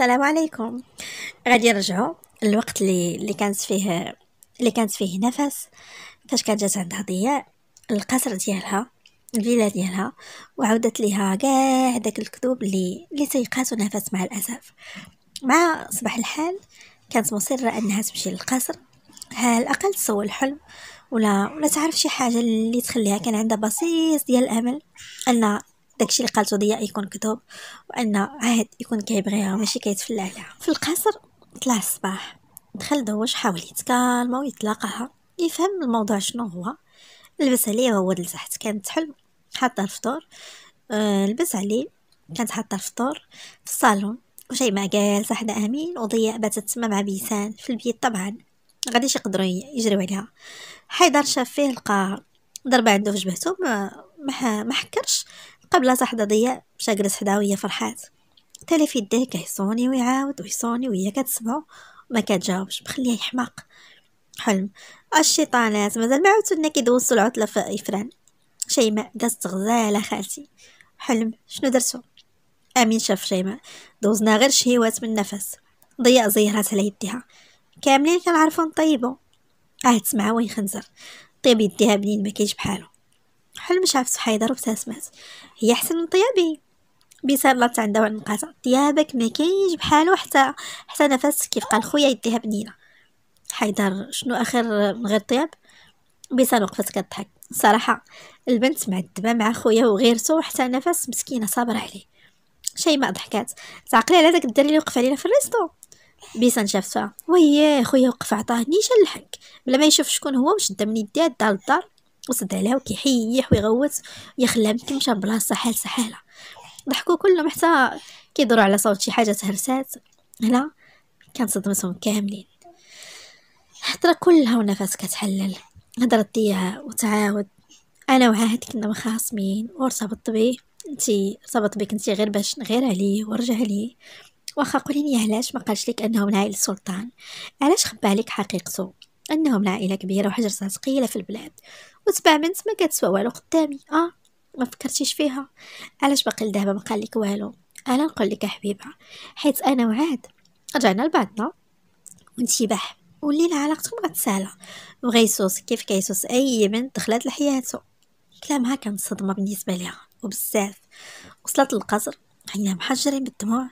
السلام عليكم غادي نرجعوا الوقت اللي اللي كانت فيه اللي كانت فيه نفس فاش كانت جات عندها ضياء القصر ديالها الفيلا ديالها وعاودت ليها كاع داك الكذوب اللي اللي تيقاتو نفس مع الاسف مع صباح الحال كانت مصره انها تمشي للقصر على الاقل تسوى الحلم ولا ولا تعرف شي حاجه اللي تخليها كان عندها بصيص ديال الامل ان داكشي اللي قالته ضياء يكون كذوب وان عهد يكون كيبغيها ماشي كيتفلى عليها في القصر طلع الصباح دخل دوش حاول يتكالما ويتلاقاها يفهم الموضوع شنو هو لبس عليه وهو لتحت كانت حلم حاطه الفطور أه لبس عليه كانت حاطه الفطور في الصالون ما قال حدا امين وضياء باتت تما مع بيسان في البيت طبعا غاديش يقدروا يجريو عليها حيدر شاف فيه لقى ضربه عنده في جبهته ما ما حكرش قبل صح ضياء مشى جلس حدا ويا فرحات تالي في يديه كيصوني ويعاود ويصوني وهي كتسمعو ما كتجاوبش مخليه يحماق حلم الشيطانات مازال ما عاودتو لنا كيدوزوا العطله في افران شيماء دازت غزاله خالتي حلم شنو درتو امين شاف شيماء دوزنا غير شهيوات من النفس ضياء زيرات على يديها كاملين كنعرفو نطيبو عاد وين خنزر طيب يديها بنين ما كيش بحالو حل مش عارف شحال ضربتها سمعت هي احسن من طيابي بيسار لات عندها واحد المقاطع طيابك ما كاينش بحالو حتى حتى كيف قال خويا يديها بنينه حيدر شنو اخر من غير طياب بيسار وقفت كضحك صراحه البنت معذبه مع خويا وغيرته حتى نفس مسكينه صابره عليه شي ما ضحكات تعقلي على داك الدري اللي وقف علينا في الريستو بيسان شافتها وياه خويا وقف عطاه نيشان الحق بلا ما يشوف شكون هو وشد من يديها دار للدار وصد عليها وكيحيح ويغوت يا خلاها مكمشه بلاصه حال سحاله ضحكوا كلهم حتى كيدوروا على صوت شي حاجه تهرسات هنا كان صدمتهم كاملين حتى كلها ونفس كتحلل هضرت ديها وتعاود انا وعهد كنا مخاصمين وارتبط بيه انتي ارتبط بك انتي غير باش نغير عليه ورجع ليه واخا قولي لي علاش ما قالش لك انه من عائله السلطان علاش خبى عليك حقيقته انه من عائله كبيره وحجر ثقيله في البلاد وتبع بنت ما كتسوى والو قدامي اه ما فكرتيش فيها علاش باقي لدابا ما قال لك والو انا نقول لك حبيبه حيت انا وعاد رجعنا لبعضنا وانتباه ولينا علاقتكم غتسهل وغيسوس كيف كيسوس اي بنت دخلت لحياته كلامها كان صدمه بالنسبه ليها وبزاف وصلت للقصر عينها محجرين بالدموع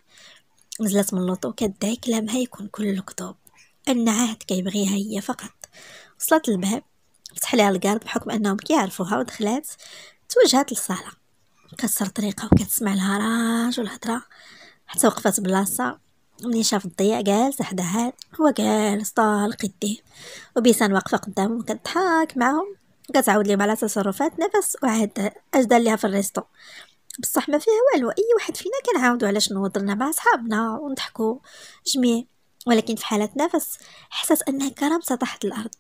نزلت من اللوطو كدعي كلامها يكون كل كذوب ان عهد كيبغيها هي فقط وصلت للباب فتح ليها القلب بحكم انهم كيعرفوها ودخلات توجهات للصاله كسر طريقه وكتسمع لها راج والهضره حتى وقفات بلاصه ملي شاف الضياء جالس حدا هاد هو جالس طالق يديه وبيسان واقفه قدامهم كتضحك معاهم كتعاود لهم على تصرفات نفس وعاد اش ليها في الريستو بصح ما فيها والو اي واحد فينا كنعاودو على شنو هضرنا مع صحابنا ونضحكو جميع ولكن في حالتنا فس حسس أنها كرامسة تحت الأرض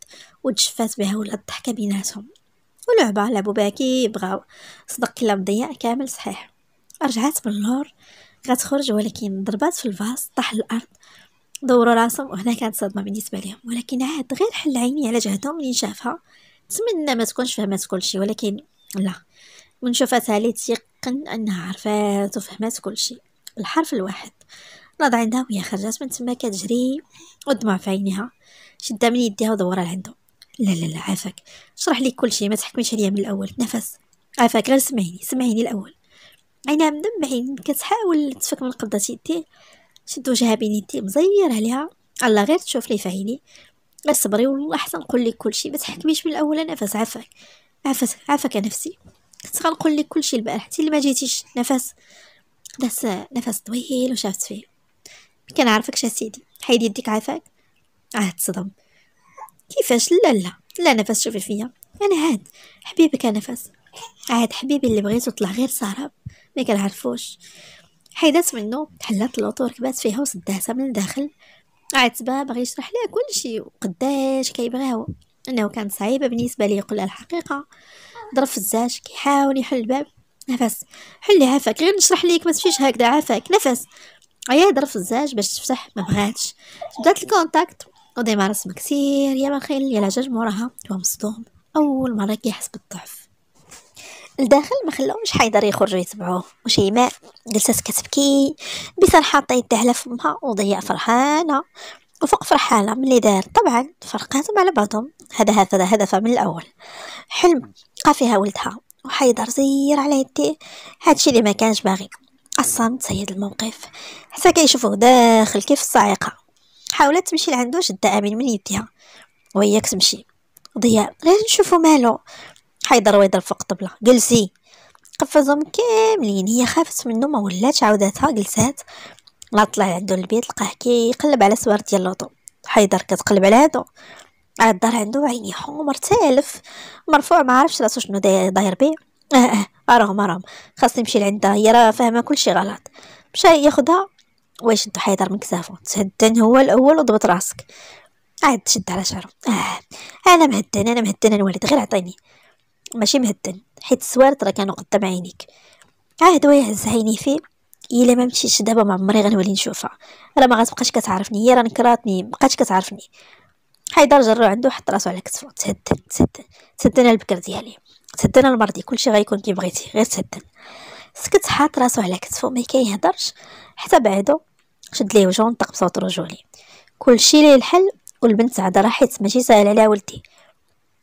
وتشفات بها ولا الضحكة بيناتهم ولعبة لعبوا بها كي بغاو صدق كلام مضيع كامل صحيح رجعت بالنور غتخرج ولكن ضربات في الفاس طاح الأرض دوروا راسهم وهنا كانت صدمة بالنسبة لهم ولكن عاد غير حل عيني على جهدهم اللي شافها تمنى ما تكونش فهمت كل شيء ولكن لا من شوفتها لي تيقن انها عرفات وفهمت كل شيء الحرف الواحد ناض عندها وهي خرجات من تما كتجري والدمع في عينيها شدها من يديها ودورها لعندو لا لا لا عافاك شرح لي كلشي ما تحكميش عليا من الاول نفس عافاك غير سمعيني سمعيني الاول عينها مدمعين كتحاول تفك من قبضه يديه شد وجهها بين يديه مزير عليها الله غير تشوف لي في عيني غير صبري والله حتى نقول لك كلشي ما تحكميش من الاول نفس عافاك عافاك عافاك نفسي كنت غنقول لك كلشي البارح حتى اللي ما جيتيش نفس بس نفس طويل وشافت فيه كان عارفكش سيدي حيد يديك عافاك عاد تصدم كيفاش لا لا لا نفس شوفي فيا انا هاد حبيبك انا نفس عاد حبيبي اللي بغيتو طلع غير سهراب ما كنعرفوش حيدات منو تحلات لوطور كبات فيها وسدها من الداخل عاد سبا بغي يشرح لها كلشي وقداش كيبغيها هو انه كان صعيبه بالنسبه لي يقول الحقيقه ضرب في الزاج كيحاول يحل الباب نفس حلي عافاك غير نشرح ليك ما تمشيش هكذا عافاك نفس عياد في الزاج باش تفتح ما بغاتش بدات الكونتاكت قدام رسمة كثير يا مخيل يا لجاج موراها هو مصدوم اول مره كيحس بالضعف الداخل ما خلاوش حيدر يخرجوا يتبعوه وشيماء جلست كتبكي بصراحة حاطه طيب على فمها وضيع فرحانه وفوق فرحانه من اللي دار طبعا فرقاتهم على بعضهم هذا هذا هدفها من الاول حلم قافيها فيها ولدها وحيدر زير على يديه هادشي اللي ما كانش باغي الصمت سيد الموقف حتى كيشوفوه داخل كيف الصاعقه حاولت تمشي لعندو شد امين من يديها وهي تمشي ضياء غير نشوفو مالو حيدر ويضرب فوق الطبله جلسي قفزهم كاملين هي خافت منه ما ولات عاودتها جلسات لا طلع عندو البيت لقاه كيقلب على سوار ديال لوطو حيدر كتقلب على هادو عاد دار عندو عيني حمر تالف مرفوع ما عرفش راسو شنو داير بيه اه اه اراهم اراهم خاصني نمشي لعندها هي راه فاهمه كلشي غلط مشى ياخدها واش انت حيدر من كسافو تهدن هو الاول وضبط راسك عاد تشد على شعرو اه انا مهدن انا مهدن الوالد غير عطيني ماشي مهدن حيت السوارت راه كانوا قدام عينيك عاد ويهز عيني فيه الا ما مشيتش دابا ما عمري غنولي نشوفها راه ما غتبقاش كتعرفني هي راه نكراتني بقاتش كتعرفني حيدر جرو عنده حط راسو على كتفو تهدن تهدن تهدن البكر ديالي سدنا المرضي كلشي غيكون كي بغيتي غير تهدن سكت حاط راسو على كتفو ما كيهضرش حتى بعدو شد ليه وجهو نطق بصوت رجولي كلشي ليه الحل والبنت عاد حيت ماشي ساهل على ولدي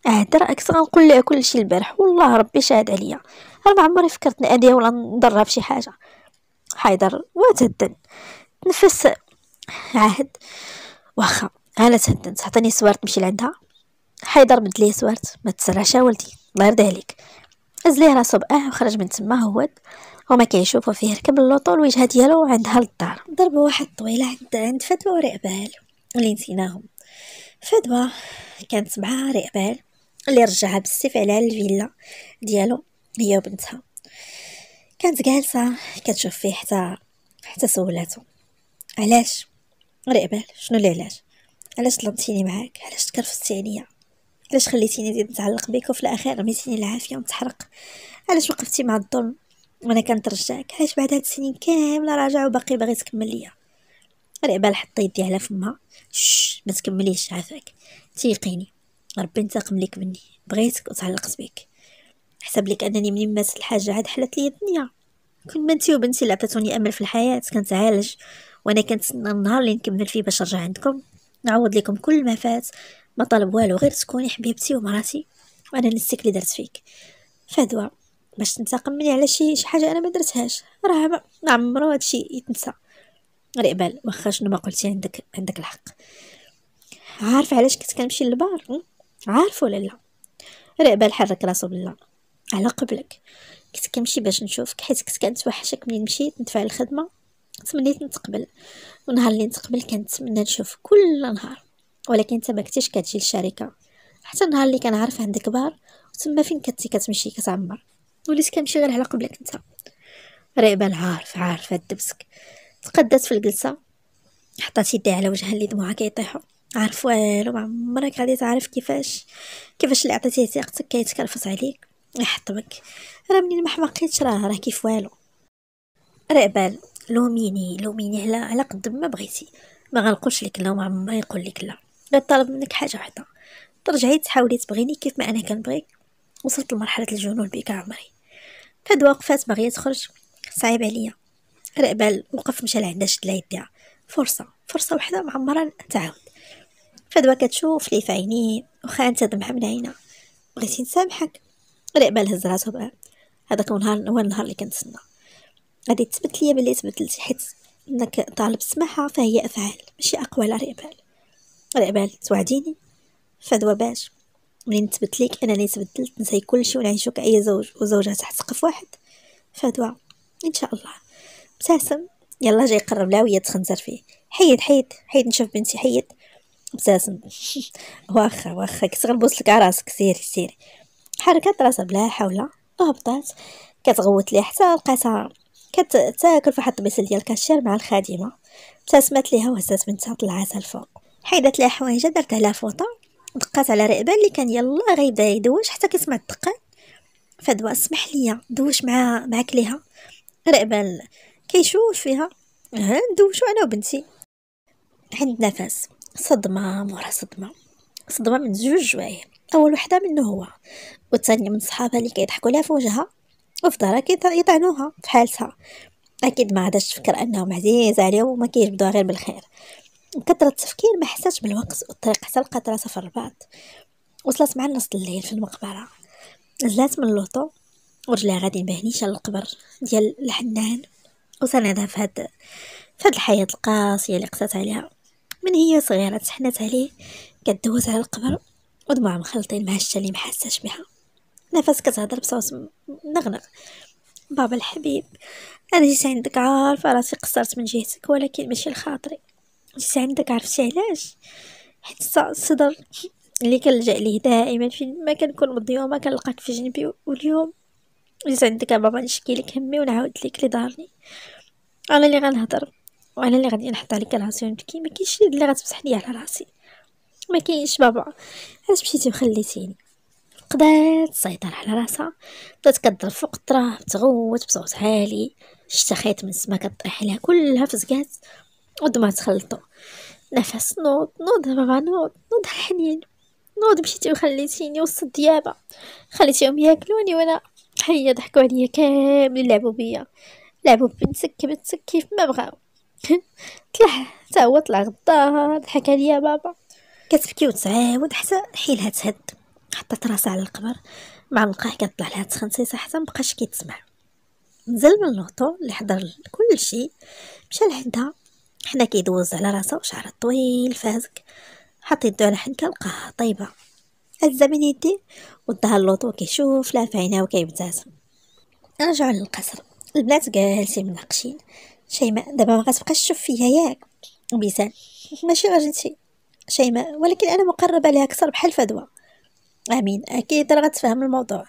اهدر اكس غنقول لها كلشي البارح والله ربي شاهد عليا انا ما عمري فكرت ناديها ولا نضرها بشي حاجه حيدر وتهدن تنفس عهد واخا انا تهدنت عطيني سوارت نمشي لعندها حيدر بد ليه سوارت ما تسرعش ولدي الله يرضي عليك ليه راسو بقاه وخرج من تما هو وما كيشوفو فيه ركب اللوطو الوجهه ديالو عندها للدار ضربو واحد طويله عند عند فدوى ورقبال اللي نسيناهم فدوى كانت مع رقبال اللي رجعها بالسيف على الفيلا ديالو هي وبنتها كانت جالسه كتشوف فيه حتى حتى سولاتو علاش رقبال شنو اللي علاش علاش ظلمتيني معاك علاش تكرفصتي عليا علاش خليتيني نزيد نتعلق بك وفي الاخير رميتيني العافيه ونتحرق علاش وقفتي مع الظلم وانا كنترجاك علاش بعد هاد السنين كامله راجع وباقي باغي تكمل ليا غير عبال حط يدي على فمها شش ما تكمليش عافاك تيقيني ربي انتقم ليك مني بغيتك وتعلقت بك حسب لك انني من ماتت الحاجه عاد حلت لي الدنيا كل ما انتي وبنتي لعبتوني امل في الحياه كنتعالج وانا كنتسنى النهار اللي نكمل فيه باش نرجع عندكم نعوض لكم كل ما فات ما طلب والو غير تكوني حبيبتي ومراتي وانا نسيك اللي درت فيك فدوى باش تنتقم مني على شي حاجه انا ما درتهاش راه ما عمرو هادشي يتنسى غير قبال واخا شنو ما قلتي عندك عندك الحق عارفه علاش كنت كنمشي للبار عارف ولا لا غير حرك راسو بالله على قبلك كنت كنمشي باش نشوفك حيت كنت كنتوحشك ملي مشيت ندفع الخدمه تمنيت نتقبل ونهار اللي نتقبل كنتمنى نشوفك كل نهار ولكن انت ما كنتيش كتجي للشركه حتى النهار اللي كنعرف عندك بار وتما فين كنتي كتمشي كتعمر وليت كنمشي غير على قبلك انت ريبان عارف عارف دبسك تقدات في الجلسه حطات يدي على وجهها اللي دموعها كيطيحو عارف والو عمرك غادي تعرف كيفاش كيفاش اللي عطيتيه ثقتك كيتكرفص عليك يحطمك راه منين ما حماقيتش راه راه كيف والو ريبان لوميني لوميني على على قد ما بغيتي ما غنقولش لك لا وما عمري نقول لك لا لا طلب منك حاجه وحده ترجعي تحاولي تبغيني كيف ما انا كنبغيك وصلت لمرحله الجنون بك عمري فهاد وقفات باغيه تخرج صعيب عليا رقبال وقف مشى لعندها شد يديها فرصه فرصه وحده مران تعاود فدوا كتشوف لي في عينيه وخا انت دمعه من عينها بغيتي نسامحك رقبال هز راسو بقى هذاك هو النهار هو النهار اللي كنتسنى غادي تثبت ليا بلي تبدلتي حيت انك طالب السماحه فهي افعال ماشي اقوال رقبال على توعديني فهاد باش ملي نثبت ليك انني تبدلت نساي كلشي ونعيشو كأي زوج وزوجة تحت سقف واحد فدوى ان شاء الله ابتسم يلا جاي يقرب وهي تخنزر فيه حيد حيد حيد نشوف بنتي حيد ابتسم واخا واخا كنت غنبوس لك راسك سيري سيري حركات راسها بلا حول هبطات كتغوت ليها حتى لقاتها كتاكل في واحد الطبيسل ديال الكاشير مع الخادمه ابتسمت ليها وهزات بنتها طلعاتها الفوق حيدت لها حوايجها درت عليها فوطه دقات على رئبان اللي كان يلا غيبدا يدوش حتى كيسمع الدقان فدوا اسمح ليا دوش مع معاك ليها رئبان كيشوف فيها ها ندوشو انا وبنتي عند نفس صدمه مورا صدمه صدمه من زوج جوايه اول وحده منه هو والثانيه من صحابها اللي كيضحكوا لها في وجهها وفي ظهرها كيطعنوها في حالتها اكيد ما عادش تفكر انهم عزيز عليهم وما كيجبدوها غير بالخير من كثرة التفكير ما حساش بالوقت والطريق حتى لقات راسها في الرباط وصلت مع نص الليل في المقبرة نزلات من اللوطو ورجلها غادي مهنيشة للقبر ديال الحنان وسندها في هاد في هاد الحياة القاسية اللي قسات عليها من هي صغيرة تحنات عليه كدوز على القبر ودموع مخلطين مع الشا اللي محساش بها نفس كتهضر بصوت نغنغ بابا الحبيب انا جيت عندك عارفه راسي قصرت من جهتك ولكن ماشي لخاطري لسه عندك عرفتي علاش حيت الصدر اللي كنلجا ليه دائما فين ما كنكون مضيومه كنلقاك في جنبي واليوم جيت عندك بابا نشكي لك همي ونعاود لك اللي دارني انا اللي غنهضر وانا اللي غادي نحط عليك راسي ونبكي ما كاينش اللي لي على راسي ما كاينش بابا علاش مشيتي وخليتيني قدرت تسيطر على راسها بدات كضرب فوق الطراب تغوت بصوت عالي اشتخيت من السما كطيح عليها كلها فزقات قد ما تخلطو نفس نوض نوض بابا نوض نوض حنين نوض مشيتي وخليتيني وسط الديابة خليتيهم ياكلوني وانا هيا ضحكوا عليا كاملين لعبوا بيا لعبوا بنتك بنتك كيف ما بغاو طلع حتى هو طلع غدا ضحك عليا بابا كتبكي وتعاود حتى حيلها تهد حطت راسها على القبر مع القاع كطلع لها تخنسيسه حتى مبقاش كيتسمع نزل من لوطو اللي حضر كل شيء مشى لعندها حنا كيدوز على راسه وشعر طويل فازك حط يدو على حنكه لقاها طيبه هز من يدي ودها اللوطو كيشوف لا في عينها وكيبتسم رجعوا للقصر البنات جالسين مناقشين شيماء دابا ما غتبقاش تشوف فيا ياك بيسان ماشي غير شيماء ولكن انا مقربه لها اكثر بحال فدوى امين اكيد راه غتفهم الموضوع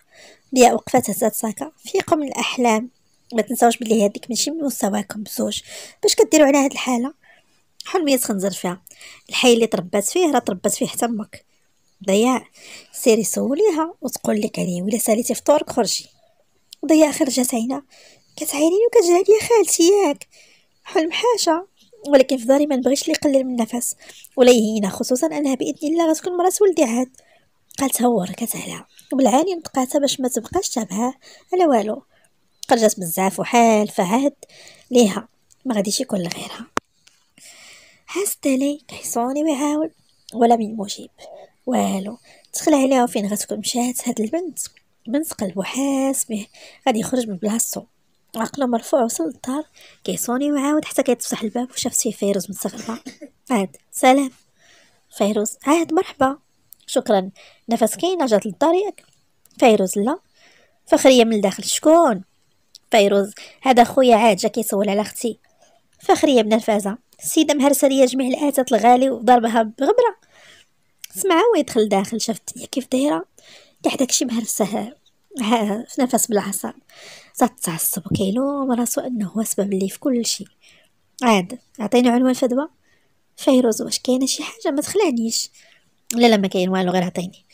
ليا وقفات هزات ساكا في قم الاحلام ما تنساوش بلي هذيك ماشي من مستواكم بزوج باش كديروا على هاد الحاله حلميه تخنزر فيها الحي اللي تربات فيه راه تربات فيه حتى امك ضياء سيري سوليها وتقول لك عليه ولا ساليتي فطورك خرجي ضياء خرجت عينا كتعينيني وكتجي عليا خالتي ياك حلم حاشا ولكن في داري ما نبغيش لي يقلل من النفس ولا يهينا خصوصا انها باذن الله غتكون مرات ولدي عاد قالت هو ركات عليها وبالعالي نطقاتها باش ما تبقاش تابعه على والو قرجات بزاف وحال فهاد ليها ما غاديش يكون لغيرها حاس تالي كيصوني ويعاود ولا من مجيب والو تخلى عليها وفين غتكون مشات هاد البنت بنت قلبو حاس به غادي يخرج من بلاصتو عقله مرفوع وصل للدار كيصوني وعاود حتى كيتفتح الباب وشافت فيه فيروز مستغربه عاد سلام فيروز عاد مرحبا شكرا نفس كاينه جات للدار ياك فيروز لا فخريه من الداخل شكون فيروز هذا خويا عاد جا كيسول على اختي فخريه بن الفازه السيده مهرسه ليا جميع الاتات الغالي وضربها بغبره سمعها ويدخل داخل شفت كيف دايره تحت داكشي مهرسه ها في نفس بالعصا زاد تعصب وكيلوم راسو انه هو سبب لي في كل شيء عاد عطيني عنوان الفدوى فيروز واش كاينه شي حاجه ما تخلانيش لا لا ما كاين والو غير عطيني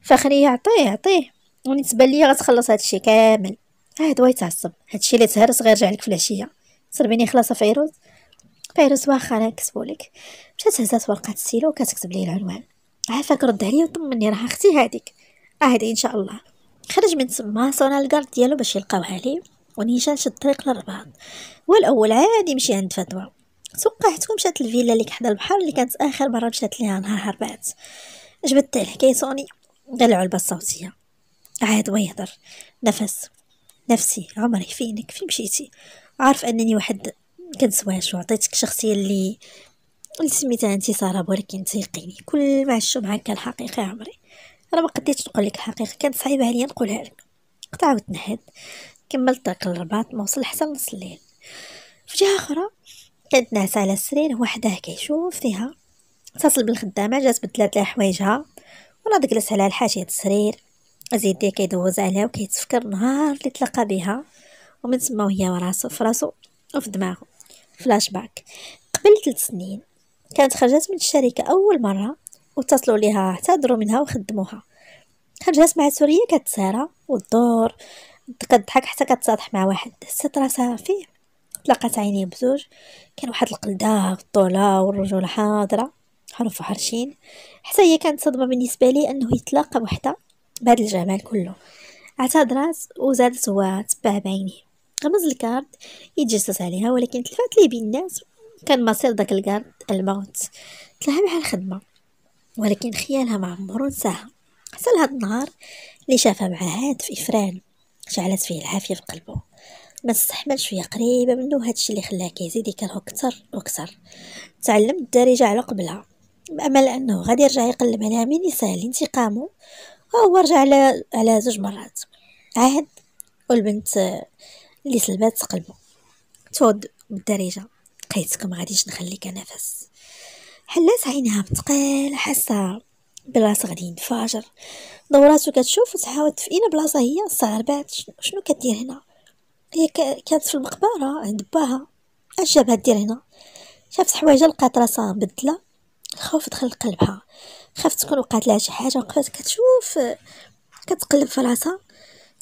فخريه عطيه عطيه ونسبه ليا غتخلص هادشي كامل عاد آه، هو يتعصب هادشي اللي تهرس رجع لك في العشيه صربيني خلاص فيروز فيروز واخا انا كسبولك مشات هزات ورقه السيلو وكتكتب ليه العنوان عافاك آه، رد عليا وطمني راه اختي هاديك عادي آه، ان شاء الله خرج من تما صونا الكارد ديالو باش يلقاوها ليه ونيشان شد الطريق للرباط هو الاول مشي عند فدوى توقعتكم مشات الفيلا اللي حدا البحر اللي كانت اخر مره مشات ليها نهار هربات جبدت على حكاية صوني قلعوا البصة عاد ويهضر نفس نفسي عمري فينك فين مشيتي عارف انني واحد كنسواش وعطيتك شخصيه اللي اللي سميتها انت ساره ولكن تيقيني كل ما عشو معاك الحقيقه يا عمري انا ما قديت نقول لك الحقيقه كانت صعيبه عليا نقولها لك قطع وتنهد كملت طريق الرباط ما وصل حتى نص الليل في جهه اخرى كانت ناعسه على السرير وحدها كيشوف فيها تصل بالخدامه جات بدلات لها حوايجها ولا جلس على الحاشيه السرير زيد كيدوز عليها وكيتفكر نهار اللي تلقى بها ومن تما وهي وراسو فراسو وفي دماغه فلاش باك قبل ثلاث سنين كانت خرجت من الشركة أول مرة واتصلوا ليها اعتذروا منها وخدموها خرجت مع سوريا كتسارى وتدور كتضحك حتى كتصادح مع واحد حسات راسها فيه تلاقات عينيه بزوج كان واحد القلدة والطولة والرجولة حاضرة حرف وحرشين حتى هي كانت صدمة بالنسبة لي أنه يتلاقى وحدة بهاد الجمال كله اعتذرات وزادت هو تبع بعينيه غمز الكارد يتجسس عليها ولكن تلفات ليه الناس كان مصير داك الكارد الموت تلاها بحال الخدمه ولكن خيالها مع عمرو نساها حتى لهاد النهار اللي شافها مع هاد في افران شعلت فيه العافيه في قلبه ما استحملش فيها قريبه منه هادشي اللي خلاه كيزيد يكرهو كتر وكتر تعلم الدارجه على قبلها بامل انه غادي يرجع يقلب عليها من يسهل انتقامه هو رجع على على زوج مرات عهد والبنت اللي سلبات قلبه تود بالدارجة قيتك ما غاديش نخليك نفس حلات عينها بتقال حاسة بلاصة غادي ينفجر دوراتو كتشوف وتحاول تفقينا بلاصة هي استغربات شنو كدير هنا هي كانت في المقبرة عند باها اش جابها دير هنا شافت حوايجها لقات راسها مبدلة الخوف دخل لقلبها خافت تكون وقعت لها شي حاجه وقفات كتشوف كتقلب في راسها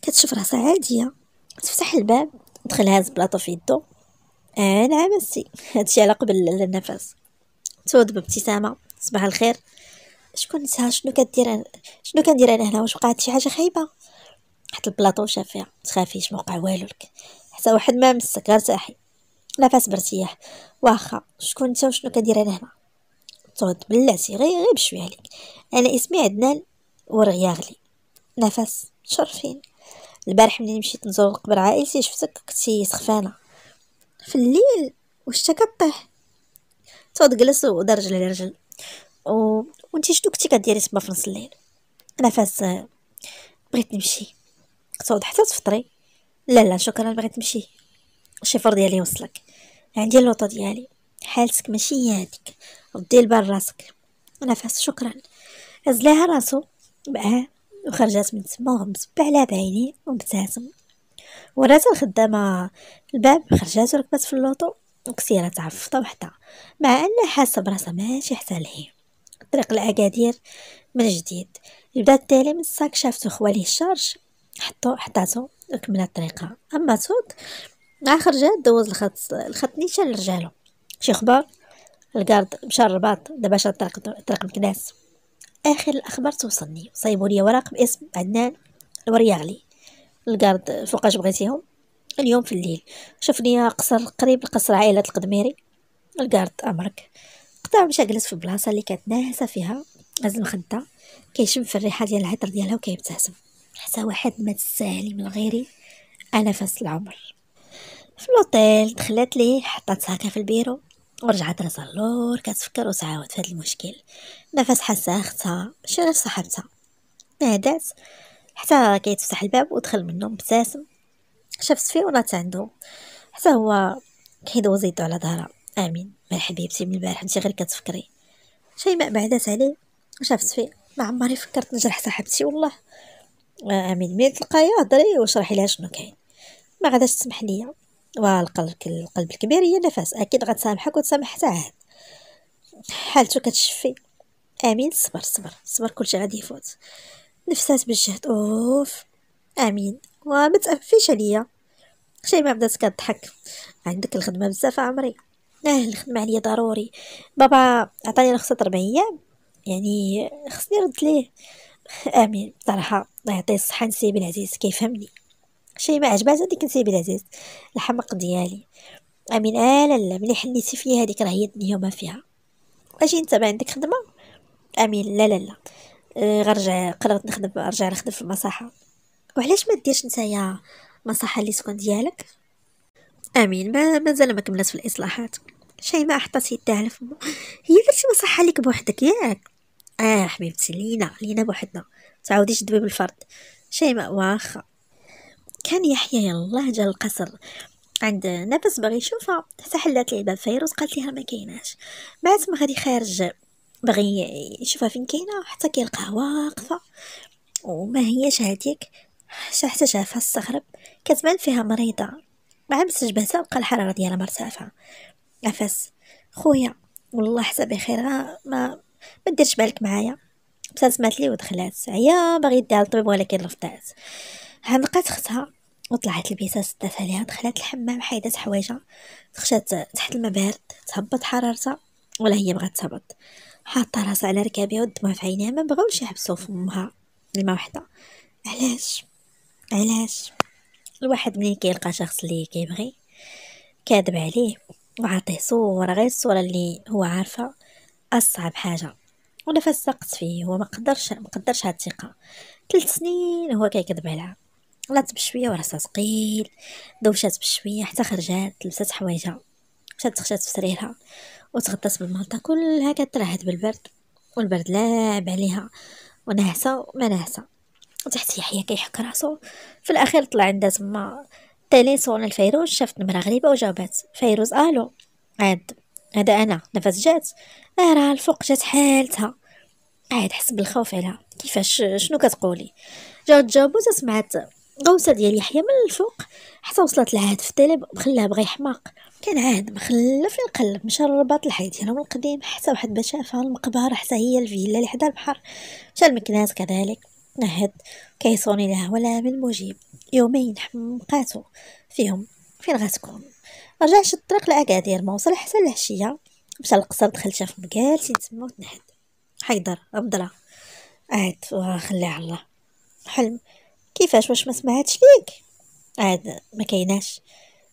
كتشوف راسها عاديه تفتح الباب دخل هاز بلاطو في يدو آه نعم السي هادشي على قبل النفس تود بابتسامه صباح الخير شكون نساها شنو كدير شنو كندير انا هنا واش وقعت شي حاجه خايبه حط البلاطو شاف تخافيش ما وقع والو لك حتى واحد ما مسك غير تاحي نفس برتياح واخا شكون نتا وشنو كدير انا هنا تغد بلاتي غير غير بشويه عليك انا اسمي عدنان ورغياغلي نفس شرفين البارح ملي مشيت نزور قبر عائلتي شفتك كنتي سخفانه في الليل واش كطيح تجلس ودار رجل على رجل و وانت شنو كنتي كديري تما في نص الليل نفس بغيت نمشي تعود حتى تفطري لا لا شكرا بغيت نمشي الشيفر ديالي وصلك عندي اللوطه ديالي حالتك ماشي هي هذيك ردي البال راسك نفس شكرا هز لها راسو معاه وخرجات من تما وغمزب على بعيني وابتسم ورات الخدامة الباب خرجات وركبات في اللوطو وكسيرة تعفطة وحدها مع أنها حاسة براسها ماشي حتى لهي طريق لأكادير من جديد بدا التالي من الساك شافتو خواليه الشارج حطو حطاتو وكملت طريقها أما توك مع خرجات دوز الخط الخط نيشان لرجالو شي خبر الكارد مشى للرباط دابا شاد طريق طريق مكناس اخر الاخبار توصلني صايبوا لي ورق باسم عدنان الورياغلي الكارد فوقاش بغيتيهم اليوم في الليل شفني قصر قريب لقصر عائلة القدميري الكارد امرك قطع مشى جلس في البلاصه اللي كانت ناهسه فيها هز المخده كيشم في الريحه ديال العطر ديالها وكيبتسم حتى واحد ما تسالي من غيري انا فاس العمر في الوطيل دخلت ليه حطات ساكه في البيرو ورجعت راسها اللور كتفكر وتعاود في هذا المشكل ما فاش اختها ماشي غير صاحبتها ما هدات حتى كيتفتح الباب ودخل منه مبتسم شافت ونات عنده حتى هو كيدوز يدو على ظهرها امين مال حبيبتي من البارح انت غير كتفكري شيماء بعدات عليه وشافت فيه ما عمري فكرت نجرح صاحبتي والله آه، امين ملي تلقايا هضري وشرحي لها شنو كاين ما غاداش تسمح ليا والقلب القلب الكبير هي النفس اكيد غتسامحك وتسامح حتى حالته كتشفي امين صبر صبر صبر كلشي غادي يفوت نفسات بالجهد اوف امين وما تأفيش عليا شي ما بدات كضحك عندك الخدمه بزاف عمري اه الخدمه عليا ضروري بابا عطاني رخصه 4 ايام يعني خصني نرد ليه امين صراحه الله يعطيه الصحه نسيب العزيز كيفهمني شي ما عجباتها هذيك نسيب العزيز الحمق ديالي امين آه، لا لا ملي حنيتي فيا هذيك راه هي الدنيا وما فيها اجي انت ما عندك خدمه امين لا لا لا آه، غنرجع قررت نخدم ارجع نخدم في المصحه وعلاش ما ديرش نتايا المصحه اللي تكون ديالك امين ما مازال ما كملت في الاصلاحات شي ما يدها على فمها هي درتي مصحه لك بوحدك ياك اه حبيبتي لينا لينا بوحدنا تعاوديش دبي بالفرد شيماء واخا كان يحيى يالله جا القصر عند نفس باغي يشوفها حتى حلات الباب فيروز قالت ليها ما كايناش بعد ما غادي خارج باغي يشوفها فين كاينه حتى كيلقاها واقفه وما هيش هاديك حتى شافها استغرب كتبان فيها مريضه مع مسج جبهتها بقى الحراره ديالها مرتفعه نفس خويا والله حتى بخير ما ما ديرش بالك معايا ابتسمت لي ودخلات هي باغي يديها للطبيب ولكن رفضات هنقات ختها وطلعت لبيتها صدات عليها دخلت الحمام حيدات حوايجها خشات تحت المبارد بارد تهبط حرارتها ولا هي بغات تهبط حاطه راسها على ركابها والدموع في عينيها ما بغاوش يحبسوا فمها لما وحده علاش علاش الواحد منين كيلقى شخص اللي كيبغي كاذب عليه وعطيه صورة غير الصورة اللي هو عارفة أصعب حاجة ولا فسقت فيه هو ما قدرش ما قدرش هاد الثقة ثلاث سنين هو كيكذب عليها طلعت بشويه وراسها ثقيل دوشات بشويه حتى خرجات لبسات حوايجها مشات تخشات في سريرها وتغطات بالمالطه كلها كترهد بالبرد والبرد لاعب عليها وناعسه وما ناعسه وتحت يحيى كيحك راسو في الاخير طلع عندها تما تليفون الفيروز شافت نمره غريبه وجاوبات فيروز الو عاد هذا انا نفس جات راه الفوق جات حالتها قاعد حس بالخوف عليها كيفاش شنو كتقولي جات جاوبو سمعت غوسه ديال يحيى من الفوق حتى وصلت لعهد في التلاب مخلاه بغا يحماق كان عهد مخلف القلب مشى للرباط الحيط هنا من حتى واحد ما شافها المقبره حتى هي الفيلا اللي حدا البحر مشى المكناس كذلك نهد كيصوني لها ولا من مجيب يومين حمقاتو فيهم فين غتكون رجع شد الطريق لاكادير ما وصل حتى العشيه مشى للقصر دخل شاف سي تما وتنهد حيدر الله عاد وخليها على الله حلم كيفاش واش ما سمعتش ليك عاد ما كايناش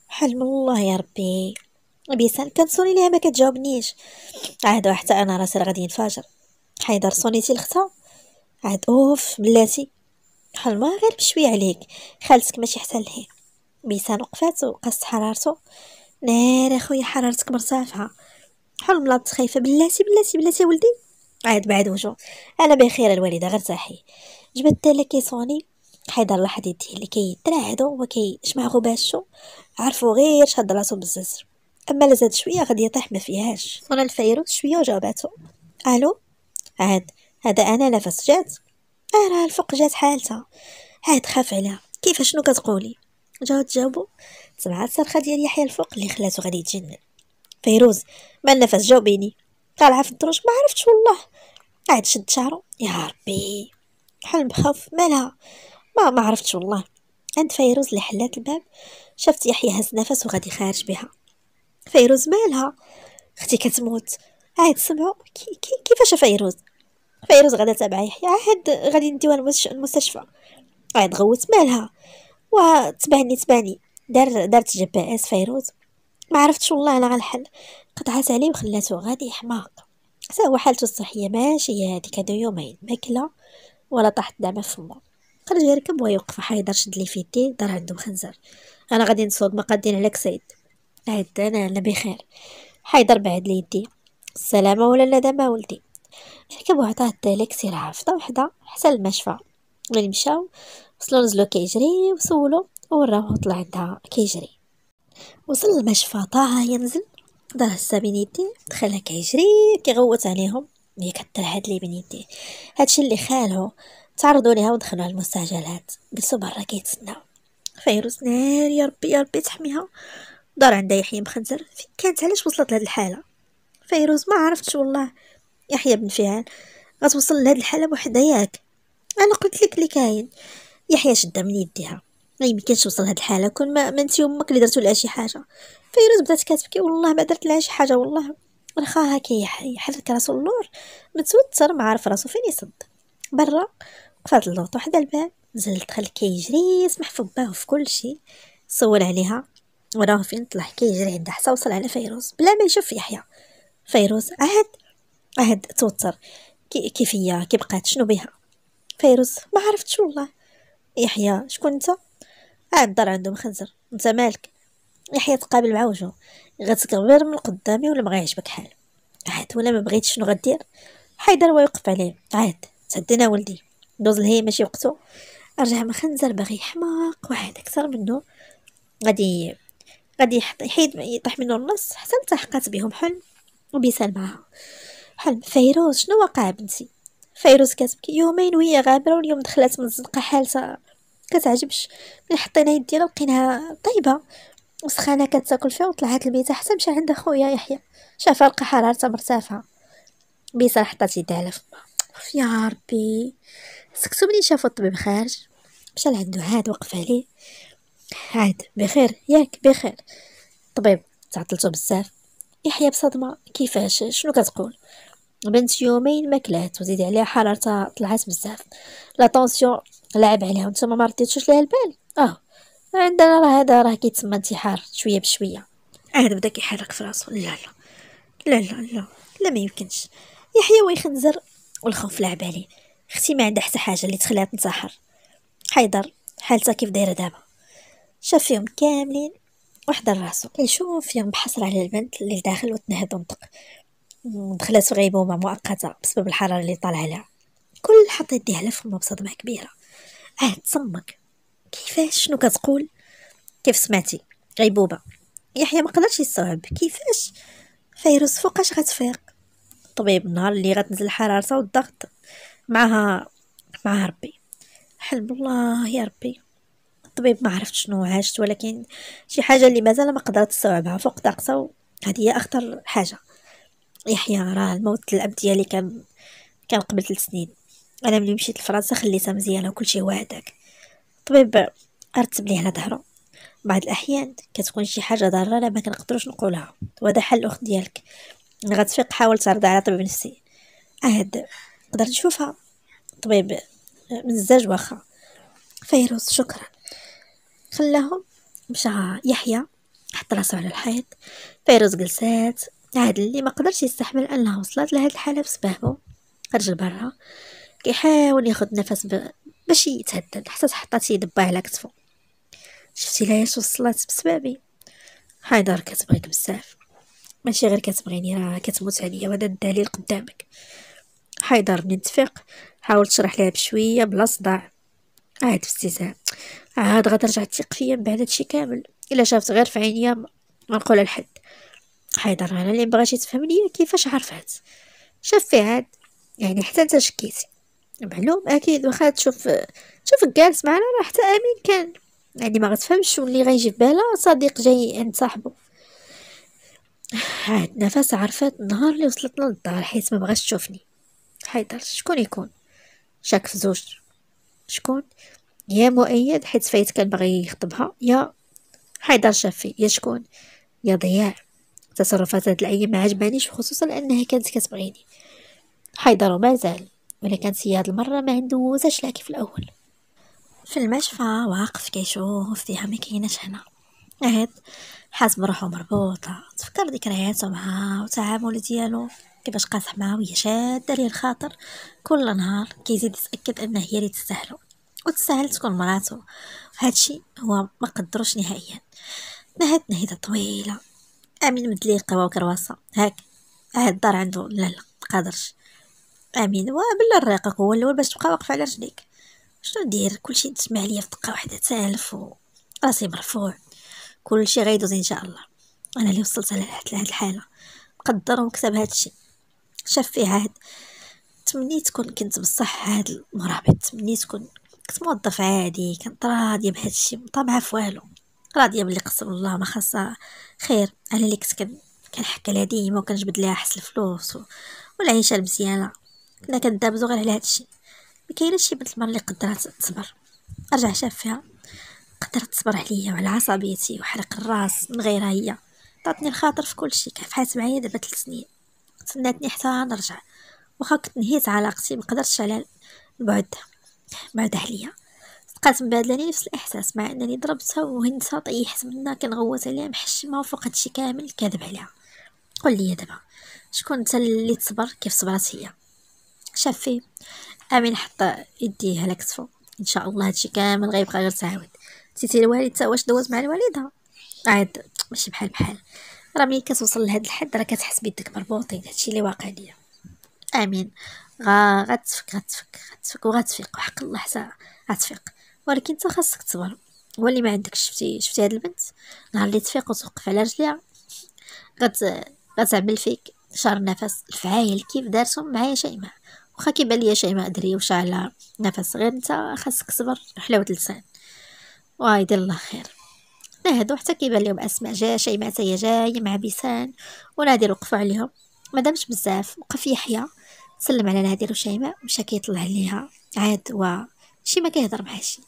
حلم الله يا ربي بيسان كنصوني ليها ما كتجاوبنيش عاد حتى انا راسي غادي نفاجر حيدر صونيتي لختها عاد اوف بلاتي ما غير بشويه عليك خالتك ماشي حتى لهيه بيسان وقفات وقصت حرارته نار اخويا حرارتك مرتفعه حلم لا خايفه بلاتي بلاتي بلاتي ولدي عاد بعد وجو انا بخير الوالده غير تاحي جبت لك كيصوني حيدر لاحظ يديه اللي كيتراعدو وكي شمع غباشو عرفو غير شاد راسو بالزجر اما لزاد شويه غادي يطيح ما فيهاش صونا الفيروس شويه وجاوباتو الو عاد هذا انا نفس جات اه راه الفوق جات حالتها عاد خاف عليها كيف شنو كتقولي جاو تجاوبو سمعت الصرخه ديال يحيى الفوق اللي خلاتو غادي يتجنن فيروز ما نفس جاوبيني طالعه في الدروج ما عرفتش والله عاد شد شعرو يا ربي حلم بخوف مالها ما ما عرفتش والله عند فيروز اللي حلات الباب شافت يحيى هز نفس وغادي خارج بها فيروز مالها اختي كتموت عاد سمعوا كي كي كيفاش فيروز فيروز غدا تابع يحيى عاد غادي نديوها المستشفى عاد غوت مالها وتبعني تبعني دار دارت جي بي اس فيروز ما عرفتش والله انا غنحل قطعات عليه وخلاته غادي حماق حتى هو حالته الصحيه ماشي هذيك هادو يومين ماكله ولا طاحت دعمه في فمه خرج يركب ويوقف حيدر شد لي في دار عندو مخنزر انا غادي نصوب ما قادين عليك سيد عاد انا انا بخير حيدر بعد لي يدي السلامه ولا لا دابا ولدي ركب وعطاه الدالك سير عافطه وحده حتى المشفى ملي مشاو وصلوا نزلو كيجري وسولو وراه طلع عندها كيجري وصل المشفى طاها ينزل دار بين يدي دخلها كيجري كيغوت عليهم هي كتر هاد لي بين يديه هادشي اللي خالو تعرضوا ليها ودخلوا على المستعجلات جلسوا برا كيتسناو فيروز ناري يا ربي يا ربي تحميها دار عندها يحيى مخنزر فين كانت علاش وصلت لهاد الحاله فيروز ما عرفتش والله يحيى بن فهال غتوصل لهاد الحاله بوحدها ياك انا قلت لك اللي كاين يحيى شدها من يديها ما يمكنش توصل لهاد الحاله كون ما, انت امك اللي درتو لها شي حاجه فيروز بدات كتبكي والله ما درت لها شي حاجه والله رخاها كيحرك راسو اللور متوتر ما عارف راسو فين يصد برا فهاد اللوطو حدا الباب زل دخل كيجري يسمح في باه في كلشي صور عليها وراه فين طلع كيجري عندها حتى وصل على فيروز بلا ما يشوف يحيى فيروز عهد عهد توتر كي كيفيا كي بقات شنو بها فيروز ما عرفتش والله يحيى شكون انت عاد الدار عندهم خنزر انت مالك يحيى تقابل مع وجهه غتكبر من قدامي ولا ما غيعجبك حال عاد ولا ما بغيتش شنو غدير حيدر ويوقف عليه عاد تهدينا ولدي دوز لهي ماشي وقتو رجع من باغي يحماق واحد اكثر منه غادي غادي يحيد يطيح منه النص حتى التحقت بهم حلم وبيسال معها حلم فيروز شنو وقع بنتي فيروز كتبكي يومين وهي غابره واليوم دخلت من الزنقه حالتها كتعجبش ملي حطينا يدينا لقيناها طيبه وسخانه كتاكل فيها وطلعت البيت حتى مشى عند خويا يحيى شافها لقى حرارتها مرتفعه بيسا حطات يدها على فمها يا ربي سكتو منين شافو الطبيب خارج مشى لعندو عاد وقف عليه عاد بخير ياك بخير الطبيب تعطلتو بزاف يحيى بصدمة كيفاش شنو كتقول بنت يومين ما كلات وزيد عليها حرارتها طلعت بزاف لا طونسيون لعب عليها وانت ما رديتوش ليها البال اه عندنا راه هذا راه كيتسمى انتحار شويه بشويه عاد بدا كيحرك في راسو لا لا لا لا لا لا ما يمكنش يحيى ويخنزر والخوف لعب عليه اختي ما عندها حتى حاجه اللي تخليها تنتحر حيدر حالتها كيف دايره دابا شاف فيهم كاملين وحضر راسو كيشوف فيهم بحسرة على البنت اللي لداخل وتنهض ونطق دخلت في غيبوبة مؤقتة بسبب الحرارة اللي طالعة لها كل حط يديها على فمه بصدمة كبيرة عاد آه تصمك كيفاش شنو كتقول كيف سمعتي غيبوبة يحيى ما قدرش يستوعب كيفاش فيروس فوقاش غتفيق طبيب النهار اللي غتنزل حرارته والضغط معها معها ربي حلم الله يا ربي الطبيب ما عرفت شنو عاشت ولكن شي حاجه اللي مازال ما قدرت تستوعبها فوق طاقته هذه هي اخطر حاجه يحيى راه الموت الاب ديالي كان كان قبل ثلاث سنين انا ملي مشيت لفرنسا خليتها مزيانه وكلشي هو هداك الطبيب رتب لي على ظهره بعض الاحيان كتكون شي حاجه ضاره لا ما كنقدروش نقولها وهذا حل الاخت ديالك غتفيق حاول ترضى على طبيب نفسي اهد قدرت نشوفها طبيب الزاج واخا فيروز شكرا خلاهم مشى يحيى حط راسو على الحيط فيروز جلسات عاد اللي ما قدرش يستحمل انها وصلت لهاد الحاله بسبابه خرج لبرا كيحاول ياخد نفس ب... باش يتهدد حتى حطات يدبا على كتفو شفتي لاش وصلت بسبابي حيدر كتبغيك بزاف ماشي غير كتبغيني راه كتموت عليا وهذا الدليل قدامك حيدر بن تفيق حاول تشرح لها بشويه بلا صداع عاد في استهزاء عاد غترجع تثق فيا من بعد هادشي كامل الا شافت غير في عينيا غنقولها لحد حيدر انا اللي تفهم ليا كيفاش عرفات شاف في عاد يعني حتى انت شكيتي معلوم اكيد واخا تشوف شوف جالس معنا راه حتى امين كان يعني ما غتفهمش اللي غيجي في بالها صديق جاي عند صاحبه عاد نفس عرفات النهار اللي وصلتنا للدار حيت ما بغاش تشوفني حيدر شكون يكون شاك في زوج شكون يا مؤيد حيت فايت كان باغي يخطبها يا حيدر شافي يا شكون يا ضياع تصرفات هاد الايام ما عجبانيش خصوصا لانها كانت كتبغيني حيدر ومازال ولا كانت هي هاد المره ما ندوزاش لاكي كيف الاول في المشفى واقف كيشوف فيها ما كايناش هنا عاد حاس بروحو مربوطه تفكر ذكرياته معها وتعامل ديالو كيفاش قاصح معاها وهي شاده ليه الخاطر كل نهار كيزيد يتاكد انها هي اللي تستاهلو وتستاهل تكون مراتو هادشي هو ما قدروش نهائيا نهت نهيده طويله امين مد ليه قهوه وكرواسه هاك هاد الدار عنده لا لا قادرش امين وبلا الرقاق هو الاول باش تبقى واقفه على رجليك شنو ندير كلشي تسمع ليا في دقه واحده تالف و راسي مرفوع كلشي غيدوز ان شاء الله انا اللي وصلت لهاد الحاله مقدر ومكتب هادشي شاف فيه عهد تمنيت كون كنت بصح هاد المرابط تمنيت كون كنت موظف عادي كنت راضيه بهاد الشيء مطمعه في والو راضيه باللي قسم الله ما خاصها خير على اللي كنت كنحكى لها ديما وكنجبد لها حس الفلوس و... والعيشه المزيانه كنا كندابزو غير على هاد الشيء ما كاينش شي بنت المرأة اللي قدرات تصبر رجع شاف فيها قدرت تصبر عليا وعلى عصبيتي وحرق الراس من غيرها هي عطاتني الخاطر في كل شيء كافحات معايا دابا 3 سنين تسناتني حتى نرجع واخا كنت نهيت علاقتي مقدرتش على البعد بعد عليا بقات مبادلاني نفس الاحساس مع انني ضربتها وهنتها طيحت منها كنغوت عليها محشمه وفوق هادشي كامل كذب عليها قول لي دابا شكون انت اللي تصبر كيف صبرت هي شافي امين حط يديه على كتفو ان شاء الله هادشي كامل غيبقى غير تعاود نسيتي الوالد واش دوز مع الوالده عاد ماشي بحال بحال راه ملي كتوصل لهاد الحد راه كتحس بيدك مربوطين هادشي اللي واقع ليا امين غا غتفك غتفك غتفك وغتفيق وحق الله حتى غتفيق ولكن انت خاصك تصبر هو اللي ما عندكش شفتي شفتي هاد البنت نهار اللي تفيق وتوقف على رجليها غت غتعمل فيك شهر نفس الفعايل كيف دارتهم معايا شيماء واخا كيبان ليا شيماء دري وشعلها نفس غير انت خاصك تصبر حلاوه اللسان وايد الله خير نهضوا حتى كيبان لهم اسماء جا شي مات هي جايه مع بيسان ونادر وقفوا عليهم ما دامش بزاف وقف يحيى سلم على نادر وشيماء مشى كيطلع عليها عاد وشي ما كيهضر مع شي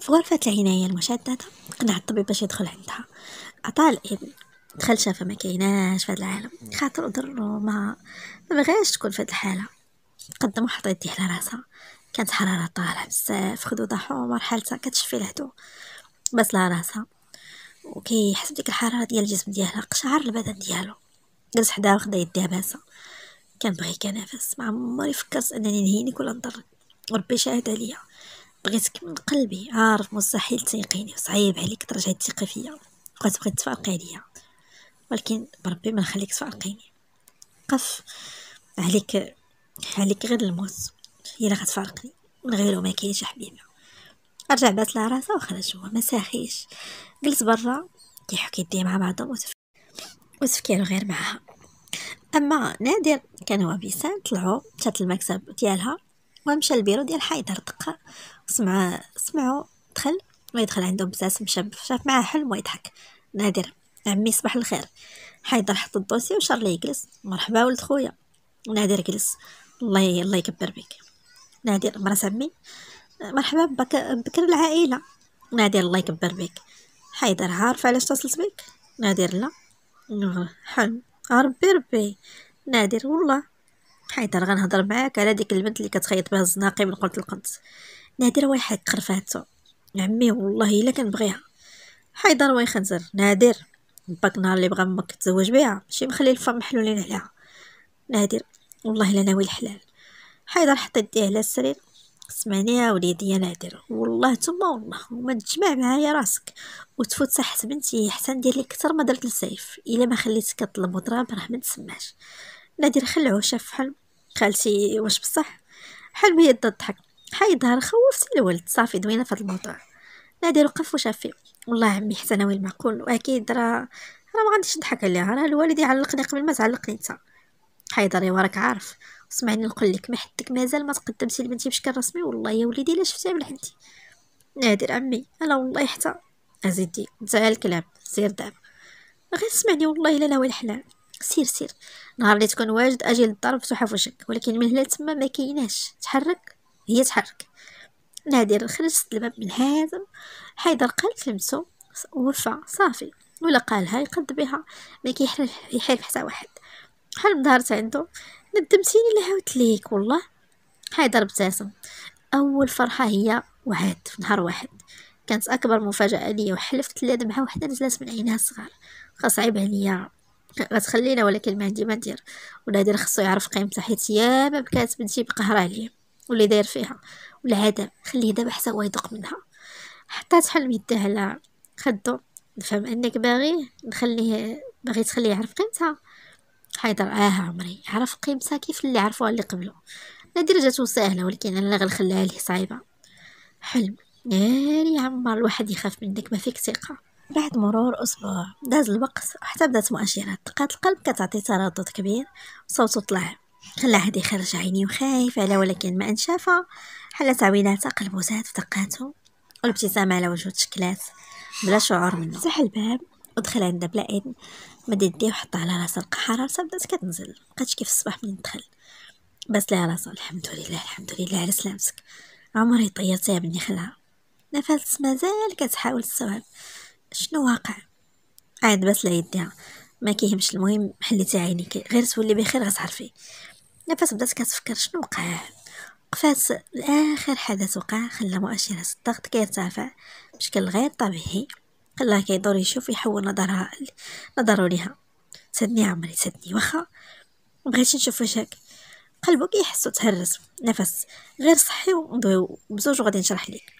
في غرفة العناية المشددة قنع الطبيب باش يدخل عندها عطاه الإبن دخل شافها ما كايناش في هذا العالم خاطر ضرو ما ما بغاش تكون في هذه الحالة قدم وحط يديه على راسها كانت حرارة طالعة بزاف خدودها حمر حالتها كتشفي لهدو بس لا راسها وكيحس بديك الحراره ديال الجسم ديالها قشعر البدن ديالو جلس حداها وخدا يديها باسه كنبغي كنافس مع عمري فكرت انني نهينك ولا نضرك ربي شاهد عليا بغيتك من قلبي عارف مستحيل تيقيني وصعيب عليك ترجعي تثقي فيا بقات بغيت تفارقي عليا ولكن بربي ما نخليك تفارقيني قف عليك عليك غير الموت هي اللي غتفرقني من غيره ما كاينش حبيبه رجع بات لها وخرج هو ما ساخيش جلس برا كيحكي يديه مع بعضهم وتف... وتفكيرو غير معها اما نادر كان هو بيسان طلعوا مشات المكتب ديالها ومشى البيرو ديال حيدر دقه سمع سمعوا دخل ويدخل عندو بزاف مشاب شاف معاه حلم ويضحك نادر عمي صباح الخير حيدر حط الدوسي وشار ليه يجلس مرحبا ولد خويا نادر جلس الله الله يكبر بك نادر مرا عمي مرحبا بك بكر العائله نادر الله يكبر بك حيدر عارف علاش اتصلت بك نادر لا حلم ربي ربي نادر والله حيدر غنهضر معاك على ديك البنت اللي كتخيط بها الزناقي من قلت القنت نادر ويحك خرفاتو عمي والله الا كنبغيها حيدر ويخنزر نادر باك نهار اللي بغا امك تزوج بها ماشي مخلي الفم محلولين عليها نادر والله الا ناوي الحلال حيدر حط يديه على السرير سمعني يا وليدي يا نادر والله ثم والله وما تجمع معايا راسك وتفوت صحة بنتي حسن ديال لي كثر ما درت لسيف الا ما خليتك تطلب وضراب راه ما تسمعش نادر خلعو شاف حلم خالتي واش بصح حلم يد الضحك حي ظهر خوفتي الولد صافي دوينا في الموضوع نادر وقف وشاف فيه والله عمي حسن وين معقول واكيد راه راه ما غاديش نضحك عليها راه الوالد يعلقني قبل ما تعلقني انت حيدر وراك عارف اسمعني نقول لك ما حدك مازال ما تقدمتي لبنتي بشكل رسمي والله يا وليدي لا شفتها ولا نادر عمي انا والله حتى ازيدي نتاع الكلام سير دابا غير اسمعني والله الا لا والحلا سير سير نهار اللي تكون واجد اجي للدار بتحف وشك ولكن من هنا تما ما كايناش تحرك هي تحرك نادر خرج الباب من هذا حيدر قالت لمسو وفى صافي ولا قالها يقد بها ما كيحلف حتى واحد بحال ظهرت عنده ندمتيني لهوت ليك والله حيدر ابتسم اول فرحه هي وعد في نهار واحد كانت اكبر مفاجاه ليا وحلفت لي دمعه وحده نزلت من عينها الصغار غصعيب عليا غتخلينا ولكن ما عندي ما ندير ونادر خصو يعرف قيمتها حيت يا ما بكات بنتي بقهر عليا واللي داير فيها والعدم خليه دابا حتى هو يذوق منها حطات حلم يده على خدو نفهم انك باغي نخليه باغي تخليه يعرف قيمتها حيدر آه عمري عرف قيمتها كيف اللي عرفوها اللي قبله لدرجة سهلة ولكن أنا غنخليها ليه صعيبة حلم ناري عمر الواحد يخاف منك ما فيك ثقة بعد مرور أسبوع داز الوقت حتى بدات مؤشرات دقات القلب كتعطي تردد كبير صوته طلع خلى هادي خرج عيني وخايف على ولكن ما انشافها حلت عويناتها قلبه زاد في دقاته والابتسامة على وجهه تشكلات بلا شعور منه فتح الباب ودخل عند بلا إذن ما يديه وحط على راسها راسها بدات كتنزل مبقاتش كيف الصباح من دخل بس لها راسها الحمد لله الحمد لله على سلامتك عمري طيرتيها بني خلعة نفس مازال كتحاول تستوعب شنو واقع عاد بس لا يديها ما كيهمش المهم حليتي عينيك غير تولي بخير غتعرفي نفس بدات كتفكر شنو وقع قفاس الاخر حدث وقع خلى مؤشرات الضغط كيرتفع بشكل غير طبيعي الله كيدور يشوف يحول نظرها نظرو ليها سدني عمري سدني واخا مبغيتش نشوف وجهك قلبو كيحسو تهرس نفس غير صحي ومضوي بزوج غادي نشرح ليك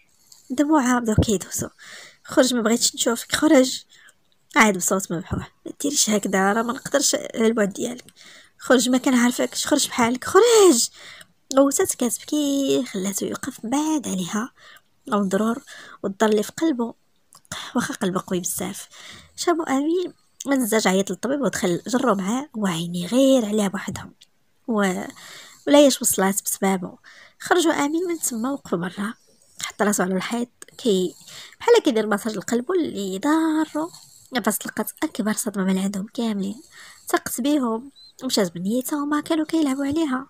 دموعها بداو كيدوزو خرج ما بغيتش نشوفك خرج عاد بصوت مبحوح ما ديريش هكذا راه ما نقدرش على البعد ديالك خرج ما كنعرفكش خرج بحالك خرج غوتات كتبكي خلاتو يوقف بعاد عليها غندرور والضر اللي في قلبه واخا قلبه قوي بزاف شابو امين منزاج عيط للطبيب ودخل جرو معاه وعيني غير عليها بوحدهم و... يش وصلات بسبابه خرجوا امين من تما وقفوا برا حط راسو على الحيط كي بحال كيدير مساج لقلبو اللي ضارو نفس لقات اكبر صدمه من عندهم كاملين ثقت بيهم مشات بنيتها وما كانوا كيلعبوا عليها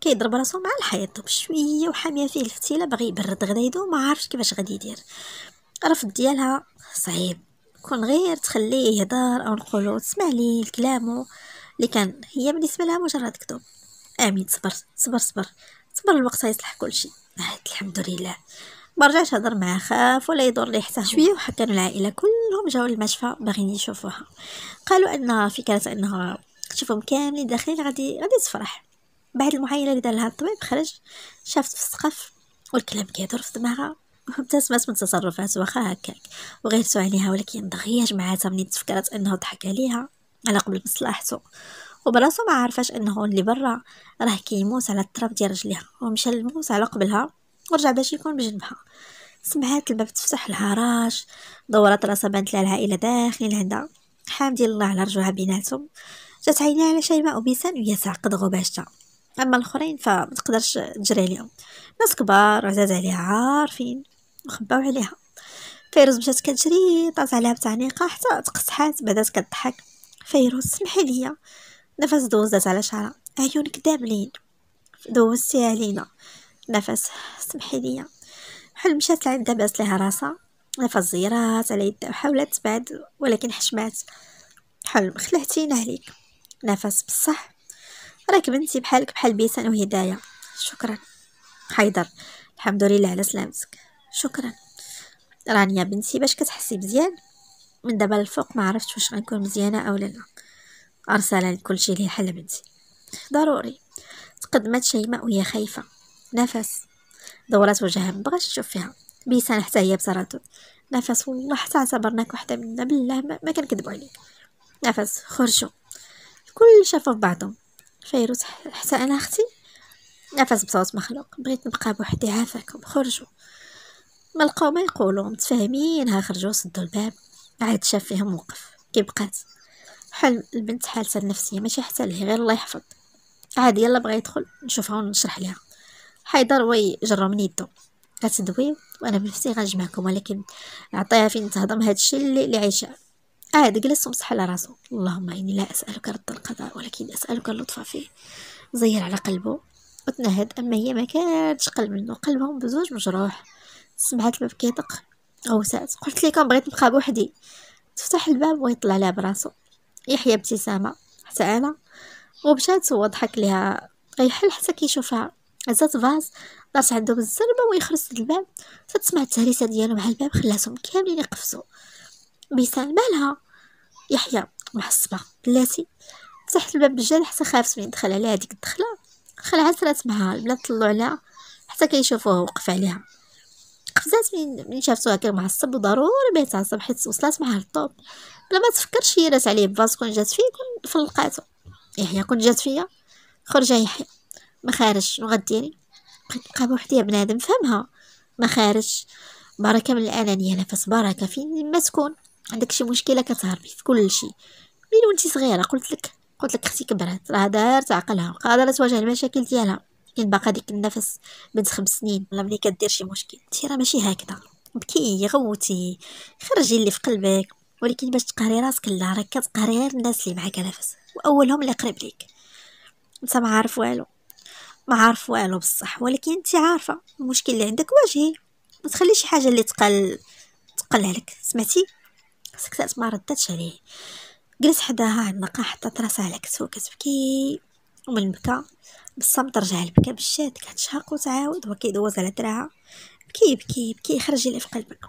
كيضرب راسو مع الحيط بشويه وحاميه فيه الفتيله باغي يبرد غدا يدو ما عارفش كيفاش غادي يدير الرفض ديالها صعيب كون غير تخليه يهضر او نقولو تسمع لي لكلامه اللي كان هي بالنسبه لها مجرد كتب امين صبر صبر صبر صبر الوقت يصلح كل شيء عاد آه، الحمد لله ما رجعش هضر معاه خاف ولا يضر لي حتى شويه وحكانوا العائله كلهم جاو للمشفى باغيين يشوفوها قالوا انها فكره انها تشوفهم كاملين داخلين غادي غادي تفرح بعد المعايله اللي دار لها الطبيب خرج شافت في السقف والكلام كيدور في دماغها ابتسمت من تصرفات واخا هكاك وغيرتو عليها ولكن دغيا جمعاتها منين تفكرت انه ضحك عليها على قبل مصلحته وبراسو ما عارفاش انه اللي برا راه كيموت على التراب ديال رجليها ومشى للموس على قبلها ورجع باش يكون بجنبها سمعات الباب تفتح الهراج دورات راسها بانت لها العائله داخلين عندها حامد الله على رجوعها بيناتهم جات عينيها على شيماء وبيسان وهي تعقد غباشتها اما الاخرين فما تقدرش تجري عليهم ناس كبار وعزاز عليها عارفين مخباو عليها فيروز مشات كتجري طاز عليها بتعنيقه حتى تقصحات بدات كضحك فيروز سمحي ليا نفس دوزات على شعرها عيونك داملين دوزتي علينا نفس سمحي ليا حل مشات لعند باس ليها راسها نفس زيرات على يدها وحاولت تبعد ولكن حشمات حلم خلعتينا عليك نفس بصح راك بنتي بحالك بحال بيسان وهدايا شكرا حيدر الحمد لله على سلامتك شكرا رانيا بنتي باش كتحسي مزيان من دابا للفوق ما عرفتش واش غنكون مزيانه اولا لا ارسل لكل شيء اللي حل بنتي ضروري تقدمت شيماء وهي خايفه نفس دورات وجهها ما بغاش تشوف فيها بيسان حتى هي بتردد نفس والله حتى اعتبرناك وحده منا بالله ما, ما كنكذبوا عليك نفس خرجوا الكل شافوا في بعضهم فيروز حتى انا اختي نفس بصوت مخلوق بغيت نبقى بوحدي عافاكم خرجوا ما لقاو ما يقولوا ها خرجوا سدوا الباب عاد شاف فيهم وقف كي بقات حلم البنت حالتها النفسيه ماشي حتى ليه غير الله يحفظ عاد يلا بغا يدخل نشوفها ونشرح لها حيدر وي جرو من يدو غتدوي وانا بنفسي غنجمعكم ولكن عطيها فين تهضم هذا الشيء اللي, اللي عايشه عاد جلس ومسح على راسو اللهم اني لا اسالك رد القضاء ولكن اسالك اللطف فيه زير على قلبه وتنهد اما هي ما كانتش قلب منه قلبهم بزوج مجروح صبعك الباب بكيطق غوسات قلت لكم بغيت نبقى بوحدي تفتح الباب ويطلع لها براسو يحيى ابتسامه حتى انا ومشات وضحك لها غيحل حتى كيشوفها هزات فاز دارت عندو بالزربه ويخرس الباب فتسمع التهريسه ديالو مع الباب خلاتهم كاملين يقفزو بيسان مالها يحيى محسبه بلاتي فتحت الباب بجد حتى خافت من يدخل عليها ديك الدخله خلعت رات معها البنات طلعوا عليها حتى كيشوفوها وقف عليها خزات من, من شافتوها معصب وضروري باه تعصب حيت وصلات معاه للطوب بلا ما تفكرش هي رات عليه باس كون جات فيه كون فلقاتو يحيى كون جات فيا خرج يحيى ما شنو غديري بقيت نبقى بوحدي يا بنادم فهمها ما خارج بركه من الانانيه نفس بركه فين ما تكون عندك شي مشكله كتهربي في كل شيء من وانت صغيره قلت لك قلت لك اختي كبرات راه دارت عقلها قادره تواجه المشاكل ديالها كاين باقا ديك النفس بنت خمس سنين ولا ملي كدير شي مشكل انت راه ماشي هكذا بكي غوتي خرجي اللي في قلبك ولكن باش تقهري راسك لا راك كتقهري غير الناس اللي معاك نفس واولهم اللي قريب ليك انت ما عارف والو ما عارف والو بصح ولكن انت عارفه المشكل اللي عندك واجهي ما تخليش شي حاجه اللي تقل تقل عليك سمعتي سكتات ما ردتش عليه جلس حداها عنقها حطت راسها على كتفو كتبكي ومن بكى بالصمت رجع البكا بالشات كتشهق وتعاود وكيدوز على دراعها بكي بكي بكي خرجي لي في قلبك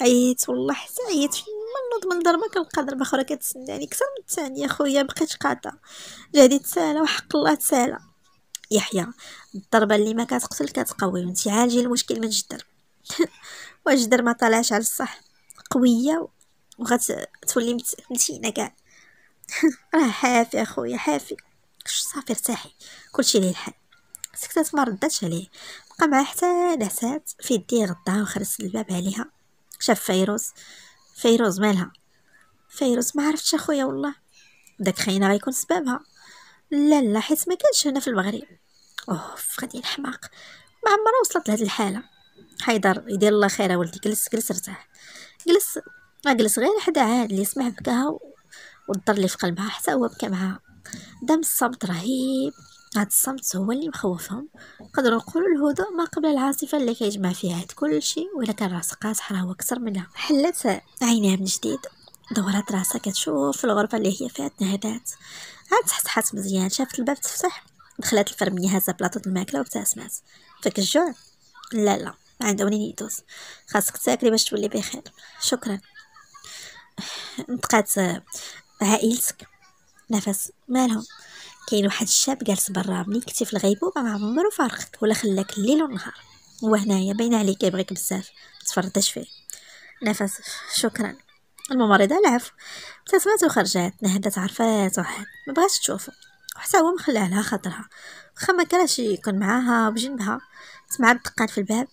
عييت والله حتى عييت من نوض من ضربه كنلقى ضربه اخرى كتسناني كثر من الثانيه خويا بقيت قاطع جهدي تسالى وحق الله تسالى يحيى الضربه اللي ما كتقتل كتقوي وانت عالجي المشكل من جدر واش جدر ما طلعش على الصح قويه وغتولي متينه كاع راه حافي اخويا حافي كش صافي ارتاحي كلشي ليه الحال سكتات ما ردتش عليه بقى معاه حتى نعسات في يديه غدا وخرس الباب عليها شاف فيروز فيروز مالها فيروز ما عرفتش اخويا والله داك خينا غيكون سببها لا لا حيت ما كانش هنا في المغرب اوف غادي الحماق ما عمرها وصلت لهاد الحاله حيدر يدير الله خير ولدي جلس جلس ارتاح جلس جلس غير حدا عاد اللي سمع بكاها والضر اللي في قلبها حتى هو بكى معاها دم الصمت رهيب هاد الصمت هو اللي مخوفهم نقدروا نقولوا الهدوء ما قبل العاصفه اللي كيجمع فيها هاد كلشي ولا كان راس قاصح راهو هو اكثر منها حلت عينيها من جديد دورات راسها كتشوف الغرفه اللي هي فيها تنهدات عاد صحصحات مزيان شافت الباب تفتح دخلت الفرميه هازه بلاطه الماكله وابتسمات فك الجوع لا لا ما عندها وين يدوز خاصك تاكلي باش تولي بخير شكرا نتقات عائلتك نفس مالهم كاين واحد الشاب جالس برا من يكتي في الغيبوبه ما عمرو فارقك ولا خلاك الليل والنهار وهنايا باين عليك كيبغيك بزاف تفرطش فيه نفس شكرا الممرضة العفو ابتسمت وخرجات نهدت عرفات واحد ما بغاش تشوفو وحتى هو مخلاه لها خاطرها واخا ما كانش يكون معاها وبجنبها سمع دقات في الباب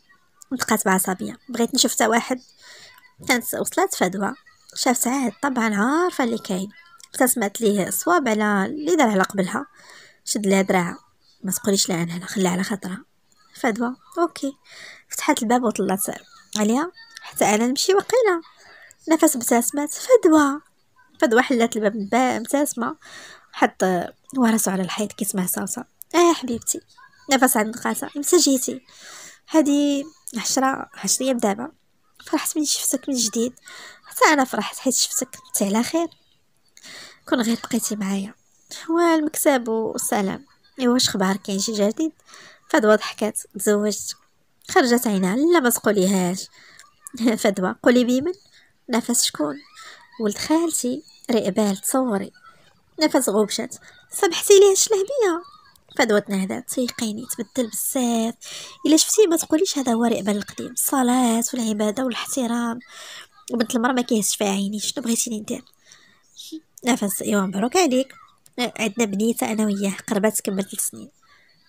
ودقات بعصبية بغيت نشوف تا واحد كانت وصلت فدوى شافت عاد طبعا عارفة اللي كاين ابتسمت ليه صواب على اللي دار على قبلها شد لها دراعها ما تقوليش لها انا خليها على خاطرها فدوى اوكي فتحت الباب وطلعت عليها حتى انا نمشي وقيله نفس ابتسمت فدوى فدوى حلات الباب ابتسمه حط ورسو على الحيط كيسمع صوصه اه حبيبتي نفس عند قاسة امتى جيتي هادي عشرة عشرية دابا فرحت من شفتك من جديد حتى انا فرحت حيت شفتك انت على خير كون غير بقيتي معايا هو المكتب والسلام ايوا واش خبار كاين شي جديد فدوى ضحكات تزوجت خرجت عينها لا ما تقوليهاش فدوى قولي بيمن نفس شكون ولد خالتي رئبال تصوري نفس غوبشات سمحتي ليه الشلهبيه فدوى تنهدات تيقيني تبدل بزاف الا شفتيه ما تقوليش هذا هو رئبال القديم الصلاه والعباده والاحترام بنت المرا ما كيهزش فيها عيني شنو بغيتيني ندير نفس إيوا مبروك عليك عندنا بنيته أنا وياه قربات تكمل ثلاث سنين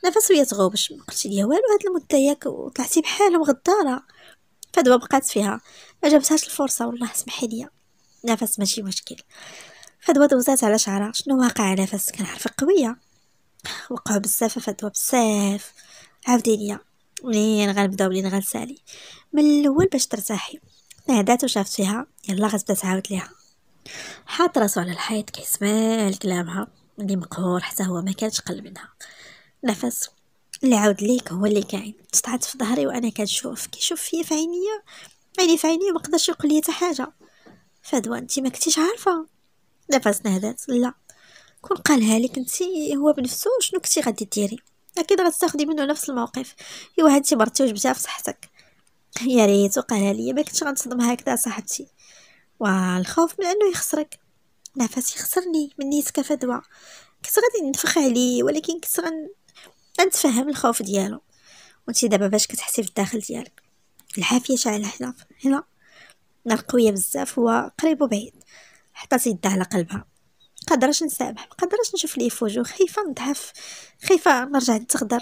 نفس ويا تغوبش ما قلتش ليا والو هاد المده ياك وطلعتي بحالهم غداره فدوا بقات فيها ما جابتهاش الفرصه والله سمحي ليا نفس ماشي مشكل فدوا دوزات على شعرها شنو واقع على نفس كنعرفك قويه وقعوا بزاف فدوا بزاف عاودي ليا منين غنبداو منين غنسالي من الاول باش ترتاحي نهدات وشافت فيها يلا غتبدا تعاود ليها حاط راسو على الحيط كيسمع كلامها اللي مقهور حتى هو ما كانش قل منها نفس اللي عاود ليك هو اللي كاين تطعت في ظهري وانا كنشوف كيشوف فيا في عينيا عيني في عينيا ما قدرش يقول لي حتى حاجه فدوى انت ما كنتيش عارفه نفس نهدات لا كون قالها لك انت هو بنفسه شنو كنتي غادي ديري اكيد غتاخدي منه نفس الموقف ايوا هانتي مرتي وجبتيها في صحتك يا ريت وقالها لي ما كنتش غنصدم هكذا صاحبتي والخوف من أنه يخسرك نفس يخسرني مني كفدوى كنت غادي نفخ عليه ولكن كنت غن... غنتفهم الخوف ديالو وانت دابا باش كتحسي في الداخل ديالك العافيه شعل هنا هنا نار قويه بزاف هو قريب وبعيد حطات يدها على قلبها قدرش نسامح مقدرش نشوف ليه في خايفه نضعف خايفه نرجع نتغدر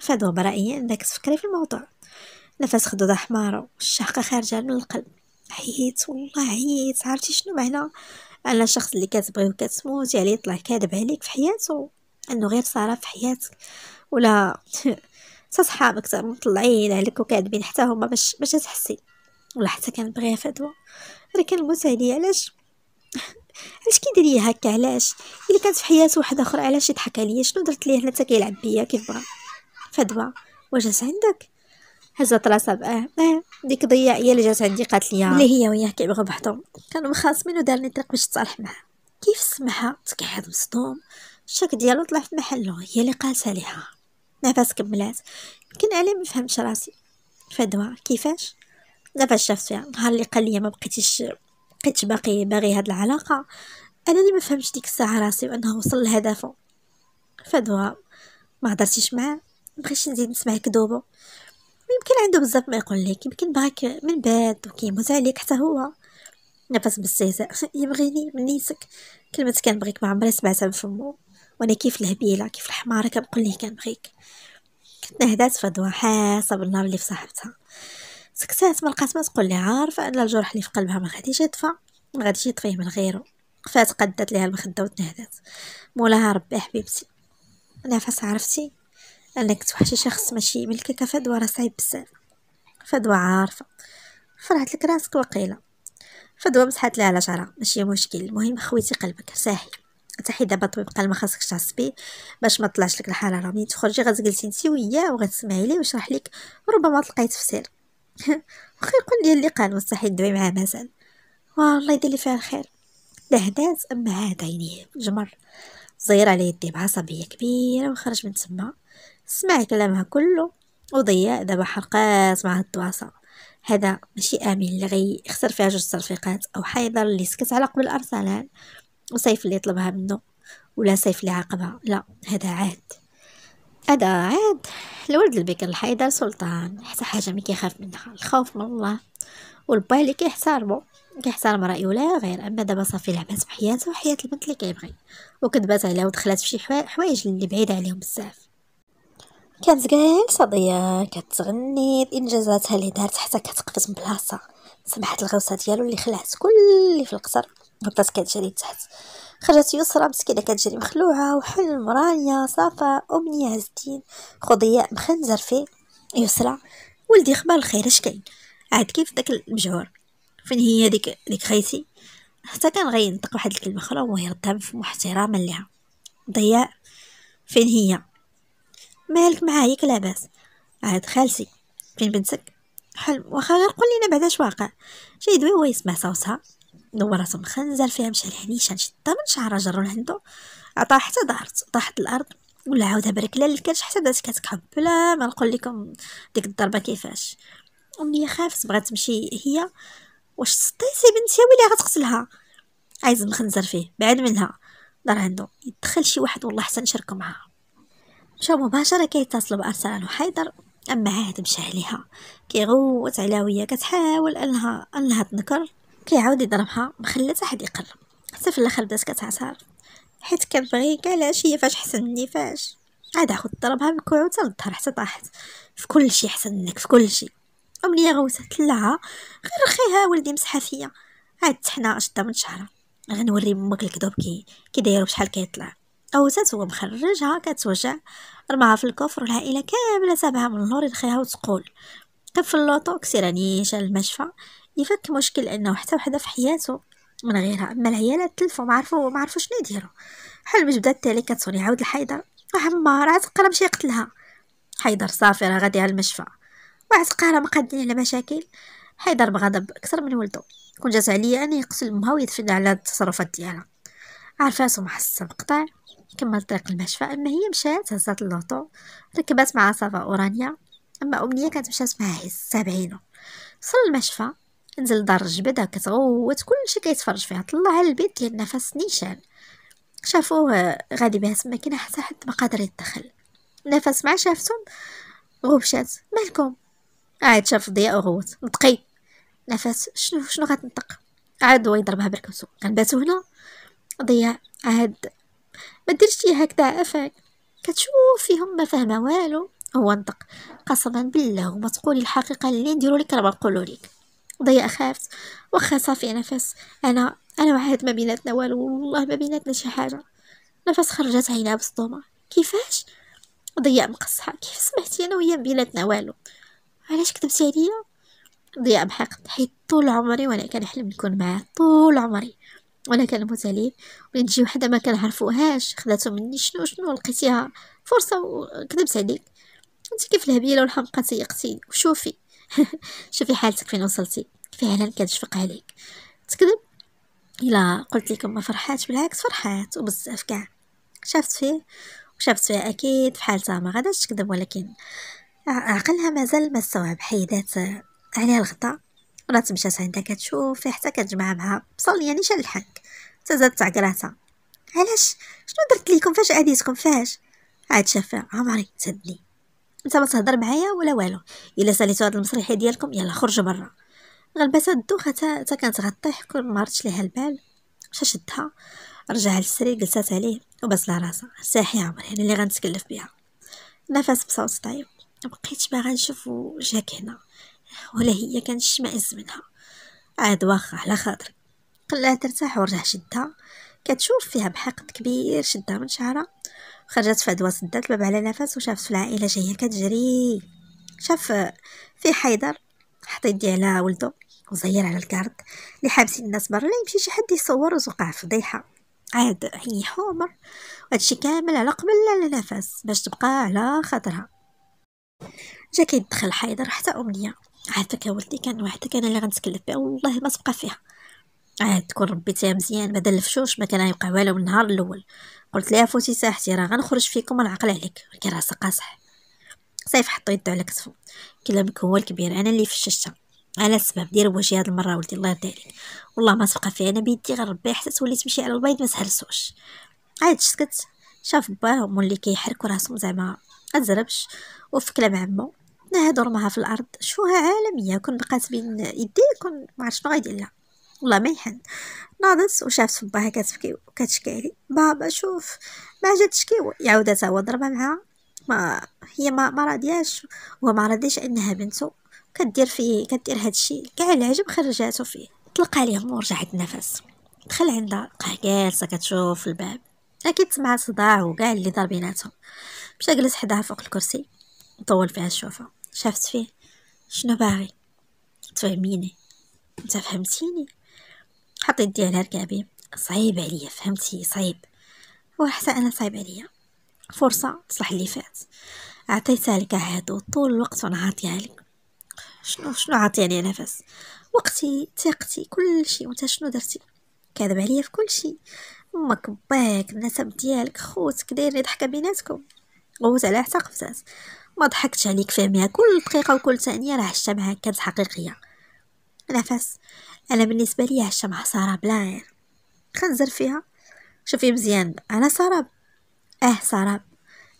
فادو برائيا انك تفكري في الموضوع نفس خدودة حماره والشهقه خارجه من القلب عييت والله عييت عرفتي شنو معنى انا الشخص اللي كتبغي وكتموتي عليه يطلع كاذب عليك في حياته انه غير ساره في حياتك ولا صحابك تاع مطلعين عليك وكاذبين حتى هما باش باش تحسي ولا حتى كنبغيها فدوى راه كنموت عليا علاش علاش كيدير ليا هكا علاش الا كانت في حياته واحد اخر علاش يضحك عليا شنو درت ليه حتى كيلعب بيا كيف بغا فدوى واش عندك هزت راسها باه اه ديك ضياء هي اللي جات عندي قالت لي اللي هي وياه كيبغيو بحضو كانوا مخاصمين ودارني طريق باش تصالح معاه كيف سمعها تكحد مصدوم الشك ديالو طلع في محلو هي اللي قالتها ليها نفس كملات يمكن علي ما فهمتش راسي فدوى كيفاش نفس شافت فيها يعني. نهار اللي قال لي ما بقيتيش بقيتش باقي باغي هاد العلاقه انا اللي ما فهمتش ديك الساعه راسي وانه وصل لهدفه فدوى ما هضرتيش معاه مبغيتش نزيد نسمع كذوبه يمكن عنده بزاف ما يقول لك يمكن باك من بعد وكيموت عليك حتى هو نفس باستهزاء يبغيني من نيسك كلمة كنبغيك ما عمري سمعتها من فمو وانا كيف الهبيلة كيف الحمارة كنقول ليه كنبغيك كنت نهدات فضوى حاسة بالنار اللي في صاحبتها سكتات ما لقات ما تقول لي عارفة ان الجرح اللي في قلبها ما غاديش يطفى ما غاديش يطفيه من غيره قفات قدت ليها المخدة وتنهدات مولاها ربي حبيبتي نفس عرفتي لانك توحشي شخص ماشي ملكك فدوى راه صعيب بزاف فدوى عارفه فرحت لك راسك وقيله فدوى مسحات لها على شعرها ماشي مشكل المهم خويتي قلبك ساهي تحيد دابا طبيب قال ما خاصكش تعصبي باش ما طلعش لك الحراره ملي تخرجي غتجلسي انت وياه وغتسمعي ليه ويشرح لك ربما تلقاي تفسير واخا يقول لي اللي قال مستحيل دوي معاه مازال والله يدير لي فيها الخير دهدات اما هذا عينيه جمر زير على يدي بعصبيه كبيره وخرج من تما سمع كلامها كله وضياء دابا حرقات مع هاد الدواسة هذا ماشي امين اللي غيخسر فيها جوج تصرفيقات او حيدر اللي سكت على قبل ارسلان وسيف اللي طلبها منه ولا سيف اللي عاقبها لا هذا عاد هذا عاد الولد البكر الحيدر سلطان حتى حاجه ما كيخاف منها الخوف من الله والباي اللي كيحتارمو كيحترم رايه ولا غير اما دابا صافي لعبات بحياته وحياه البنت اللي كيبغي وكذبات عليها ودخلات في شي حوايج اللي بعيده عليهم بزاف كانت كتقال صبية كتغني بإنجازاتها اللي دارت حتى كتقفز من بلاصة سمحت الغوصة ديالو اللي خلعت كل في القصر هبطات كتجري تحت خرجت يسرى مسكينة كتجري مخلوعة وحلم رانيا صافا أمنية عز الدين خضياء مخنزر فيه يسرى ولدي خبار الخير اش كاين عاد كيف داك المجهور فين هي ديك ديك خيتي حتى كان غينطق واحد الكلمة أخرى وهي ردها بفمو احتراما ليها ضياء فين هي مالك معايا لاباس عاد خالتي فين بنتك حلم واخا غير قول لينا بعدا اش واقع جاي دوي هو يسمع صوصها دور راسو مخنزر فيها مشى الحنيشة شدها من شعرها جرو لعندو عطاها حتى ظهرت طاحت الارض ولا عاودها برك لا الكرش حتى دات كتكحب بلا ما نقول لكم ديك الضربه كيفاش امي خافت بغات تمشي هي واش سطيتي بنتي ولا غتقتلها عايز مخنزر فيه بعد منها دار عندو يدخل شي واحد والله حتى نشاركو معاها مشاو مباشرة كيتصلوا بأرسلان وحيدر أما عاد مشى عليها كيغوت على وهي كتحاول أنها أنها تنكر كيعاود يضربها ما حتى حد يقرب حتى في الآخر بدات كتعتار حيت كتبغي كاع العشية فاش حسن مني فاش عاد خد ضربها بالكوع حتى للظهر حتى طاحت في كل شيء حسن منك في كل شيء أمنية غوتت لها غير رخيها ولدي مسحها فيا عاد تحنا شدة من شهره غنوري مك الكذوب كي كي دايرو بشحال كيطلع اوسات هو مخرجها كتوجع رماها في الكفر والعائله كامله سابها من النور يدخلها وتقول كف اللوطو كسير عنيشه المشفى يفك مشكل انه حتى وحده في حياته من غيرها اما العيالات تلفوا ما عرفوا ما عرفوا شنو يديروا حلمت بدات تالي كتصوني عاود الحيدر وعمار عاد قرا مشي يقتلها حيدر صافي راه غادي على المشفى واحد قرا ما قادين على مشاكل حيدر بغضب اكثر من ولدو كون جات عليا اني يقتل مها ويدفن على التصرفات ديالها عرفاتو محسن بقطع كمل طريق المشفى اما هي مشات هزات اللوطو ركبات مع صفا اورانيا اما امنيه كانت مشات مع حس سابعينو وصل المشفى نزل دار الجبد هكا تغوت كلشي كيتفرج فيها طلع على البيت ديال نفس نيشان شافوه غادي بها تما كاين حتى حد ما قادر يتدخل نفس مع شافتهم غوبشات مالكم عاد شاف ضياء وغوت نطقي نفس شنو شنو غتنطق عاد هو يضربها بركبتو غنباتو هنا ضياء عاد ما درتي هكذا عفاك كتشوف فيهم ما فاهمه والو هو نطق قسما بالله وما تقولي الحقيقه اللي نديرو لك راه ما نقولو لك ضيا خافت واخا صافي نفس انا انا وعاد ما بيناتنا والو والله ما بيناتنا شي حاجه نفس خرجت عينها بصدومه كيفاش ضياء مقصحه كيف سمعتي انا وهي بيناتنا والو علاش كذبتي عليا ضياء بحق حيت طول عمري وانا كنحلم نكون معاه طول عمري وانا كنموت عليه وين تجي وحده ما كنعرفوهاش خداتو مني شنو شنو لقيتيها فرصه وكذبت عليك انت كيف الهبيله والحمقى تيقتي وشوفي شوفي حالتك فين وصلتي فعلا كتشفق عليك تكذب الا قلت لكم ما فرحات بالعكس فرحات وبزاف كاع شافت فيه وشافت فيه اكيد في حالتها ما غاداش تكذب ولكن عقلها مازال ما استوعب حيدات عليها الغطاء ولا مشات عندها كتشوف إيه، حتى كتجمع معها بصل يعني شال الحق تزاد زادت تعكراتها علاش شنو درت ليكم فاش اديتكم فاش عاد شافها عمري تدني انت ما تهضر معايا ولا والو الا ساليتو هاد المسرحيه ديالكم يلا خرج برا غلبتها الدوخه حتى كانت غطيح كل ما رتش ليها البال مشى شدها رجع للسرير جلسات عليه وبس لها راسها ساحي عمري انا اللي غنتكلف بها نفس بصوت ضعيف طيب. مبقيتش باغا نشوف وجهك هنا ولا هي كانت شمائز منها عاد واخا على خاطري خلاها ترتاح ورجع شدها كتشوف فيها بحقد كبير شدها من شعرها خرجت فدوى سدات الباب على نفس وشافت في العائله جايه كتجري شاف في حيدر حط يدي على ولدو وزير على الكارت اللي حابسين الناس برا لا يمشي شي حد يصور وتوقع فضيحه عاد هي حمر وهادشي كامل على قبل لا نفس باش تبقى على خاطرها جا كيدخل حيدر حتى امنيه عافاك يا ولدي كان وحدك انا اللي غنتكلف بها والله ما تبقى فيها عاد تكون ربيتيها مزيان ما دلفشوش ما كان يوقع والو من النهار الاول قلت ليها فوتي ساحتي راه غنخرج فيكم العقل عليك ولكن راسها قاصح صيف حطو يدو على كتفو كلامك هو الكبير انا اللي فششتها على السبب دير وجهي هاد المره ولدي الله يرضي عليك والله ما تبقى فيها انا بيدي غير ربي حتى تولي تمشي على البيض ما تهرسوش عاد سكت شاف باه ملي كيحركو راسهم زعما ازربش وفكله مع عمو نهض رماها في الارض شوها عالميه كون بقات بين يديه كون ما عرفش شنو غيدير لها والله ما يحن ناضت وشافت باها كتبكي وكتشكي لي بابا شوف ما جاتش كي عاودت هو ضربها معاها ما هي ما ما راضياش هو ما راضيش انها بنته كدير فيه كدير هذا الشيء كاع العجب خرجاتو فيه طلق عليهم ورجع عند النفس دخل عندها بقى جالسه كتشوف الباب اكيد سمع صداع وكاع اللي دار بيناتهم مشى جلس حداها فوق الكرسي طول فيها الشوفه شافت فيه شنو باغي تفهميني انت فهمتيني حطيت يدي على ركابي صعيب عليا فهمتي صعيب وحتى انا صعيب عليا فرصه تصلح اللي فات عطيتها لك عهد طول الوقت وانا عاطيها لك شنو شنو عاطيني نفس وقتي ثقتي كل شيء وانت شنو درتي كاذب عليا في كل شيء امك باك النسب ديالك خوتك دايرين ضحكه بيناتكم غوت عليها حتى قفزات ما ضحكتش عليك فهميها كل دقيقه وكل ثانيه راه عشتها معاك كانت حقيقيه نفس انا بالنسبه لي عشتها مع ساره بلاير خنزر فيها شوفي مزيان انا سراب اه سراب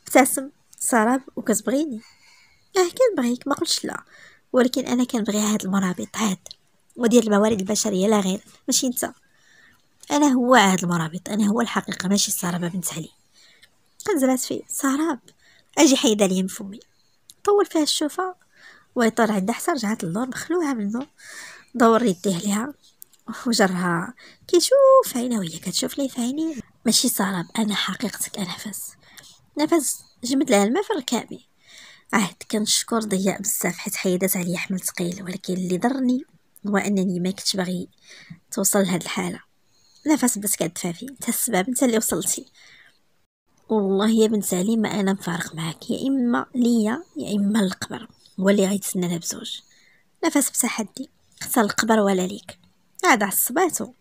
ابتسم سراب وكتبغيني اه كنبغيك ما قلتش لا ولكن انا كنبغي هاد المرابط هاد مدير الموارد البشريه لا غير ماشي انت انا هو هاد المرابط انا هو الحقيقه ماشي سارة بنت علي خنزرات فيه سراب اجي حيدة لي من فمي طول فيها الشوفة وهي طلعت حتى رجعت للدور مخلوعة منه دور يديه ليها وجرها كيشوف عينها وهي كتشوف لي في عيني ماشي صراب انا حقيقتك انفس نفس جمد لها الماء في ركابي عهد كنشكر ضياء بزاف حيت حيدات عليا حمل ثقيل ولكن اللي ضرني هو انني ما كنتش باغي توصل لهاد الحاله نفس بدات كدفى فيه انت السبب انت اللي وصلتي والله يا بنت ما انا مفارق معاك يا اما ليا يا اما القبر هو اللي غيتسنانا بزوج نفس بتحدي حتى القبر ولا ليك عاد عصباتو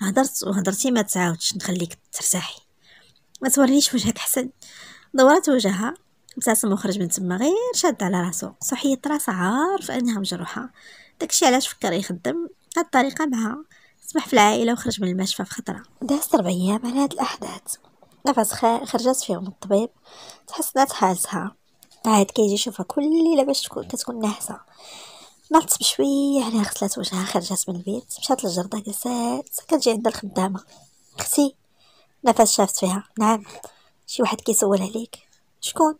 هضرت وهضرتي ما تعاودش نخليك ترتاحي ما توريش وجهك حسن دورات وجهها ابتسم وخرج من تما غير شاد على راسو صحية راسها عارف انها مجروحة داكشي علاش فكر يخدم هاد الطريقة معها سمح في العائلة وخرج من المشفى في خطرة دازت ربع ايام على هاد الاحداث نفس خرجت فيهم الطبيب تحسنات حالتها عاد كيجي يشوفها كل ليله باش تكون كتكون ناعسه نطت بشويه عليها يعني غسلات وجهها خرجت من البيت مشات للجرده جلسات كتجي عند الخدامه اختي نفس شافت فيها نعم شي واحد كيسول عليك شكون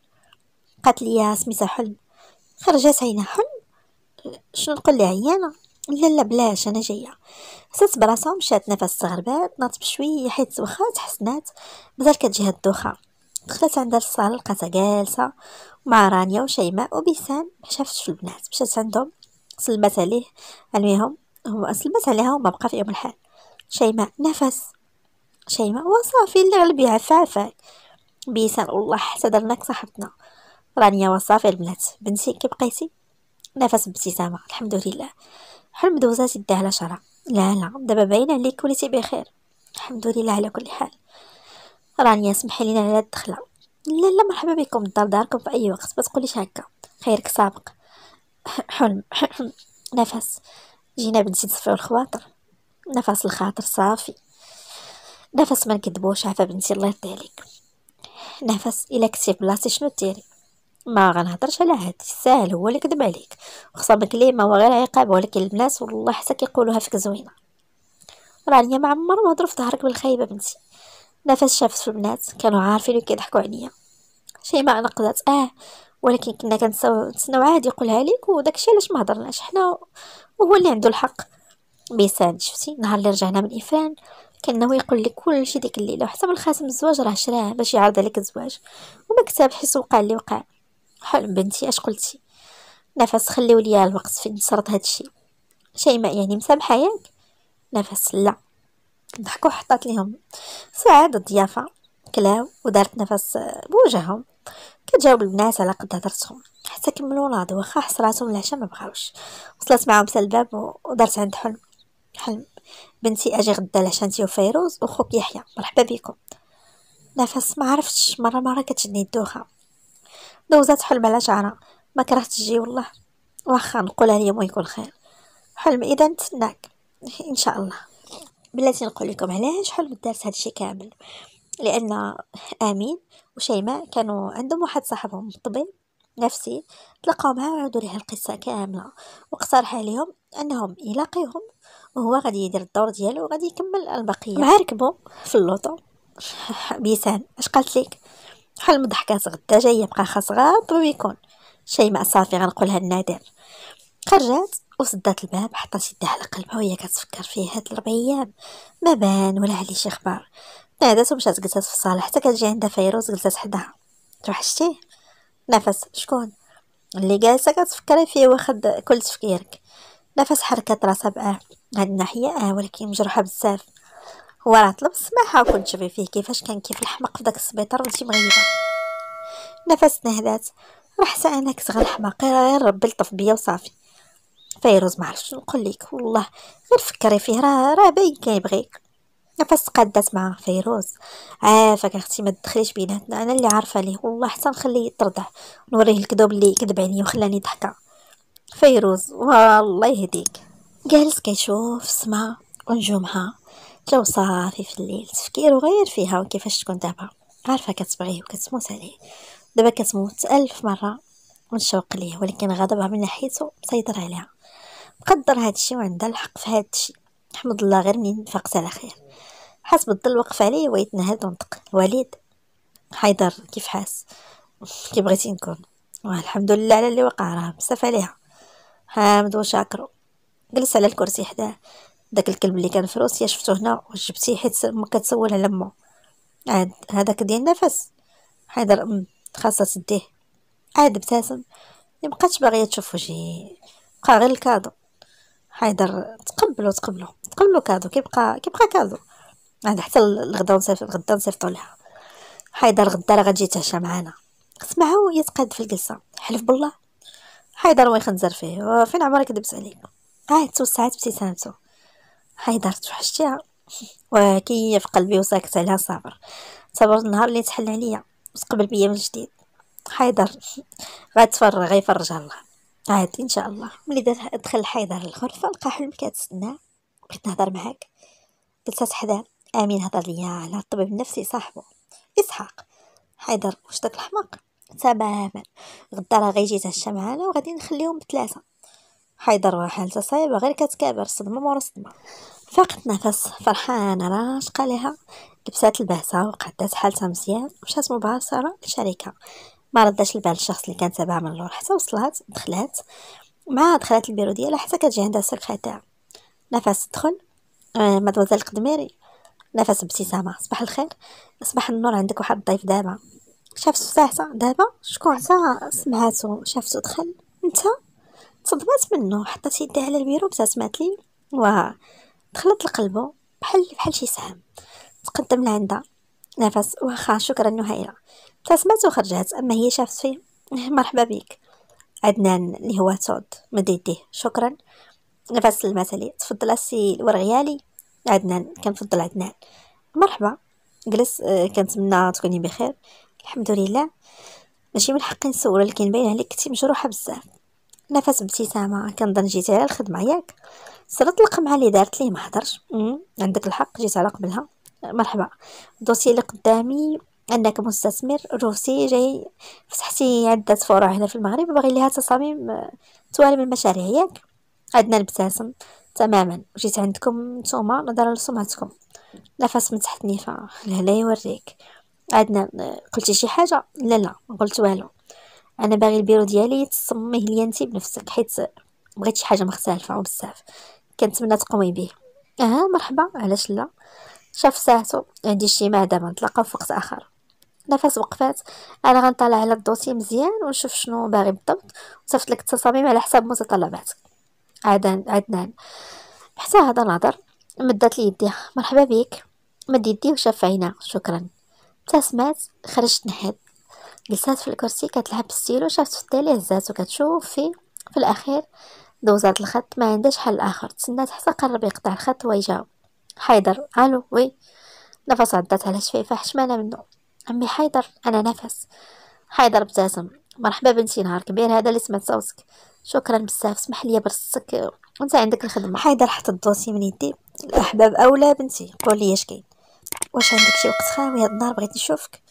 قالت لي سميتها حلم خرجت عينها حلم شنو نقول لها عيانه لا لا بلاش انا جايه حسات براسها مشات نفس استغربات نط بشويه حيت واخا تحسنات مازال كتجيها الدوخه دخلت عندها الصال لقاتها جالسه مع رانيا وشيماء وبسام ما شافتش البنات مشات عندهم سلمت عليه علميهم سلمت عليها وما بقى فيهم الحال شيماء نفس شيماء وصافي اللي غلبي عفا عفاك بيسان والله حتى درناك صاحبتنا رانيا وصافي البنات بنتي كي بقيتي نفس بابتسامه الحمد لله حلم دوزات يديه على شرع لا لا دابا باينه عليك وليتي بخير الحمد لله على كل حال راني سمحي لينا على الدخله لا لا مرحبا بكم الدار داركم في اي وقت ما تقوليش هكا خيرك سابق حلم نفس جينا بنتي تصفيو الخواطر نفس الخاطر صافي نفس ما نكذبوش عفا بنتي الله يرضي عليك نفس الا كنتي بلاصتي شنو ديري ما غنهضرش على هاد الساهل هو اللي كذب عليك خصام ليه ما هو غير عقاب ولكن الناس والله حتى كيقولوها فيك زوينه راه ليا ما عمر ما في ظهرك بالخايبه بنتي نفس شافت في البنات كانوا عارفين كيضحكوا عليا شي ما نقدت اه ولكن كنا كنتسناو عادي يقولها لك وداكشي علاش ما هضرناش حنا وهو اللي عنده الحق بيسان شفتي نهار اللي رجعنا من ايفان كان ناوي يقول لك كلشي ديك الليله وحتى من خاتم الزواج راه شراه باش يعرض عليك الزواج وما كتاب حيت وقع اللي وقع حلم بنتي اش قلتي نفس خليو ليا الوقت فين نصرد هادشي شيماء يعني مسامحه ياك نفس لا ضحكوا حطات ليهم سعاد الضيافه كلاو ودارت نفس آه، بوجههم كتجاوب البنات على قد هضرتهم حتى كملوا ناضوا واخا حسراتهم العشاء ما بغاوش وصلت معاهم حتى الباب ودارت عند حلم حلم بنتي اجي غدا العشاء انت وفيروز وخوك يحيى مرحبا بكم نفس ما عرفتش مره مره كتشدني الدوخه دوزات حلم على شعرها ما كرهت تجي والله واخا نقولها مو ويكون خير حلم اذا نتسناك ان شاء الله بلاتي نقول لكم علاش حلم دارت هادشي كامل لان امين وشيماء كانوا عندهم واحد صاحبهم طبيب نفسي تلقاو معاه وعاودوا ليه القصه كامله واقترح عليهم انهم يلاقيهم وهو غادي يدير الدور ديالو وغادي يكمل البقيه مع ركبو في اللوطو بيسان اش قالت لك بحال من ضحكات غدا جايه بقى خاص غابر ويكون شي ما صافي غنقولها النادر خرجات وسدات الباب حطات يدها على قلبها وهي كتفكر فيه هاد الربع ايام ما بان ولا عليه شي خبر نادات ومشات جلسات في الصاله حتى كتجي عندها فيروز جلسات حداها توحشتيه نفس شكون اللي جالسه كتفكري فيه واخد كل تفكيرك نفس حركات راسها بقى هاد الناحيه اه ولكن مجروحه بزاف هو راه طلب السماحه وكنت شوفي فيه كيفاش كان كيف الحمق في داك السبيطار ونتي مغيبه نفس نهدات راه حتى انا كنت غير حماقي غير ربي لطف بيا وصافي فيروز ما عرفتش نقول لك والله غير فكري فيه راه راه باين كيبغيك نفس تقادات مع فيروز عافاك آه، اختي ما تدخليش بيناتنا انا اللي عارفه ليه والله حتى نخليه يترضع نوريه الكذوب اللي كذب عليا وخلاني ضحكه فيروز والله يهديك جالس كيشوف السما ونجومها جو صافي في الليل تفكيرو غير فيها وكيفاش تكون دابا عارفه كتبغيه وكتموت عليه دابا كتموت ألف مره من الشوق ليه ولكن غضبها من ناحيته مسيطر عليها مقدر هذا الشيء وعندها الحق في هذا الشيء الحمد الله غير منين فقت على خير حاس بالظل وقف عليه ويتنهد ونطق الوليد حيدر كيف حاس كي بغيتي نكون والحمد لله على اللي وقع راه بزاف عليها حامد وشاكرو جلس على الكرسي حداه داك الكلب اللي كان في روسيا شفتو هنا وجبتيه حيت ما كتسول على امه عاد هذاك ديال النفس حيدر خاصها تديه عاد ابتسم مبقاتش باغيه تشوف وجهي بقى غير الكادو حيدر تقبلو تقبلو تقبلو كادو كيبقى كيبقى كادو عاد حتى الغدا نصيفط الغدا نصيفطو لها حيدر غدا راه غتجي تعشى معانا سمعها وهي تقاد في الجلسه حلف بالله حيدر يخنزر فيه فين عمرك كذبت عليك عاد توسعت ابتسامته حيدر توحشتيها وكي في قلبي وساكت عليها صابر صبرت النهار اللي تحل عليا وتقبل بيا من جديد حيدر غتفرغ غيفرجها الله عادي ان شاء الله ملي دخل حيدر للغرفه لقى حلم كتسنى بغيت نهضر معاك جلست حداه امين هضر ليا على الطبيب النفسي صاحبه اسحاق حيدر واش داك الحماق تماما غدا راه غيجي تعشى معانا وغادي نخليهم بثلاثه حيدر حالته صعيبه غير كتكابر صدمه مورا صدمه فاقت نفس فرحانه راشقه لها لبسات البهسه وقادات حالتها مزيان مشات مباشره للشركه ما رداش البال الشخص اللي كان تابعها من اللور حتى وصلات دخلات مع دخلات البيرو ديالها حتى كتجي عندها السكرتير نفس دخل آه مدوزيل القدميري نفس ابتسامه صباح الخير صباح النور عندك واحد الضيف دابا شافت ساعتها دابا شكون عطا سمعاتو شافتو دخل انت صدمات منه حطت يديها على البيرو بتا سمعت لي واه دخلت لقلبه بحال بحال شي سهم تقدم لعندها نفس واخا شكرا نهيرة ابتسمت وخرجت اما هي شافت فيه إيه، مرحبا بك عدنان اللي هو تود مد يديه شكرا نفس المثلي تفضل السي الورغيالي عدنان كنفضل عدنان مرحبا جلس آه، كنتمنى تكوني بخير الحمد لله ماشي من حقي نسول لكن باين عليك كنتي مجروحه بزاف نفس بابتسامه كنظن جيتي على الخدمه ياك صرت القمعه اللي دارت لي ما حضرش عندك الحق جيت على قبلها مرحبا الدوسي اللي قدامي انك مستثمر روسي جاي فتحتي عده فروع هنا في المغرب باغي ليها تصاميم آه، توالي من المشاريع ياك عندنا نبتسم تماما جيت عندكم نتوما نظرا لسمعتكم نفس من تحت نيفه الهلا يوريك عندنا آه، قلتي شي حاجه لا لا ما قلت والو انا باغي البيرو ديالي تصميه ليا انت بنفسك حيت بغيت شي حاجه مختلفه وبزاف كنتمنى تقومي به اه مرحبا علاش لا شاف ساعته عندي اجتماع دابا نتلاقاو في وقت اخر نفس وقفات انا غنطلع على الدوسي مزيان ونشوف شنو باغي بالضبط وصفت لك التصاميم على حساب متطلباتك عدنان عدنان حتى هذا نظر مدت لي يديها مرحبا بك مد يدي وشاف عينها شكرا تسمعت خرجت نحيت جلسات في الكرسي كتلعب بالستيلو شافت في التالي هزات وكتشوف في في الاخير دوزات الخط ما عندهاش حل اخر تسنات حتى قرب يقطع الخط ويجاوب حيدر الو وي نفس عضات على شفيفه حشمانه منه عمي حيدر انا نفس حيدر ابتسم مرحبا بنتي نهار كبير هذا اللي سمعت صوتك شكرا بزاف اسمح لي برصك وانت عندك الخدمه حيدر حط الدوسي من يدي الاحباب اولى بنتي قولي اش كاين واش عندك شي وقت خاوي هاد النهار بغيت نشوفك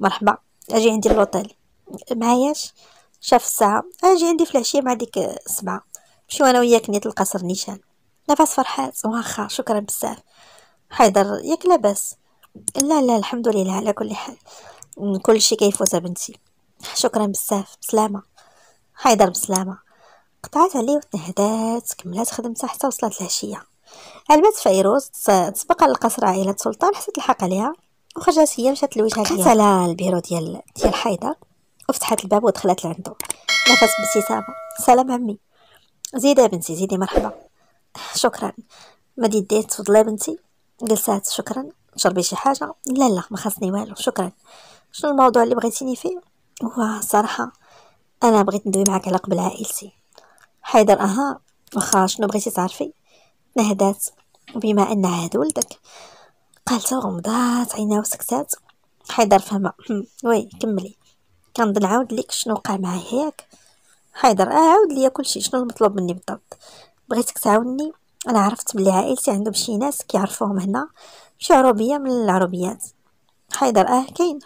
مرحبا اجي عندي لوطيل معاياش شاف الساعه اجي عندي في العشيه مع ديك السبعه مشيو انا وياك نيت القصر نيشان لاباس فرحات واخا شكرا بزاف حيدر ياك لاباس لا لا الحمد لله على كل حال كل شيء كيفوت بنتي شكرا بزاف بسلامه حيدر بسلامه قطعت عليه وتنهدات كملات خدمتها حتى وصلت العشيه علمات فيروز تسبق للقصر عائله سلطان حتى تلحق عليها وخرجت هي مشات لوجهها دخلت على البيرو ديال ديال حيدر وفتحت الباب ودخلت لعندو نفس بابتسامه سلام عمي يا بنتي زيدي مرحبا شكرا مدي ديت تفضلي بنتي جلسات شكرا شربي شي حاجه لا لا ما خاصني والو شكرا شنو الموضوع اللي بغيتيني فيه هو صراحه انا بغيت ندوي معك على قبل عائلتي حيدر اها واخا شنو بغيتي تعرفي نهدات بما ان عاد ولدك قالت وغمضات عينها وسكتات حيدر فهمها وي كملي كنظن عاود ليك شنو وقع معايا ياك حيدر اه عاود ليا كلشي شنو المطلوب مني بالضبط بغيتك تعاوني انا عرفت بلي عائلتي عندهم شي ناس كيعرفوهم هنا شي عروبيه من العروبيات حيدر اه كاين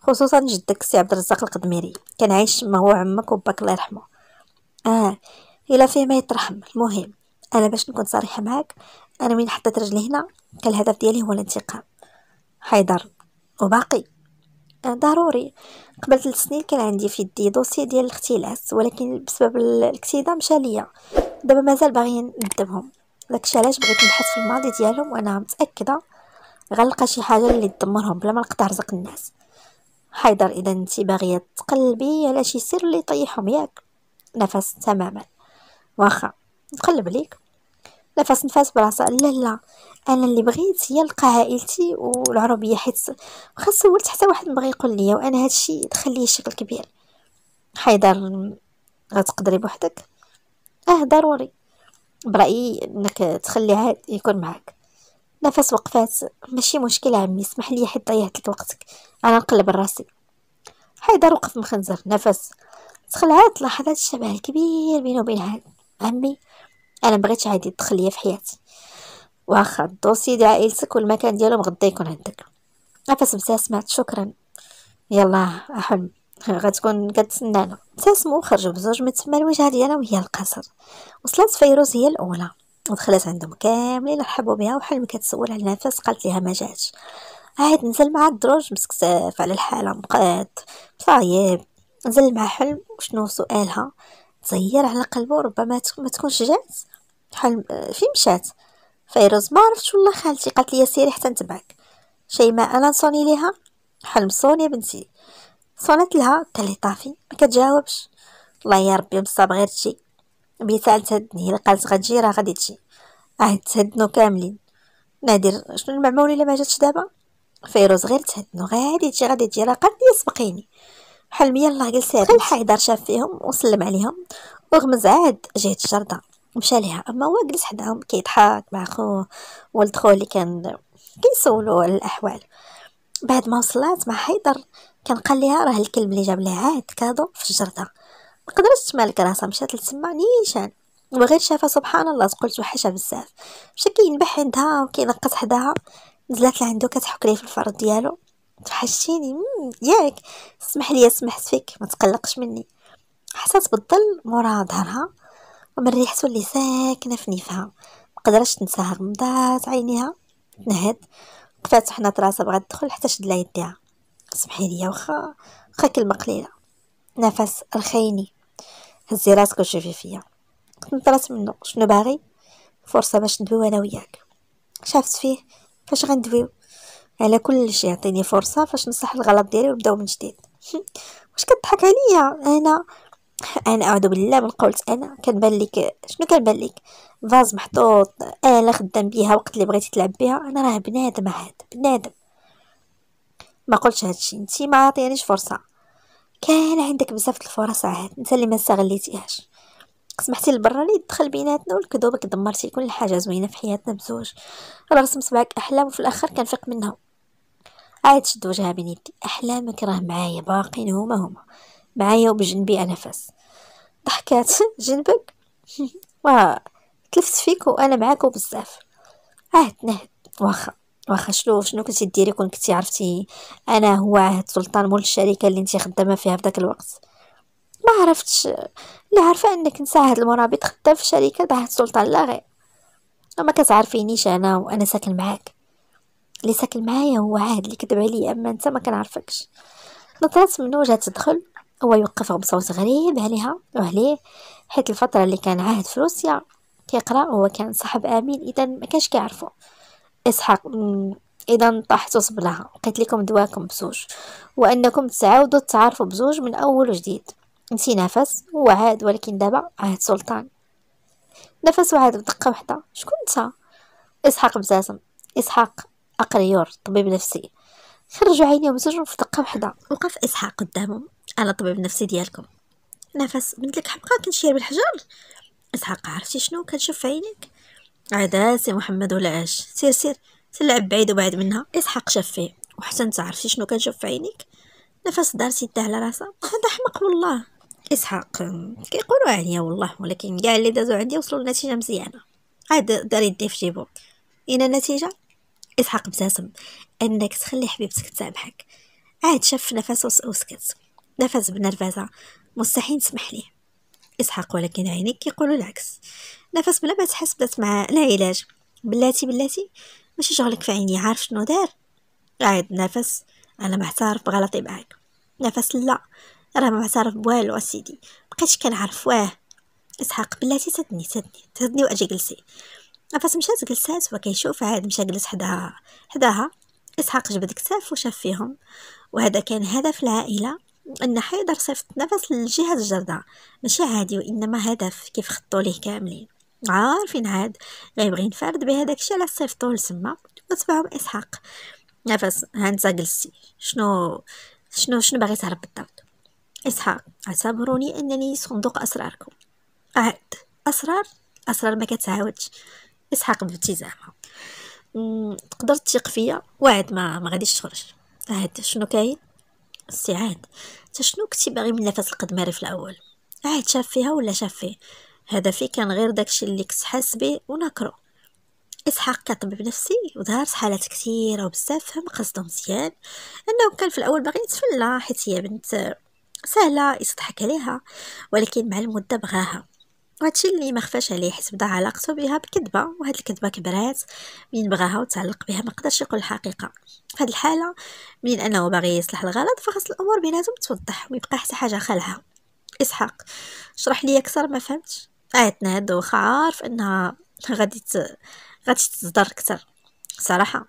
خصوصا جدك سي عبد الرزاق القدميري كان عايش تما هو عمك وباك الله يرحمه اه الا فيه ما يترحم المهم انا باش نكون صريحه معاك انا من حطيت رجلي هنا كان الهدف ديالي هو الانتقام حيدر وباقي آه، ضروري قبل ثلاث سنين كان عندي في يدي دوسي ديال الاختلاس ولكن بسبب الاكتئاب مشى ليا دابا مازال باغي ندبهم داكشي علاش بغيت نبحث في الماضي ديالهم وانا متاكده غنلقى شي حاجه اللي تدمرهم بلا ما نقطع رزق الناس حيدر اذا انت باغيه تقلبي على شي سر اللي يطيحهم ياك نفس تماما واخا نقلب ليك لا نفاس براسه لا لا انا اللي بغيت هي نلقى عائلتي والعربيه حيت خاص سولت حتى واحد بغى يقول لي وانا هادشي دخل لي شكل كبير حيدر غتقدري بوحدك اه ضروري برايي انك تخليها يكون معك نفس وقفات ماشي مشكل عمي اسمح لي حيت ضيعت لك وقتك انا نقلب راسي حيدر وقف مخنزر نفس تخلعات لحظات الشبه الكبير بينه وبين عمي انا مبغيتش عادي تدخل ليا في حياتي واخا الدوسي ديال عائلتك والمكان ديالهم غدا يكون عندك ابسمتها سمعت شكرا يلا احلم غتكون كتسنانا ابتسموا خرجوا بزوج من تما الوجهه ديالها وهي القصر وصلت فيروز هي الاولى ودخلت عندهم كاملين رحبوا بها وحلم كتسول على نفس قالت ليها ما جاتش عاد نزل مع الدروج مسكساف على الحاله مقاد صايب نزل مع حلم وشنو سؤالها زير على قلبه ربما ما تكونش جات بحال آه، فين مشات فيروز ما عرفتش ولا خالتي قالت لي سيري حتى نتبعك شيماء انا نصوني ليها حلم مصوني يا بنتي صونت لها قال لي طافي ما كتجاوبش الله يا ربي مصاب غير شي بغيت تهدني الا قالت غتجي راه غادي تجي عاد أه، تهدنو كاملين نادر شنو المعمول الا ما جاتش دابا فيروز غير تهدنو غادي تجي غادي تجي راه قالت لي سبقيني حلمي يلاه جلسات الحيدر شاف فيهم وسلم عليهم وغمز عاد جهه الجرده مشى ليها اما هو جلس حداهم كيضحك مع خوه ولد خوه اللي كان كيسولو على الاحوال بعد ما وصلات مع حيدر كان قال ليها راه الكلب اللي جاب ليها عاد كادو في الجرده ما قدرتش تمالك راسها مشات لتما نيشان وغير شافها سبحان الله تقول توحشها بزاف مشى كينبح عندها وكينقص حداها نزلت لعندو كتحك ليه في الفرد ديالو توحشتيني ياك سمح لي سمحت فيك ما تقلقش مني حسات بالظل مورا ظهرها ومن ريحتو اللي ساكنه في نيفها مقدرش تنساها غمضات عينيها نهد قفات حنات راسها بغات تدخل حتى شد يديها سمحي ليا واخا واخا كلمه قليله نفس رخيني هزي راسك وشوفي فيا نطرات منو شنو باغي فرصه باش ندويو انا وياك شافت فيه فاش غندويو على كل شيء عطيني فرصه فاش نصح الغلط ديالي ونبداو من جديد واش كضحك عليا انا انا اعوذ بالله من قولت انا كتبان لك شنو كتبان لك فاز محطوط اله خدام بيها وقت اللي بغيتي تلعب بها انا راه بنادم عاد بنادم ما قلتش هادشي انت ما عطيانيش فرصه كان عندك بزاف الفرص عاد انت اللي ما استغليتيهاش سمحتي لبرا لي دخل بيناتنا والكذوبك دمرتي كل حاجه زوينه في حياتنا بزوج رسمت معاك احلام وفي الاخر كنفيق منها عاد شد وجهها بين يدي احلامك راه معايا باقيين هما هما معايا وبجنبي فاس ضحكات جنبك تلفت فيك وأنا معاك وبزاف عهد نهد واخا واخا شنو شنو كنتي ديري كون كنتي عرفتي انا هو عهد سلطان مول الشركه اللي انت خدامه فيها في داك الوقت ما عرفتش لا عارفه انك نسى هاد المرابط خدام في شركه عهد سلطان لا غير وما كتعرفينيش انا وانا ساكن معاك اللي ساكن معايا هو عهد اللي كذب عليا اما انت ما كنعرفكش نطرت من وجهها تدخل هو يوقفها بصوت غريب عليها وعليه حيت الفترة اللي كان عاهد في روسيا كيقرا هو كان صاحب امين اذا ما كانش كيعرفو اسحاق اذا طاحت تصب قلت لكم دواكم بزوج وانكم تعاودوا تعرفوا بزوج من اول وجديد نسي نفس وعاد ولكن دابا عهد سلطان نفس وعاد بدقة واحدة شكون نتا اسحاق بزازم اسحاق اقريور طبيب نفسي خرجوا عينيهم زوجهم في دقة واحدة وقف اسحاق قدامهم انا الطبيب النفسي ديالكم نفس بنت لك حمقى كنشير بالحجر اسحاق عرفتي شنو كنشوف في عينيك عاد سي محمد ولا اش سير سير تلعب بعيد وبعد منها اسحاق شاف فيه وحسن تعرفتي شنو كنشوف في عينيك نفس دار سيده على راسها هذا حمق والله اسحاق كيقولوا عليا والله ولكن كاع اللي دازوا عندي وصلوا لنتيجه مزيانه عاد دار يدي في جيبو هنا النتيجه اسحاق ابتسم انك تخلي حبيبتك تسامحك عاد شاف نفس وسكت نفس بنرفزة مستحيل تسمح ليه إسحاق ولكن عينيك كيقولوا العكس نفس بلا ما تحس بدات مع لا علاج بلاتي بلاتي ماشي شغلك في عيني عارف شنو دار عيط نفس انا معترف بغلطي معاك نفس لا راه ما معترف بوالو اسيدي بقيتش كنعرف واه اسحاق بلاتي تدني تدني تدني واجي جلسي نفس مشات جلسات وكيشوف عاد مشى جلس حداها حداها اسحاق جبد كتاف وشاف فيهم وهذا كان هدف العائله أن حيدر صيفط نفس لجهة الجردة ماشي عادي وإنما هدف كيف خطوا ليه كاملين عارفين عاد غيبغي ينفرد بهذاك الشيء على صيفطوه لسما وتبعهم إسحاق نفس هانزا جلستي شنو شنو شنو باغي تهرب بالضبط إسحاق اعتبروني أنني صندوق أسراركم عاد أسرار أسرار ما كتعاودش إسحاق بابتسامة تقدر تثق فيا وعد ما ما غاديش تخرج عاد شنو كاين سي عاد تشنو كنتي باغي من نفس القدماري في الاول عاد شاف فيها ولا شاف فيه هدفي كان غير داكشي اللي كنت حاس به ونكرو اسحاق كطبيب نفسي وظهرت حالات كثيره وبزاف فهم قصده مزيان انه كان في الاول باغي يتفلى حيت هي بنت سهله يضحك عليها ولكن مع المده بغاها وهادشي اللي ما خفاش عليه حيت بدا علاقته بها بكذبه وهاد الكذبه كبرات من بغاها وتعلق بها ما قدرش يقول الحقيقه فهاد الحاله من انه باغي يصلح الغلط فخاص الامور بيناتهم توضح ويبقى حتى حاجه خلعها اسحاق شرح لي اكثر ما فهمتش عيطنا آية هاد واخا عارف انها غادي ت... غادي تصدر اكثر صراحه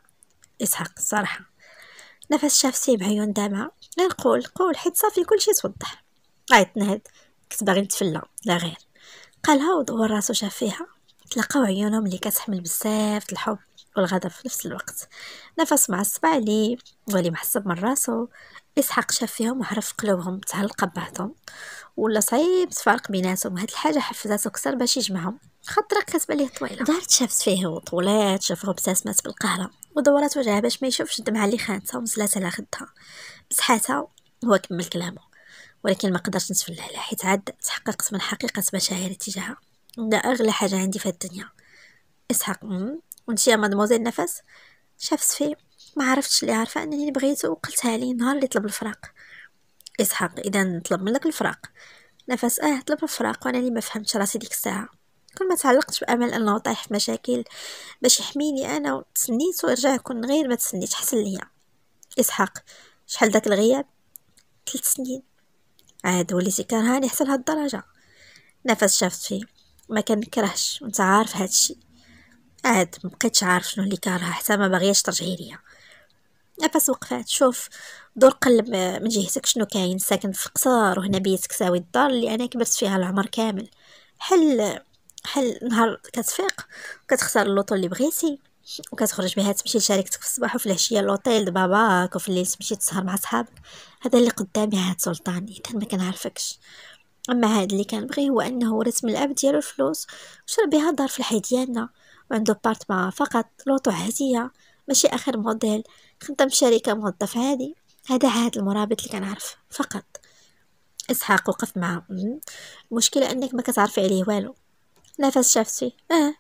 اسحاق صراحه نفس شافسي بعيون دامعه غير قول قول حيت صافي كلشي توضح عيطنا آية هاد كنت باغي نتفلى لا غير قالها ودور راسو شاف فيها تلقاو عيونهم اللي كتحمل بزاف الحب والغضب في نفس الوقت نفس مع الصبع لي ولي محسب من راسو اسحاق شاف فيهم وعرف قلوبهم تعلق ببعضهم ولا صعيب تفارق بيناتهم هاد الحاجه حفزاتو كثر باش يجمعهم خاطر كتبان ليه طويله دارت شافت فيه وطولات شافه ابتسمات بالقهره ودورات وجهها باش ما يشوفش الدمعه اللي خانتها ونزلات على خدها بصحتها هو كمل كلامه ولكن ما قدرت نتفلح لها حيت عاد تحققت من حقيقة مشاعري تجاهها ده أغلى حاجة عندي في الدنيا إسحاق يا مادموزيل نفس شافت فيه ما عرفتش اللي عارفة أنني بغيته وقلتها لي نهار اللي طلب الفراق إسحاق إذا نطلب منك الفراق نفس آه طلب الفراق وأنا اللي ما فهمتش راسي ديك الساعة كل ما تعلقت بأمل أنه طايح في مشاكل باش يحميني أنا وتسنيت ورجع كون غير ما تسنيت حسن ليا إسحاق شحال داك الغياب ثلاث سنين عاد وليتي كرهاني حتى لهاد الدرجه نفس شافت فيه ما كنكرهش وانت عارف هادشي عاد مبقيتش عارف شنو اللي كارها حتى ما باغياش ترجعي ليا نفس وقفات شوف دور قلب آه، من جهتك شنو كاين ساكن في قصار وهنا بيتك ساوي الدار اللي انا كبرت فيها العمر كامل حل حل نهار كتفيق وكتختار اللوطو اللي بغيتي وكتخرج بها تمشي لشركتك في الصباح وفي العشيه لوطيل دباباك وفي الليل تمشي تسهر مع صحابك هذا اللي قدامي هاد سلطان اذا ما كنعرفكش اما هذا اللي كنبغي هو انه رسم الاب ديالو الفلوس بها دار في الحي ديالنا بارت بارتما فقط لوطو عاديه ماشي اخر موديل خدام شركه موظف عادي هذا عاد المرابط اللي كنعرف فقط اسحاق وقف معاه المشكله انك ما كتعرفي عليه والو نفس شافت فيه اه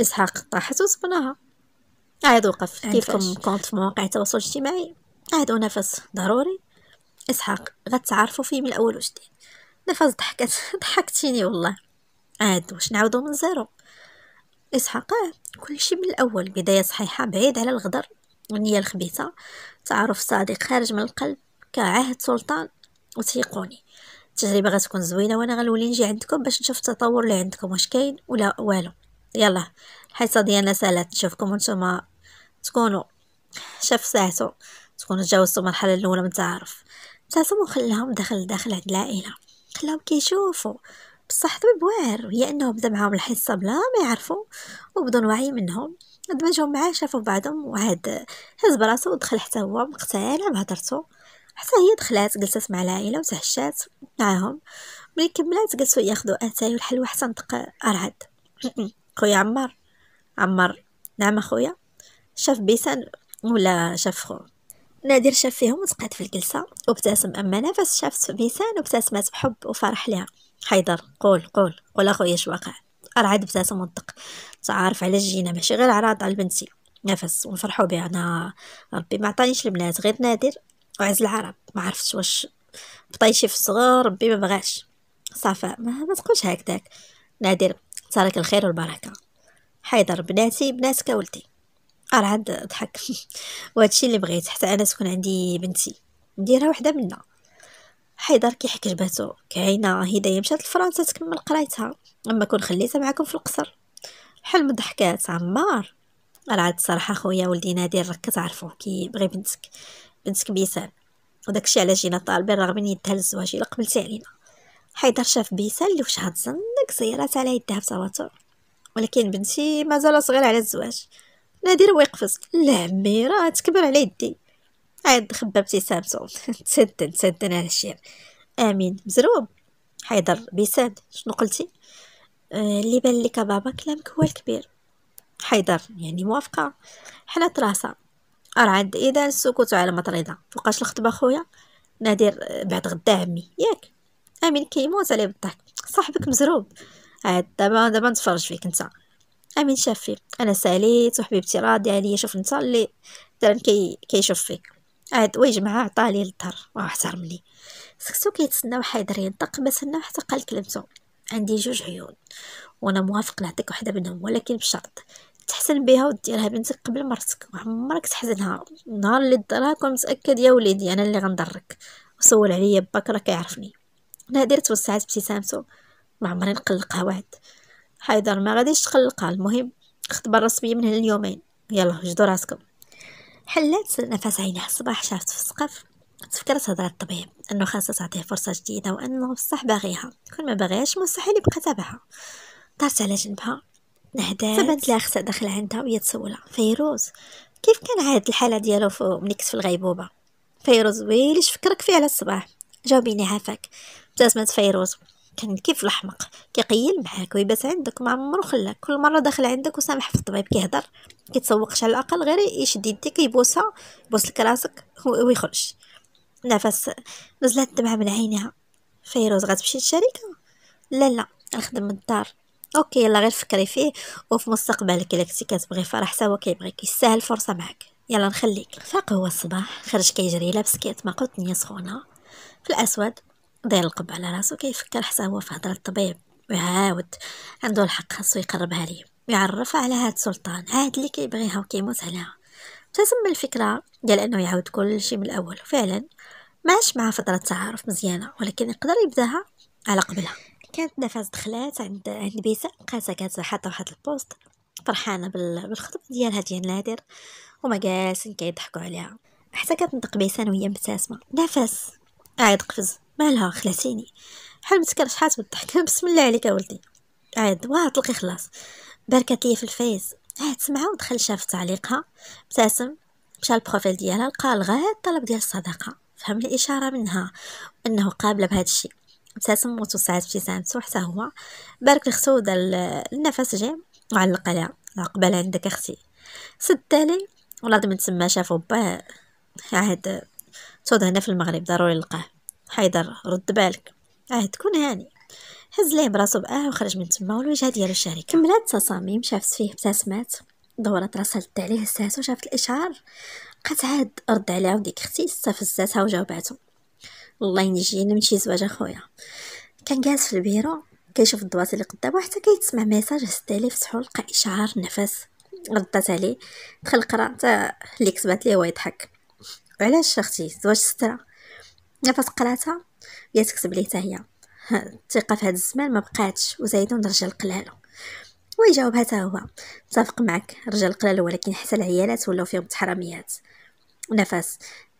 اسحاق طاحت وصبناها عاد وقف كيفكم كونت في مواقع التواصل الاجتماعي عاد نفس ضروري اسحاق غتعرفوا فيه من الاول وجديد نفس ضحكت ضحكتيني والله عاد واش نعاودو من زيرو اسحاق آه، كلشي من الاول بدايه صحيحه بعيد على الغدر النيه الخبيثه تعرف صادق خارج من القلب كعهد سلطان وثيقوني التجربه غتكون زوينه وانا غنولي نجي عندكم باش نشوف التطور اللي عندكم واش كاين ولا والو يلا الحصه ديالنا سالات نشوفكم نتوما تكونوا شاف ساعتو تكونوا تجاوزتوا المرحله الاولى من التعارف بتعصبوا وخلاهم داخل داخل عند العائله خلاهم كيشوفوا بصح طبيب بواعر هي انه بدا معاهم الحصه بلا ما يعرفوا وبدون وعي منهم دمجهم معاه شافوا بعضهم وعاد هز براسو ودخل حتى هو مقتنع بهدرتو حتى هي دخلات جلست مع العائله وتعشات معاهم ملي كملات جلسوا ياخذوا اتاي والحلوى حتى نطق ارعد خويا عمار عمر نعم اخويا شاف بيسان ولا شاف خو نادر شاف فيهم وتقعد في الجلسة وابتسم أما نفس شافت بيسان وابتسمت بحب وفرح لها حيدر قول قول قول اخويا اش واقع ارعد ابتسم ودق تعرف على جينا ماشي غير عراض على بنتي نفس ونفرحوا بها انا ربي ما عطانيش البنات غير نادر وعز العرب ما عرفتش واش بطيشي في الصغر ربي ما بغاش صافا ما, ما تقولش هكذاك نادر ترك الخير والبركه حيدر بناتي بناتك ولدي عاد ضحك وهادشي اللي بغيت حتى انا تكون عندي بنتي نديرها وحده منا حيدر كيحك جباتو كاينه هدايا مشات لفرنسا تكمل قرايتها اما كون خليتها معاكم في القصر حلم ضحكات عمار راه الصراحه خويا ولدي نادر راك كتعرفو كيبغي بنتك بنتك بيسان وداكشي على جينا طالبين رغم ان يدها للزواج الا قبلتي علينا حيدر شاف بيسان اللي وشها تزنق صيرات على يدها بتوتر ولكن بنتي مازال صغير على الزواج نادر ويقفز لا عمي راه تكبر على يدي عاد خبى سامسو تسدن تسدن على الشير امين مزروب حيدر بيسان شنو قلتي آه، اللي بان لك بابا كلامك هو الكبير حيدر يعني موافقه حلات راسها ارعد اذا السكوت على مطرده فوقاش الخطبه خويا نادر آه، بعد غدا عمي ياك امين كيموت عليه بالضحك صاحبك مزروب عاد دابا دابا نتفرج فيك نتا امين شافي انا ساليت وحبيبتي راضيه عليا شوف نتا اللي درن كي كيشوف فيك عاد وي جماعه ليه الظهر واه احترمني سكتو كيتسناو حاضر ينطق ما تسناو حتى قال كلمته عندي جوج عيون وانا موافق نعطيك وحده منهم ولكن بشرط تحسن بها وديرها بنتك قبل مرتك وعمرك تحزنها نهار اللي دارها كون متاكد يا وليدي انا اللي غنضرك وسول عليا باك راه كيعرفني نادر توسعت ابتسامته ما عمري نقلقها واحد حيدر ما غاديش تقلقها المهم خطبه رسميه من اليومين يلا جدوا راسكم حلات نفس عينها الصباح شافت في السقف تفكرت هضره الطبيب انه خاصها تعطيه فرصه جديده وانه بصح باغيها كل ما باغيهاش مستحيل يبقى تابعها طارت على جنبها نهدات فبنت لها خصها داخل عندها وهي تسولها فيروز كيف كان عاد الحاله ديالو ملي كنت في الغيبوبه فيروز ويلي فكرك فيه على الصباح جاوبيني عافاك ابتسمت فيروز كان كيف الحمق كيقيل معاك ويبات عندك ما عمرو خلاك كل مره داخل عندك وسامح في الطبيب كيهضر كيتسوقش على الاقل غير يشد يديك يبوسها يبوس لك راسك ويخرج نفس نزلت الدمعه من عينها فيروز غتمشي للشركه لا لا نخدم من الدار اوكي يلا غير فكري فيه وفي مستقبلك الا كنتي كتبغي فرح سوا كيبغيك يستاهل فرصه معك يلا نخليك فاق هو الصباح خرج كيجري لابس كيت مع قطنيه سخونه في الاسود داير القب على راسو كيفكر حتى هو في هضره الطبيب ويعاود عنده الحق خاصو يقربها ليه ويعرفها على هاد سلطان هاد اللي كيبغيها وكيموت عليها ابتسم الفكرة ديال انه يعاود كل شيء من الاول وفعلا ماش مع فتره تعارف مزيانه ولكن يقدر يبداها على قبلها كانت نفس دخلات عند عند بيسا لقاتها كانت حتى واحد البوست فرحانه بالخطب ديالها ديال نادر وما جالسين كيضحكوا عليها حتى كتنطق بيسان وهي مبتسمه نفس قاعد قفز مالها خلاتيني حال متكرش حاتم الضحك بسم الله عليك اولدي عاد واه طلقي خلاص باركات ليا في الفيس عاد سمعها ودخل شاف تعليقها ابتسم مشى البروفيل ديالها لقى الغاد طلب الطلب ديال الصداقه فهم الاشاره منها انه قابله بهذا الشيء ابتسم وتوسعت ابتسامته حتى هو بارك لختو دار النفس جيم وعلق لا عقبال عندك اختي سدالي تالي ولاد من تما شافو باه عاد صود هنا في المغرب ضروري نلقاه حيدر رد بالك اه تكون هاني هز ليه براسو باه وخرج من تما والوجهه ديالو الشهري كملات تصاميم شافت فيه ابتسامات دورت راسها لد عليه الساس وشافت الاشعار بقات عاد رد عليها وديك اختي استفزاتها وجاوباتو الله ينجينا من شي زواج اخويا كان جالس في البيرو كيشوف الدواسي اللي قدامه حتى كيتسمع ميساج هز عليه فتحو لقى اشعار نفس ردات عليه دخل قرا حتى اللي كتبات ليه هو يضحك علاش اختي زواج سترة نفس قراتها يا تكتب ليه هي الثقه في هذا الزمان ما بقاتش وزايدون رجال قلالو ويجاوبها حتى هو متفق معك رجال قلالو ولكن حتى العيالات ولاو فيهم تحرميات نفس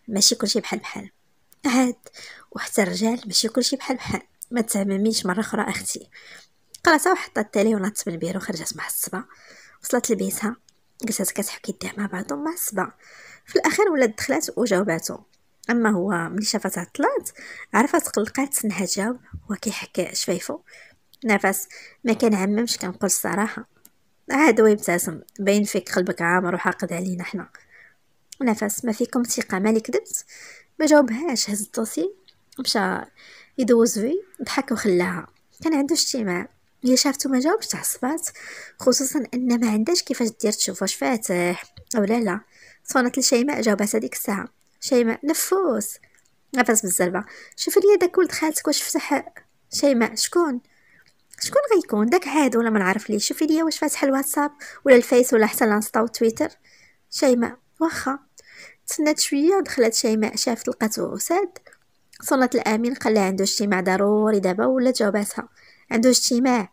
ماشي كلشي بحال بحال عاد وحتى الرجال ماشي كلشي بحال بحال ما تعمميش مره اخرى اختي قراتها وحطت التالي ونطت من بيرو خرجت الصبا وصلت لبيتها جلسات كتحكي مع بعضهم الصبا في الاخير ولات دخلات وجاوباتو اما هو ملي شافت عطلات عرفت قلقات نهجا هو كيحكي شفايفو نفس ما كان عممش كنقول الصراحه عاد ويبتسم باين فيك قلبك عامر وحاقد علينا حنا نفس ما فيكم ثقه مالي كدبت ما جاوبهاش هز الدوسي مشى يدوز في ضحك وخلاها كان عنده اجتماع هي شافته ما جاوبش تعصبات خصوصا ان ما عندهاش كيفاش دير تشوف واش فاتح او لا لا صونت لشيماء جاوبات هذيك الساعه شيماء نفوس نفس بالزربة شوف لي داك ولد خالتك واش فتح شيماء شكون شكون غيكون داك عاد ولا ما نعرف ليه شوفي ليا واش فاتح الواتساب ولا الفيس ولا حتى الانستا وتويتر شيماء واخا تسنات شويه ودخلت شيماء شافت لقاتو وساد صنت الامين قال لها عنده اجتماع ضروري دابا ولا جاوباتها عنده اجتماع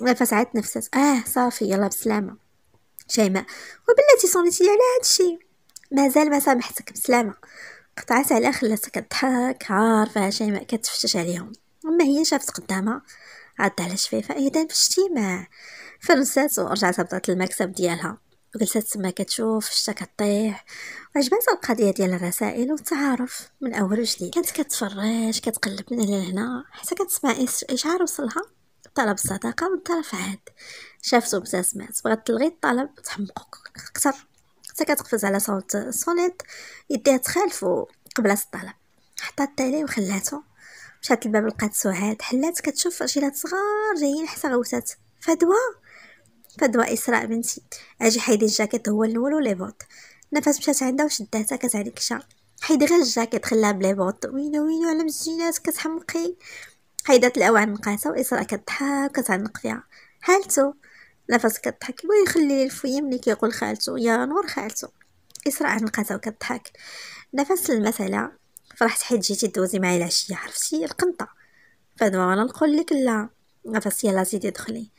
نفس عاد نفسات اه صافي يلا بسلامه شيماء وبلاتي صونيتي على هادشي مازال ما سامحتك بسلامه قطعت على خلاتها كضحك عارفه شي ما كتفتش عليهم اما هي شافت قدامها عدت على شفيفه اذا إيه، في اجتماع فرنسات ورجعت هبطت المكتب ديالها وجلست تما كتشوف الشتا كطيح وعجباتها القضيه ديال الرسائل والتعارف من اول وجديد كانت كتفرج كتقلب من هنا لهنا حتى كتسمع اشعار وصلها طلب الصداقه من طرف عاد شافته مات بغات تلغي الطلب تحمقق اكثر كتقفز على صوت سونيت يديها تخالفو قبل الطلب حطات التالي وخلاتو مشات الباب لقات سعاد حلات كتشوف رجيلات صغار جايين حتى غوتات فدوى فدوى اسراء بنتي اجي حيدي الجاكيت هو الاول ولي بوط نفس مشات عندها وشداتها كتعني كشا حيدي غير الجاكيت خلاها بلي بوط وينو وينو على مسجينات كتحمقي حيدات الاوعى النقاسه واسراء كتضحك وكتعنق فيها هالتو نفس كتضحك ويخلي الفويا ملي كيقول خالتو يا نور خالتو اسراء عنقاتها وكتضحك نفس المساله فرحت حيت جيتي دوزي معايا العشيه عرفتي القنطه فدوا وانا نقول لك لا نفس يلا سيدي دخلي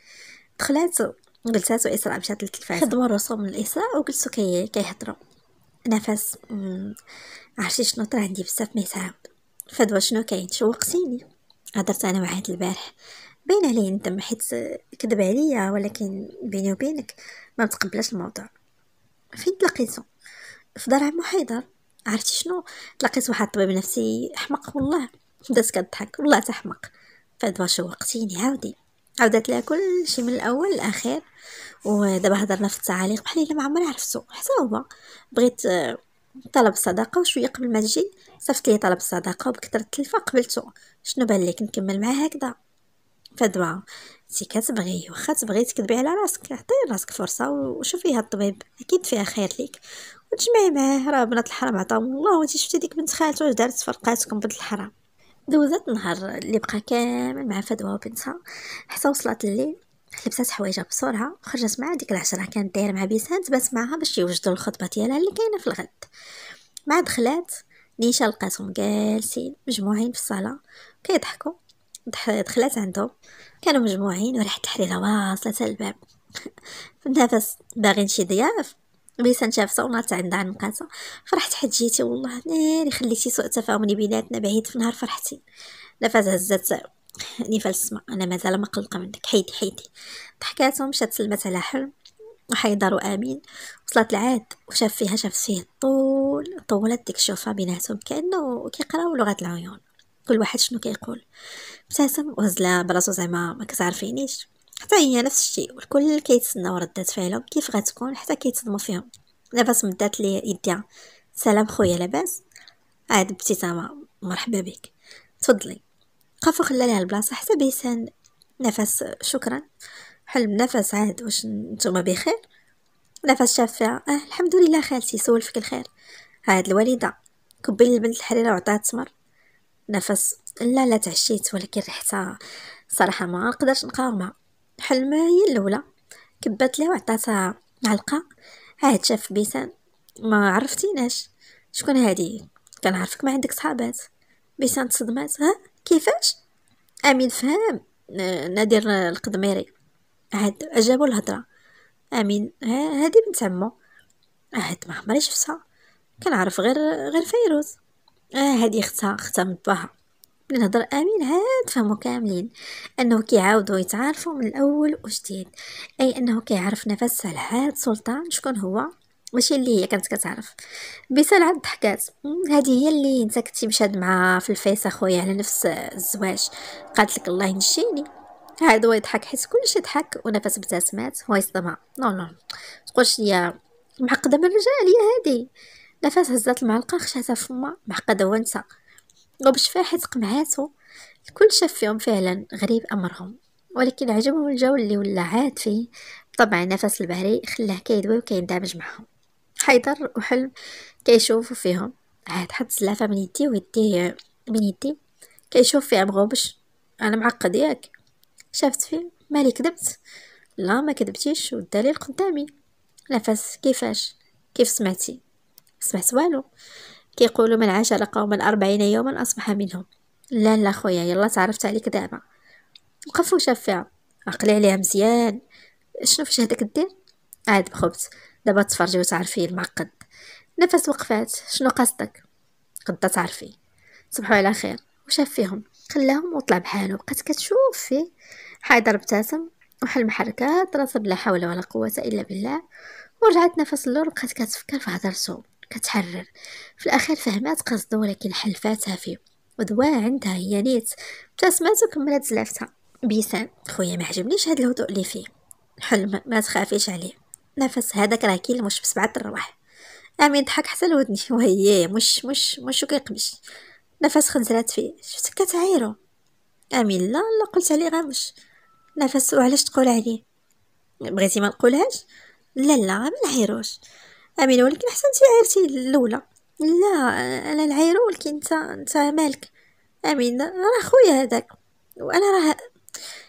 دخلاتو جلساتو اسراء مشات للتلفاز خدموا الرسوم الاسراء وجلسوا كي كيهضروا نفس عرفتي شنو طرا عندي بزاف ما فدوا شنو كاين شوقتيني هضرت انا مع هاد البارح باين عليه ندم حيت كذب عليا ولكن بيني وبينك ما متقبلاش الموضوع فين تلاقيتو في درع محيدر عرفتي شنو تلاقيت واحد الطبيب نفسي حمق والله بدات كضحك والله تحمق حمق فدوا شوقتيني عاودي عاودت لها كلشي من الاول للاخير ودابا هضرنا في التعاليق بحال الا ما عمري عرفتو حتى هو بغيت آه، طلب الصداقه وشويه قبل ما تجي صيفط لي طلب الصداقه وبكثره التلفه قبلته شنو بان لك نكمل معاه هكذا فدماغو انت كتبغي واخا تبغي تكذبي على راسك عطي راسك فرصه وشوفيها الطبيب اكيد فيها خير ليك وتجمعي معاه راه بنات الحرام عطاهم الله وانت شفتي ديك بنت خالته واش دارت فرقاتكم بنت الحرام دوزت النهار اللي بقى كامل مع فدوى وبنتها حتى وصلت الليل لبسات حوايجها بسرعه وخرجت مع ديك العشره كانت دايره مع بيسان تبات معها باش يوجدوا الخطبه ديالها اللي كاينه في الغد مع دخلات نيشا لقاتهم جالسين مجموعين في الصاله كيضحكوا دخلت عندهم كانوا مجموعين وراح التحريرة واصلة الباب في النفس باغين شي ضياف بيسان شافتها ونارت عندها عن مقاسة فرحت حجيتي والله ناري خليتي سوء تفاهم بيناتنا بعيد في نهار فرحتي نفاس هزات نيفا السماء انا مازال مقلقه منك حيدي حيدي ضحكاتهم مشات سلمت على حلم وحيداروا امين وصلت العاد وشاف فيها شاف فيه الطول طولت ديك الشوفه بيناتهم كانه كيقراو لغه العيون كل واحد شنو كيقول ابتسم وهزلا براسو زعما ما كتعرفينيش حتى هي نفس الشيء والكل كيتسناو ردات فعلهم كيف غتكون حتى كيتصدموا فيهم لاباس مدات لي يديها سلام خويا لاباس عاد ابتسامه مرحبا بك تفضلي وقف وخلى لها البلاصه حتى بيسان نفس شكرا حلم نفس عاد واش نتوما بخير نفس شاف فيها اه الحمد لله خالتي سولفك الخير عاد الوالده كبي البنت الحريره وعطاها تمر نفس لا لا تعشيت ولكن ريحتها صراحة ما نقدرش نقاومها حلمة هي الأولى كبات ليه وعطاتها معلقة عاد شاف بيسان ما عرفتيناش شكون هادي كنعرفك ما عندك صحابات بيسان تصدمات ها كيفاش امين فهم نادر القدميري عاد أجابوا الهضره امين هادي بنت عمو عاد ما عمري شفتها كنعرف غير غير فيروز آه هذه اختها اختها من باها من نهضر امين عاد فهموا كاملين انه كيعاودوا يتعارفوا من الاول وجديد اي انه كيعرف نفس على هاد سلطان شكون هو ماشي اللي هي كانت كتعرف بسال الضحكات ضحكات هذه هي اللي انت كنتي مشاد معاها في الفيس اخويا على نفس الزواج قالت لك الله ينشيني عاد هو يضحك حيت كلشي ضحك ونفس ابتسامات هو يصدمها نو نو تقولش ليا معقده من الرجال هي هادي لافات هزات المعلقه خشاتها فما معقده ونسى فيها حيت قمعاتو الكل شاف فيهم فعلا غريب امرهم ولكن عجبهم الجو اللي ولا عاد فيه طبعا نفس البهري خلاه كيدوي وكيندمج معهم حيدر وحلم كيشوفوا فيهم عاد حط زلافة من يدي ويديه من يدي كيشوف فيها مغوبش انا معقد ياك شافت فيه مالي كذبت لا ما كذبتيش والدليل قدامي نفس كيفاش كيف سمعتي سمعت والو كيقولوا من عاش قوما أربعين يوما أصبح منهم لا لا خويا يلا تعرفت عليك دابا وقف وشاف فيها عقلي عليها مزيان شنو فاش هداك دير عاد بخبت دابا تفرجي وتعرفي المعقد نفس وقفات شنو قصدك غدا تعرفي صبحوا على خير وشاف فيهم خلاهم وطلع بحالو بقات كتشوف فيه حيدر ابتسم وحل محركات راسها بلا حول ولا قوه الا بالله ورجعت نفس اللور بقات كتفكر في هضرتهم كتحرر في الأخير فهمات قصده ولكن حلفاتها فيه ودوا عندها هي نيت ابتسمات وكملت زلافتها بيسان خويا ما عجبنيش هاد الهدوء اللي فيه الحلم ما تخافيش عليه نفس هذاك راه كيلمش بسبعة الرواح امين ضحك حتى لودني وهي مش مش مش كيقمش نفس خنزرات فيه شفتك كتعايرو امين لا لا قلت عليه مش نفس وعلاش تقول عليه بغيتي ما نقولهاش لا لا ما نعيروش امين ولكن حسنتي عيرتي الاولى لا انا العيره ولكن انت انت مالك امين راه خويا هذاك وانا راه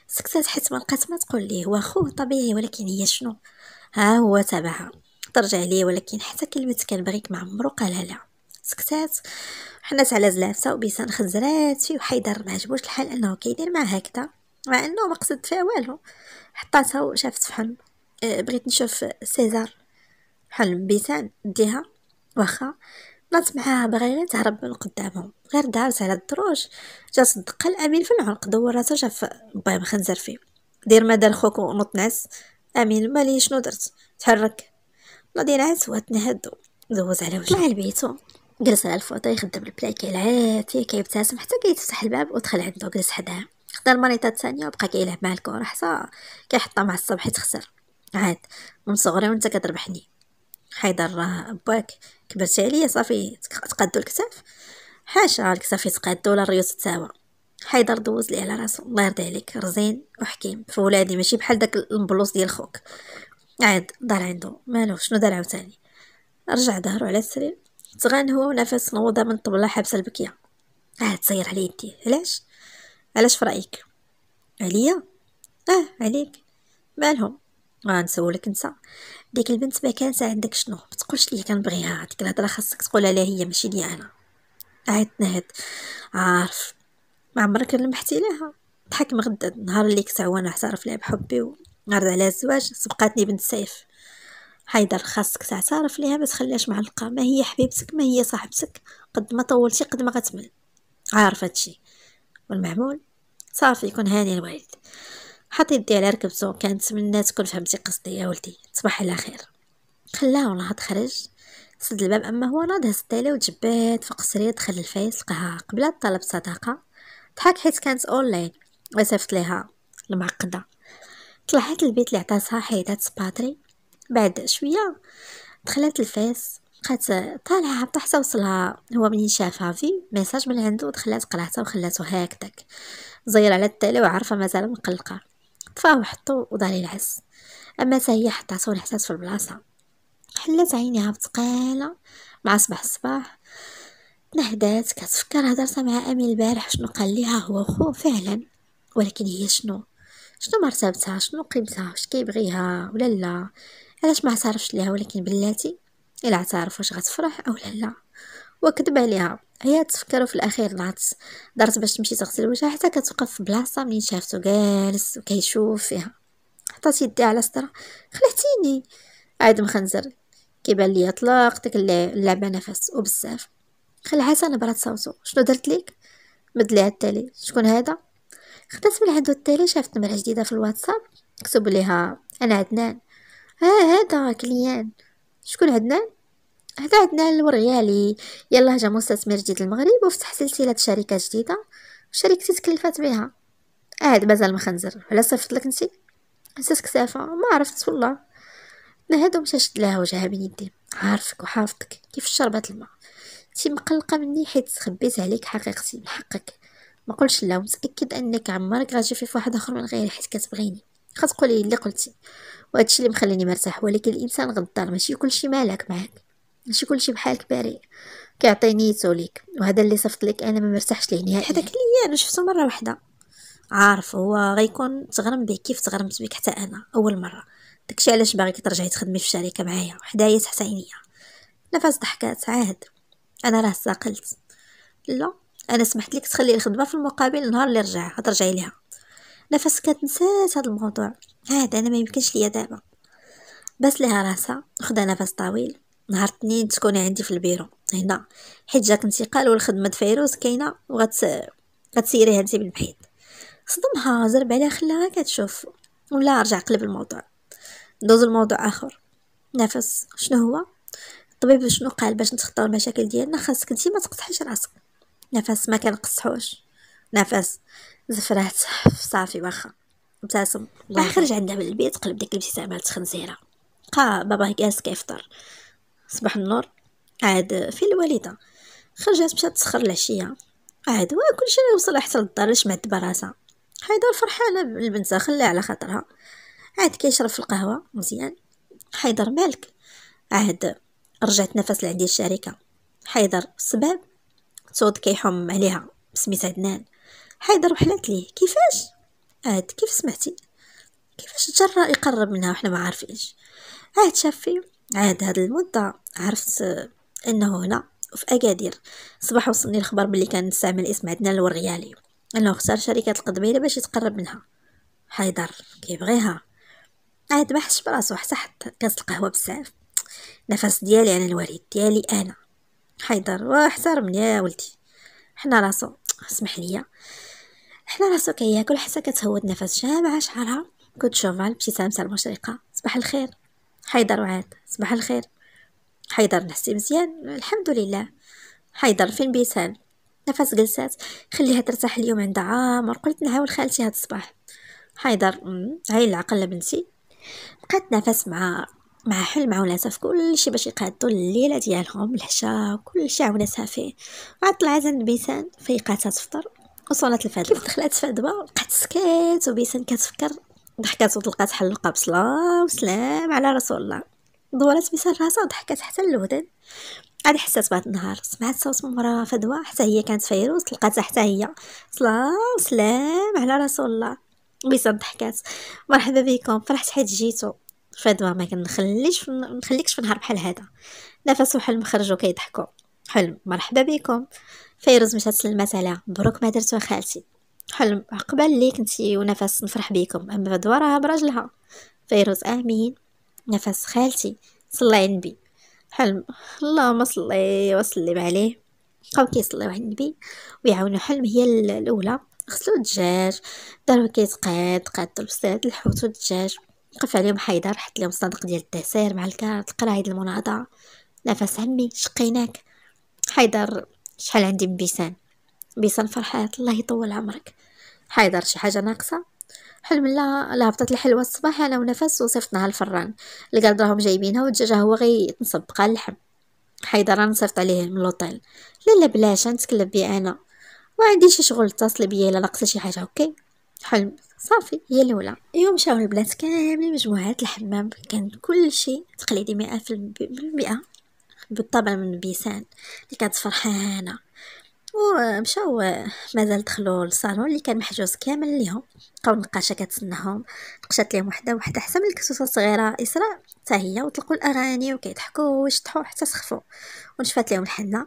سكتت حيت ما لقات ما تقول ليه هو خوه طبيعي ولكن هي شنو ها هو تبعها ترجع ليه ولكن حتى كلمة كان بغيك ما عمرو قالها لا سكتات حنات على زلافه وبيسان خزرات فيه وحيدر ما عجبوش الحال انه كيدير معها هكذا مع انه ما قصد فيها والو حطاتها وشافت فحم أه، بغيت نشوف سيزار بحال بيتان ديها واخا طلعت معاها باغي غير تهرب من قدامهم غير دارت على الدروج جا صدق الامين في العنق دور راسو شاف باي خنزر فيه دير ما دار خوك ونط نعس امين مالي شنو درت تحرك نادي نعس عس وتنهد دوز على وجهه طلع لبيتو جلس على الفوطه يخدم البلاي كيلعاتي كيبتسم حتى كيتفتح الباب ودخل عنده جلس حداه خدا المانيطه الثانيه وبقى كيلعب مع الكره حتى كيحطها مع الصبح تخسر عاد من صغري وانت كتربحني حيدر راه باك كبرت عليا صافي تقادو الكتاف حاشا الكتاف يتقادو ولا الريوس تساوى حيدر دوز لي على راسو الله يرضي عليك رزين وحكيم في ولادي ماشي بحال داك المبلوص ديال خوك عاد دار عندو مالو شنو دار عاوتاني رجع ظهرو على السرير تغان هو ونفس نوضه من الطبله حابسه البكيه اه تصير على يدي علاش علاش في رايك عليا اه عليك مالهم غنسولك نتا ديك البنت ما كانت عندك شنو ما تقولش ليه كنبغيها هذيك الهضره خاصك تقولها لها هي ماشي ليا انا عاد نهد عارف ما عمرك لمحتي لها ضحك مغدا النهار اللي كنت وانا اعترف لها بحبي ونعرض عليها الزواج سبقاتني بنت سيف حيدر خاصك تعترف ليها ما تخليهاش معلقه ما هي حبيبتك ما هي صاحبتك قد ما طولتي قد ما غتمل عارف هادشي والمعمول صافي يكون هاني الوالد حط يدي على ركبته كنتمنى تكون فهمتي قصدي يا ولدي صباح على خير خلاه والله تخرج سد الباب اما هو ناض هز التيلي وتجبد فوق السرير دخل الفايس لقاها قبلات طلب صداقه ضحك حيت كانت اونلاين وصيفط ليها المعقده طلعت البيت اللي عطاتها حيدات سباتري بعد شويه دخلت الفايس بقات طالعه هبط حتى وصلها هو منين شافها في ميساج من عنده دخلات قلعتها وخلاتو هكداك زير على التالي وعارفه مازال مقلقه طفاه حطو وداري العس اما حتى هي حتات في البلاصه حلات عينيها بثقاله مع صباح الصباح تنهدات كتفكر هدرتها مع امين البارح شنو قال ليها هو خو فعلا ولكن هي شنو شنو مرتبتها شنو قيمتها واش كيبغيها ولا لا علاش ما اعترفش ليها ولكن بلاتي الا اعترف واش غتفرح او لا لا وكذب عليها هي تفكر وفي الاخير نعت دارت باش تمشي تغسل وجهها حتى كتوقف في بلاصه منين شافته جالس وكيشوف فيها حطات يدي على صدرها خلعتيني عاد مخنزر كيبان ليا طلاق ديك اللعبه نفس وبزاف خلعات انا برات صوتو شنو درت ليك مد ليها التالي شكون هذا خدات من عندو التالي شافت نمره جديده في الواتساب كتب ليها انا عدنان ها آه هذا كليان شكون عدنان هذا عدنان الوريالي يلا جا مستثمر جديد المغرب وفتح سلسله شركات جديده شركتي تكلفات بها عاد آه مازال مخنزر على صيفط لك نسيت حساس كسافة ما عرفت والله نهد ومشى شد لها وجهها من يدي عارفك وحافظك كيف شربت الماء تي مقلقة مني حيت خبيت عليك حقيقتي من حقك ما قلتش لا ومتاكد انك عمرك غاجي في واحد اخر من غيري حيت كتبغيني خاص تقولي اللي قلتي وهادشي اللي مخليني مرتاح ولكن الانسان غدار ماشي كلشي مالك معاك ماشي كلشي بحالك بريء كيعطي نيتو ليك وهذا اللي صفت لك انا ما مرتاحش ليه نهائيا هذاك اللي انا شفته مره واحده عارف هو غيكون تغرم به كيف تغرمت بك حتى انا اول مره داكشي علاش باغيك ترجعي تخدمي في الشركه معايا وحدايا تحت عينيا نفس ضحكات عاد انا راه ساقلت لا انا سمحت لك تخلي الخدمه في المقابل النهار اللي رجع غترجعي ليها نفس كانت نسات هذا الموضوع عاد انا ما يمكنش ليا دابا بس لها راسها خدا نفس طويل نهار اثنين تكوني عندي في البيرو هنا حيت جاك انتقال والخدمه فيروز كاينه وغت غتسيريها انت بالبحيث صدمها زرب عليها خلاها كتشوف ولا رجع قلب الموضوع ندوز الموضوع اخر نفس شنو هو الطبيب شنو قال باش نتخطاو المشاكل ديالنا خاصك انت ما تقصحيش راسك نفس ما قصحوش نفس زفرات صافي واخا ابتسم الله خرج عندها من البيت قلب ديك الابتسامات خنزيره قا بابا جالس كيفطر صباح النور عاد فين الوالده خرجت مشات تسخر العشيه عاد واه كلشي وصل حتى للدار ليش معدبه راسها حيدر فرحانه بالبنت خليها على خاطرها عاد كيشرب في القهوه مزيان حيدر مالك عاد رجعت نفس لعندي الشركه حيدر سباب صوت كيحم عليها بسميت عدنان حيدر وحلات ليه كيفاش عاد كيف سمعتي كيفاش تجرى يقرب منها وحنا ما عارفينش عاد شاف فيه عاد هاد المده عرفت انه هنا في اكادير صباح وصلني الخبر بلي كان نستعمل اسم عدنان الورغيالي انه خسر شركة القدمينة باش يتقرب منها حيدر كيبغيها عاد ما حسش براسو حتى حط كاس القهوه بزاف نفس ديالي انا الوريد ديالي انا حيدر واحترمني يا ولدي حنا راسو اسمح لي حنا راسو كياكل حتى كتهود نفس شامعه شعرها كنت شوفها الابتسام سامسه المشرقه صباح الخير حيدر وعاد صباح الخير حيدر نحسي مزيان الحمد لله حيدر فين بيسان نفس جلسات خليها ترتاح اليوم عند عامر قلت نعاون خالتي هاد الصباح حيدر هاي العقل بنتي بقات نفس مع مع حلم مع في في كلشي باش يقادو الليله ديالهم العشاء كلشي عاوناتها فيه وعاد طلعت عند بيسان فيقاتها تفطر وصلت الفادبه كيف دخلت فادبه لقات سكات وبيسان كتفكر ضحكات وطلقات حل بصلاة وسلام على رسول الله دورات بيسان راسها وضحكات حتى الودن عاد حسات بعد النهار سمعت صوت مرا فدوى حتى هي كانت فيروز لقاتها حتى هي سلام سلام على رسول الله بيسا ضحكات مرحبا بكم فرحت حيت جيتو فدوى ما كنخليش نخليكش في نهار بحال هذا نفس وحلم خرجوا كيضحكوا حلم مرحبا بكم فيروز مشات سلمات عليها مبروك ما درتو خالتي حلم عقبال لي كنتي ونفس نفرح بكم اما فدوى راها براجلها فيروز امين نفس خالتي صلي على النبي حلم اللهم صلي وسلم عليه بقاو كيصليو على النبي ويعاونو حلم هي الاولى غسلو الدجاج داروا كيتقاد قاد قادوا الحوت والدجاج وقف عليهم حيدر حط لهم صندوق ديال الدسير مع الكارت القرايد المناضه نفس عمي شقيناك حيدر شحال عندي بيسان بيسان فرحات الله يطول عمرك حيدر شي حاجه ناقصه لا هبطت الحلوة الصباح أنا ونفس وصيفطناها الفران القرد راهم جايبينها والدجاجة هو غي مسبقة اللحم حيدر صيفط عليه من لوطيل لا لا بلاش نتكلب بيه أنا ما عنديش شغل اتصل بيا الا نقص شي حاجه اوكي حلم صافي هي الاولى يوم مشاو البنات كاملين مجموعات الحمام كان كل شيء تقليدي مئة في المئة بالطبع من بيسان اللي كانت فرحانه ومشاو مازال دخلوا للصالون اللي كان محجوز كامل ليهم بقاو النقاشه كتسناهم نقشات ليهم وحده وحده حتى من الكسوسه الصغيره اسراء حتى هي وطلقوا الاغاني وكيضحكوا ويشطحوا حتى سخفوا ونشفات ليهم الحنه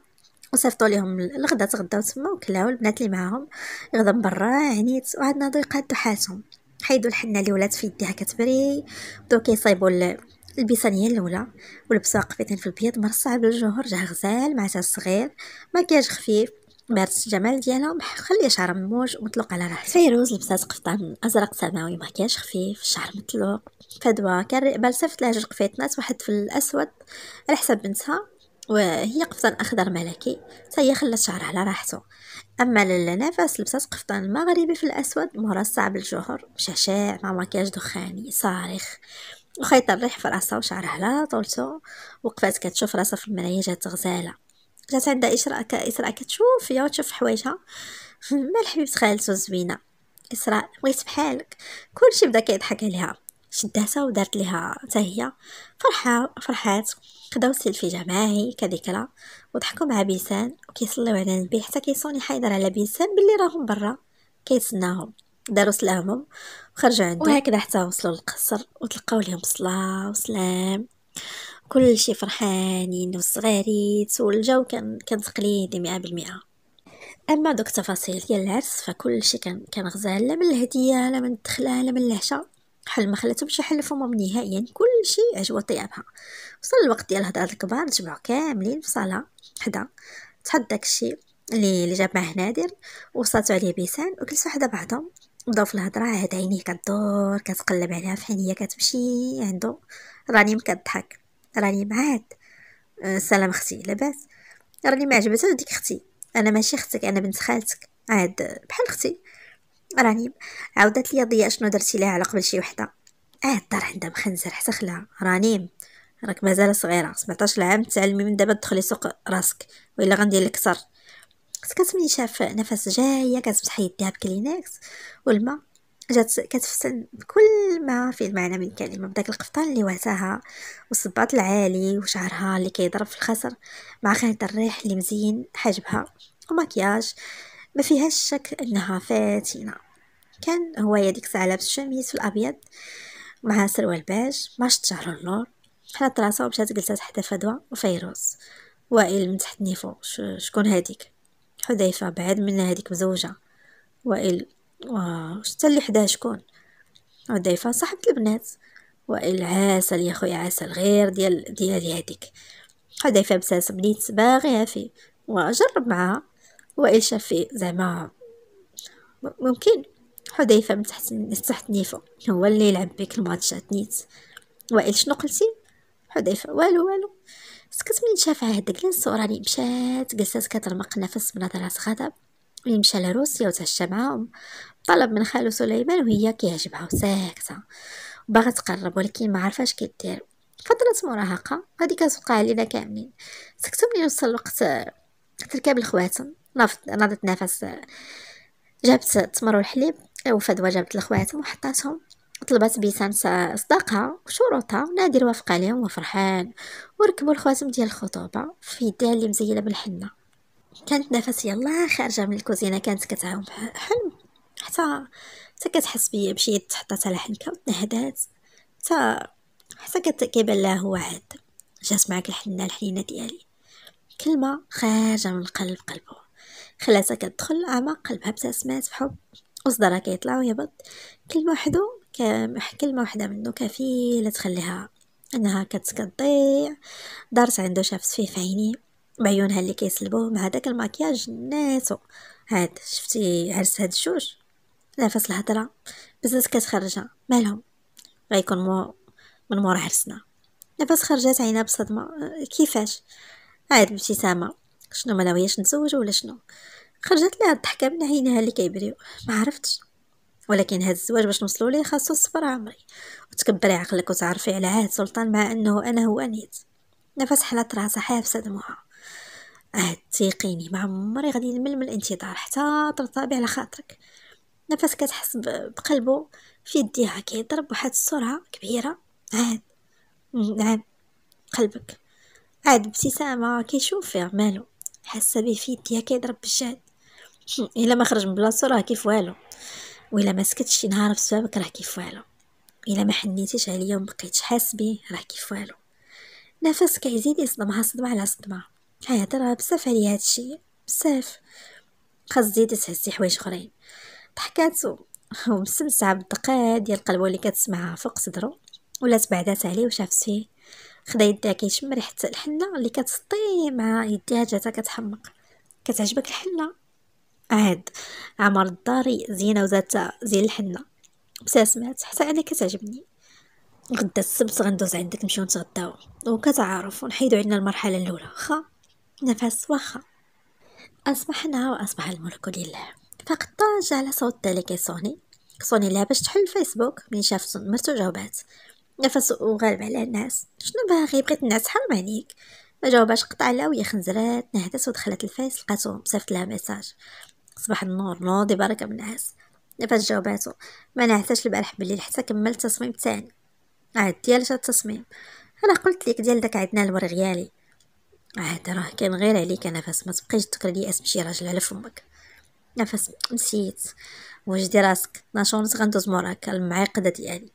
وصيفطوا ليهم الغدا تغداو تما وكلاو البنات اللي معاهم غدا من برا عنيت وعاد ناضوا يقادو حالتهم حيدوا الحنه اللي ولات في يديها كتبري بداو كيصايبوا البيسانيه الاولى ولبسوها قفيتين في البيض مرصع بالجوهر جا غزال مع تاع صغير مكياج خفيف مارس الجمال ديالهم خلي شعر مموج ومطلق على راحتها فيروز لبسات قفطان ازرق سماوي مكياج خفيف الشعر مطلوق فدوى كان بلسفت لها ثلاجه القفيطنات واحد في الاسود على حساب بنتها وهي قفطان اخضر ملكي هي خلات شعرها على راحته اما لالا نفس لبسات قفطان مغربي في الاسود مرصع بالجهر شعشاع مع مكياج دخاني صارخ وخيط الريح في راسها وشعرها على طولته وقفات كتشوف راسها في المرايه جات غزاله جات عندها إسراء إسراء كتشوف فيا وتشوف حوايجها مال حبيبة خالته زوينة إسراء بغيت بحالك كلشي بدا كيضحك عليها شداتها ودارت ليها حتى هي فرحة فرحات خداو سيلفي جماعي كذكرى وضحكوا مع بيسان وكيصليو على النبي حتى كيصوني حيدر على بيسان باللي راهم برا كيتسناهم داروا سلامهم وخرجوا عنده وهكذا حتى وصلوا للقصر وتلقاو ليهم صلاة وسلام كلشي فرحانين وصغاريت والجو كان كان تقليدي مئة بالمئة اما دوك التفاصيل ديال العرس فكلشي كان كان غزال لا من الهديه لا من الدخله لا من العشاء حل ما خلاتهمش يحلفوا نهائيا كلشي عجبو طيابها وصل الوقت ديال الهضره الكبار تجمعوا كاملين في صاله حدا تحط داكشي اللي اللي جاب معاه نادر وصاتو عليه بيسان وكل حدا بعضهم بداو في الهضره عاد عينيه كدور كتقلب عليها حين هي كتمشي عندو رانيم مكضحك راني معاك أه، سلام اختي لاباس راني ما عجبتها ديك اختي انا ماشي اختك انا بنت خالتك عاد بحال اختي راني عاودت لي ضياء شنو درتي ليها على قبل شي وحده اه الدار عندها مخنزر حتى خلاها راني راك مازال صغيره 17 عام تعلمي من دابا تدخلي سوق راسك والا غندير لك كثر كنت كتمني شاف نفس جايه كتبت حيديها بكلينكس والماء جات كتفسن كل ما فيه المعنى من كلمة بداك القفطان اللي وعتاها والصباط العالي وشعرها اللي كيضرب في الخصر مع خيط الريح اللي مزين حجبها ومكياج ما فيهاش شك انها فاتنة كان هو يديك الساعة لابس الشميس الابيض مع سروال باج مع شت شعرو اللور حلات راسها ومشات جلسات حدا فدوى وفيروز وائل من تحت نيفو شكون هاديك حذيفة بعد منها هاديك مزوجة وائل واو شتا اللي حداه شكون وضيفة صاحبة البنات وائل عسل يا خويا عسل غير ديال ديالي هذيك حذيفه بساس بنيت باغيها فيه وجرب معاها وائل شاف فيه زعما ممكن حذيفه من تحت تحت هو اللي يلعب بك الماتشات نيت وائل شنو قلتي حذيفه والو والو سكت من شافها هذاك الصوره اللي مشات جلسات كترمق نفس بنظرات غضب اللي مشى لروسيا وتعشى معاهم طلب من خالو سليمان وهي كيعجبها وساكته وباغا تقرب ولكن ما عرفاش كدير فترة مراهقة غادي كتوقع علينا كاملين سكتو ملي وصل الوقت تركب الخواتم ناضت نفس جابت التمر والحليب وفد جابت الخواتم وحطاتهم طلبات بيسان صداقها وشروطها ونادر وافق عليهم وفرحان وركبوا الخواتم ديال الخطوبه في يديها اللي مزينه بالحنه كانت نفس يلا خارجه من الكوزينه كانت كتعاون حلم حتى حتى كتحس بيا مشيت تحطات على حنكه وتنهدات حتى حتى كيبان لها هو عاد جات معاك الحنه الحنينه ديالي كلمه خارجه من القلب قلبه خلاتها كتدخل اعماق قلبها ابتسمات بحب وصدرها كيطلع ويهبط كلمه وحدو كلمه وحده منه كفيله تخليها انها كتضيع دارت عنده شافت فيه في عينيه بعيونها اللي كيسلبوه مع داك الماكياج ناتو هاد شفتي عرس هاد الجوج نفس الهضره بزاف كتخرجها مالهم غيكون مو من مورا عرسنا نفس خرجات عينها بصدمه أه، كيفاش عاد بابتسامه شنو ما ناوياش نتزوج ولا شنو خرجت لها الضحكه من عينها اللي كيبريو ما عرفتش ولكن هاد الزواج باش نوصلوا ليه خاصو الصبر عمري وتكبري عقلك وتعرفي على عهد سلطان مع انه انا هو نيت نفس حلات راسها حافسه دموعها تيقيني ما عمري غادي نمل من الانتظار حتى طبطابي على خاطرك نفس كتحس بقلبه في يديها كيضرب واحد السرعه كبيره عاد نعم قلبك عاد ابتسامه كيشوف فيها مالو حاسه به في يديها كيضرب بالجهد الا ما خرج من بلاصتو راه كيف والو وإلا ما سكتش شي نهار بسببك راه كيف والو الا ما حنيتيش عليا ومبقيتش حاس بيه راه كيف والو نفس كيزيد يصدمها صدمه على صدمه هاي هضره بزاف عليا هادشي بزاف خاص زيد تهزي حوايج اخرين ضحكات ومستمتعه بالدقات ديال قلبو اللي كتسمعها فوق صدرو ولات بعدات عليه وشافت فيه خدا يديها كيشم ريحه الحنه اللي كتسطي مع يديها جاتا كتحمق كتعجبك الحنه عاد عمر الداري زينه وزاتا زين الحنه بساسمات حتى انا كتعجبني غدا السبت غندوز عندك نمشيو نتغداو وكتعارف ونحيدو عندنا المرحله الاولى خا نفس وخا أصبحنا وأصبح الملك لله فقط جعل على صوت ذلك سوني سوني لها باش تحل الفيسبوك من شاف مرتو جاوبات نفس وغالب على الناس شنو باغي بغيت الناس حرم عليك ما جاوباش قطع لها وهي خنزرات نهدت ودخلت الفيس لقاتو صيفط لها ميساج صباح النور نوضي بركه من الناس نفس جاوباتو ما نعتاش البارح بالليل حتى كملت التصميم تاني عاد ديالش التصميم انا قلت لك ديال داك عندنا الورغيالي عاد آه، راه كان غير عليك نفس ما تبقيش تقرا لي اسم شي راجل على فمك نفس نسيت وجدي راسك ناشونس غندوز موراك المعيقده ديالي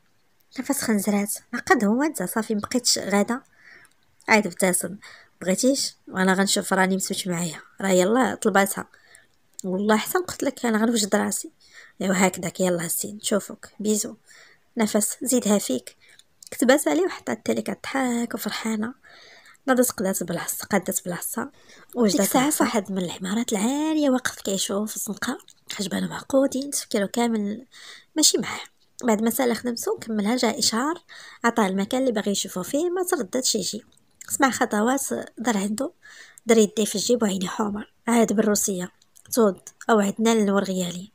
نفس خنزرات عقد هو انت صافي مبقيتش غادا عاد ابتسم بغيتيش وانا غنشوف راني مسوت معايا راه يلا طلباتها والله حتى قلت لك انا غنوجد راسي ايوا هكذاك يلا سين نشوفك بيزو نفس زيدها فيك كتبات عليه وحطات لك الضحك وفرحانه ناضت قلات بالعصا قادت بالعصا وجدت الساعه واحد من العمارات العاليه واقف كيشوف في الزنقه عجبانو معقودين تفكيرو كامل ماشي معاه بعد ما سالا خدمتو كملها جا اشعار عطاه المكان اللي باغي يشوفو فيه ما ترددش يجي سمع خطوات دار عندو دار يديه في الجيب وعيني حمر عاد بالروسيه تود او عدنان الورغيالي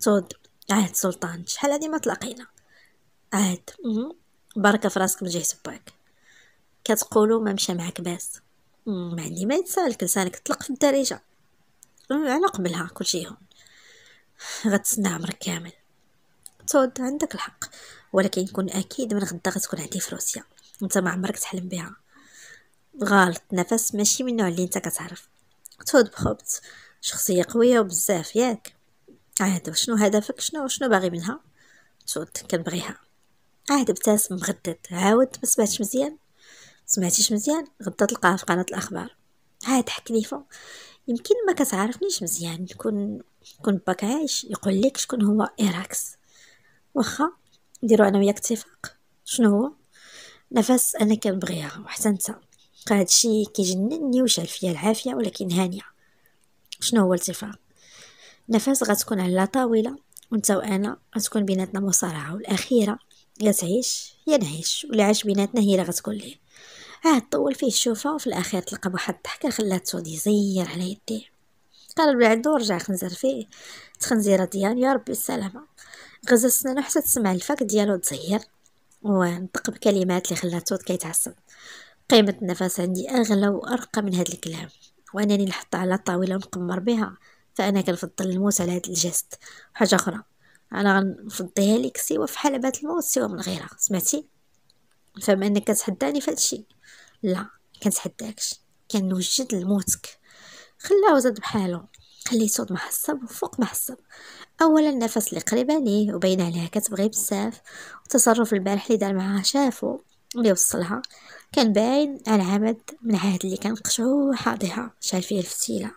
تود عاد سلطان شحال هادي ما تلاقينا عاد بركه في راسك من جهه باك كتقولوا ما مشى معاك باس ما عندي ما يتسالك لسانك طلق في الدارجه على قبلها كل شيء هون غتسنى عمرك كامل تود عندك الحق ولكن نكون اكيد من غدا غتكون عندي في روسيا انت ما عمرك تحلم بها غلط نفس ماشي من النوع اللي انت كتعرف تود بخبط شخصيه قويه وبزاف ياك عاد شنو هدفك شنو شنو باغي منها تود كنبغيها عاد ابتسم مغدد عاود ما سمعتش مزيان سمعتيش مزيان غدا تلقاها في قناه الاخبار هاد حكنيفه يمكن ما كتعرفنيش مزيان يكون يكون باك عايش يقول لك شكون هو ايراكس واخا نديرو انا وياك اتفاق شنو هو نفس انا كنبغيها وحتى انت هادشي كيجنني وشعل فيا العافيه ولكن هانيه شنو هو الاتفاق نفس غتكون على طاوله وانت وانا غتكون بيناتنا مصارعه والاخيره يا تعيش يا نعيش واللي عاش بيناتنا هي اللي غتكون ليه عاد اه، طول فيه الشوفة وفي الأخير تلقى بواحد الضحكة خلات سودي يزير على يديه قال بعدو رجع خنزر فيه تخنزيرة ديالو يا ربي السلامة غزل سنانو حتى تسمع الفك ديالو تزير ونطق بكلمات اللي خلات صوت كيتعصب قيمة النفس عندي أغلى وأرقى من هاد الكلام وأنني نحط على الطاولة ونقمر بها فأنا كنفضل الموت على هاد الجست حاجة أخرى أنا غنفضيها ليك سوا في حلبات الموت سوا من غيرها سمعتي فما أنك كتحداني فهادشي لا كنتحداكش كنوجد لموتك خلاه زاد بحالو خليه صوت محسب وفوق محسب اولا النفس اللي قريب ليه وباينه عليها كتبغي بزاف وتصرف البارح اللي دار معاها شافو اللي وصلها كان باين على عمد من عهد اللي كان قشعو حاضها شال فيه الفتيله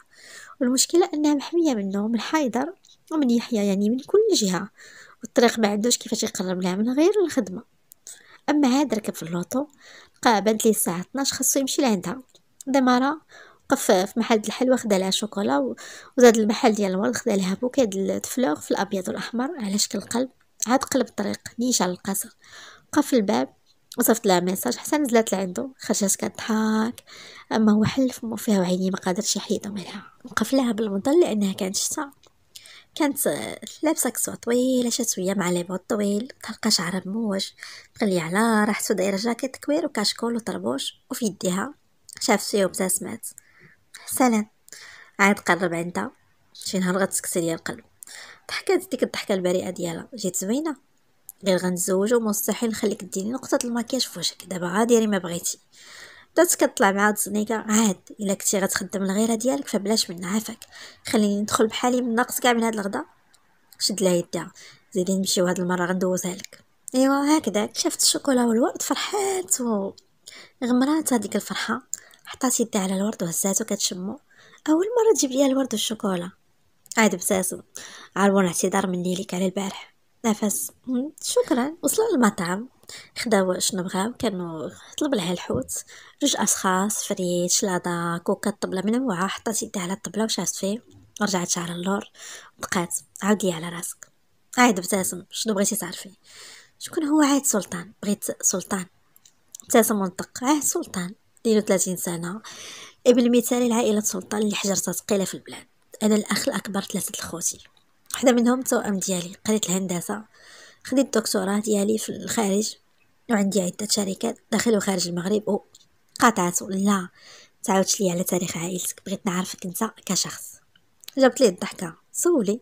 والمشكله انها محميه منه من حيدر ومن يحيى يعني من كل جهه والطريق ما عندوش كيفاش يقرب لها من غير الخدمه اما هاد ركب في اللوطو قابلت لي الساعه 12 خاصو يمشي لعندها دمارة وقف في محل الحلوى خدا لها شوكولا وزاد المحل ديال الورد خدا لها بوكي ديال الفلوغ في الابيض والاحمر على شكل قلب عاد قلب الطريق نيش على القصر وقف الباب وصفت لها ميساج حتى نزلت لعندو خرجت كتضحك اما هو حل فمو فيها وعيني ما قادرش يحيدو منها وقف لها بالمضل لانها كانت شتا كانت لابسه كسوة طويلة شويه مع بوط طويل تلقى شعرها موج مقلية على راحتو دايرة جاكيت كبير وكاشكول وطربوش وفي يديها شاف فيه وابتسمات سلام عاد قرب عندها شي نهار غتسكسي ليا القلب ضحكات ديك الضحكة البريئة ديالها جيت زوينة غير غنتزوجو ومستحيل نخليك ديري نقطة الماكياج في وجهك دابا غاديري ما بغيتي بدات كطلع مع هاد الزنيقه عاد الا كنتي غتخدم الغيره ديالك فبلاش منها عافاك خليني ندخل بحالي من ناقص كاع من هاد الغدا شد لها يدها زيدي نمشيو هاد المره غندوزها لك ايوا هكذا شافت الشوكولا والورد فرحات و غمرات هذيك الفرحه حطات يدها على الورد وهزاتو كتشمو اول مره تجيب ليا الورد والشوكولا عاد بساسو عارفون اعتذار مني ليك على البارح نفس شكرا وصلوا للمطعم خداو شنو بغاو كانوا طلب لها الحوت جوج اشخاص فريت شلاضه كوكا من منوعه حطات يدها على الطبله وشافت فيه رجعت شعر اللور بقات عاودي على راسك عاد ابتسم شنو بغيتي تعرفي شكون هو عاد سلطان بغيت سلطان ابتسم ونطق عاد سلطان دينو ثلاثين سنه ابن مثالي لعائله سلطان اللي حجرتها ثقيله في البلاد انا الاخ الاكبر ثلاثه الخوتي وحده منهم توأم ديالي قريت الهندسه خديت الدكتوراه ديالي في الخارج وعندي عدة شركات داخل وخارج المغرب وقطعت لا تعاودش لي على تاريخ عائلتك بغيت نعرفك انت كشخص جابت لي الضحكه سولي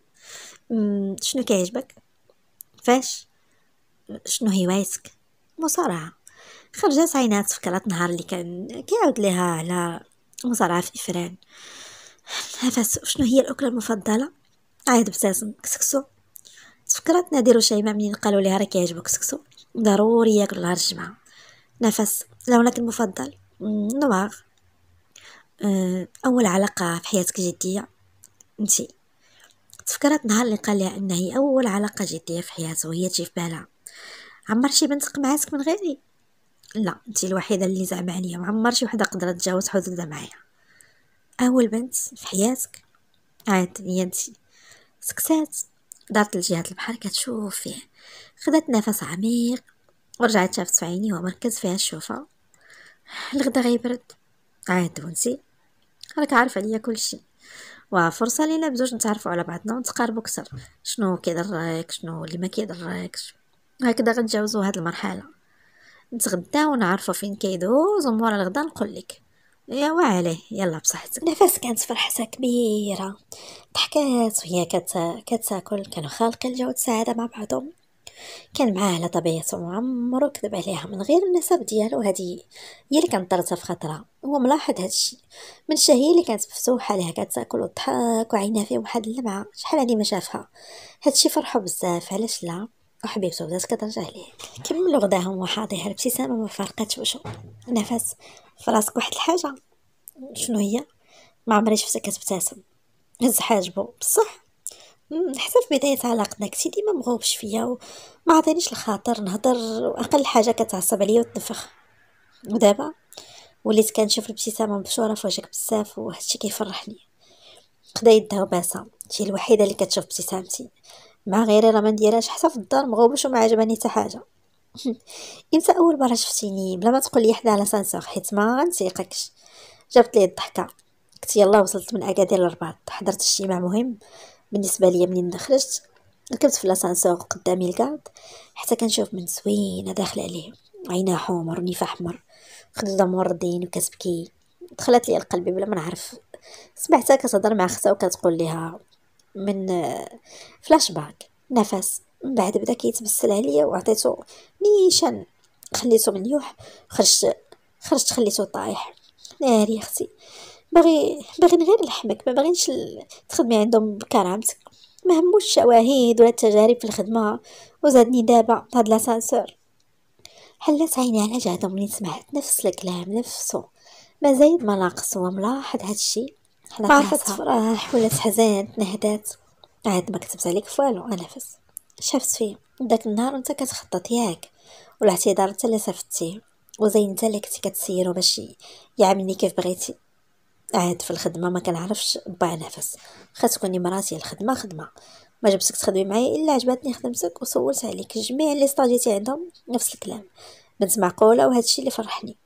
شنو كيعجبك فاش شنو هوايتك مصارعه خرجت عينات فكرة نهار اللي كان كيعاود ليها على مصارعة في إفران هفت شنو هي الأكلة المفضلة عايد بساسم كسكسو تفكرت نادر شيماء منين قالوا لها راه كيعجبك كسكسو ضروري ياكل نهار الجمعة نفس لونك المفضل نواغ آه، أول علاقة في حياتك جدية نتي تفكرت نهار اللي قال لها أن هي أول علاقة جدية في حياته وهي تجي في بالها عمر شي بنت معاتك من غيري لا نتي الوحيدة اللي زعما عليا عمر شي وحدة قدرت تجاوز حدودها معايا أول بنت في حياتك عاد هي انتي سكسات دارت لجهة البحر كتشوف فيه خدات نفس عميق ورجعت شافت في عيني ومركز فيها الشوفة الغدا غيبرد عاد ونسي راك عارف عليا كلشي وفرصة لينا بزوج نتعرفوا على بعضنا ونتقاربوا كثر شنو كيضرك شنو اللي ما كيضركش هكذا غنتجاوزوا هاد المرحله نتغدا ونعرفوا فين كيدوز ومورا الغدا نقول لك يا وعليه يلا بصحتك نفس كانت فرحتها كبيره ضحكات وهي كت... كتاكل كانوا خالقين جو السعاده مع بعضهم كان معاه على طبيعته وعمرو كذب عليها من غير النسب ديالو هادي هي اللي كانت طرتها في خطره هو ملاحظ هذا الشيء من شهي اللي كانت مفتوحه لها كتاكل وتضحك وعينها فيه واحد اللمعه شحال هادي ما شافها هذا الشيء فرحو بزاف علاش لا وحبيبته بدات كترجع ليه كملوا غداهم وحاضيها الابتسامه ما فارقات وجهو نفس فراسك واحد الحاجه شنو هي ما عمري شفتها كتبتسم هز حاجبو بصح حتى في بدايه علاقتنا كنتي ديما مغوبش فيا وما عطينيش الخاطر نهضر واقل حاجه كتعصب عليا وتنفخ ودابا وليت كنشوف الابتسامه مبشوره في وجهك بزاف وهادشي كيفرحني قدا يدها وباسه انتي الوحيده اللي كتشوف ابتسامتي مع غيري راه ما نديرهاش حتى في الدار مغوبش وما عجبني حتى حاجه امتى اول مره شفتيني بلا ما تقول لي حدا على سانسور حيت ما نسيقكش جابت لي الضحكه قلت يلا وصلت من اكادير للرباط حضرت اجتماع مهم بالنسبه ليا منين دخلت ركبت في لاسانسور قدامي الكارد حتى كنشوف من زوينه داخله عليه عيناه حمر ونيفه حمر خدودها موردين وكتبكي دخلت لي القلب بلا ما نعرف سمعتها كتهضر مع اختها وكتقول لها من فلاش باك نفس من بعد بدا كيتبسل عليا وعطيته نيشان خليته مليوح خرجت خرجت خليته طايح ناري اختي باغي باغي غير لحمك ما باغينش تخدمي عندهم بكرامتك ما هموش الشواهد ولا التجارب في الخدمه وزادني دابا هاد لاسانسور حلات عيني على جهدهم ملي سمعت نفس الكلام نفسو ما زايد ما ناقص هو ملاحظ هادشي عرفت فرح ولا حزان تنهدات عاد ما كتبت عليك فوالو انفس شافت فيه داك النهار انت كتخطط ياك والاعتذار انت اللي صفتي وزين انت اللي كنتي كتسيرو باش يعاملني كيف بغيتي عاد في الخدمه ما كنعرفش با نفس تكوني مراتي الخدمه خدمه ما جبتك تخدمي معايا الا عجبتني خدمتك وصورت عليك جميع لي ستاجيتي عندهم نفس الكلام بنت معقوله وهذا الشيء اللي فرحني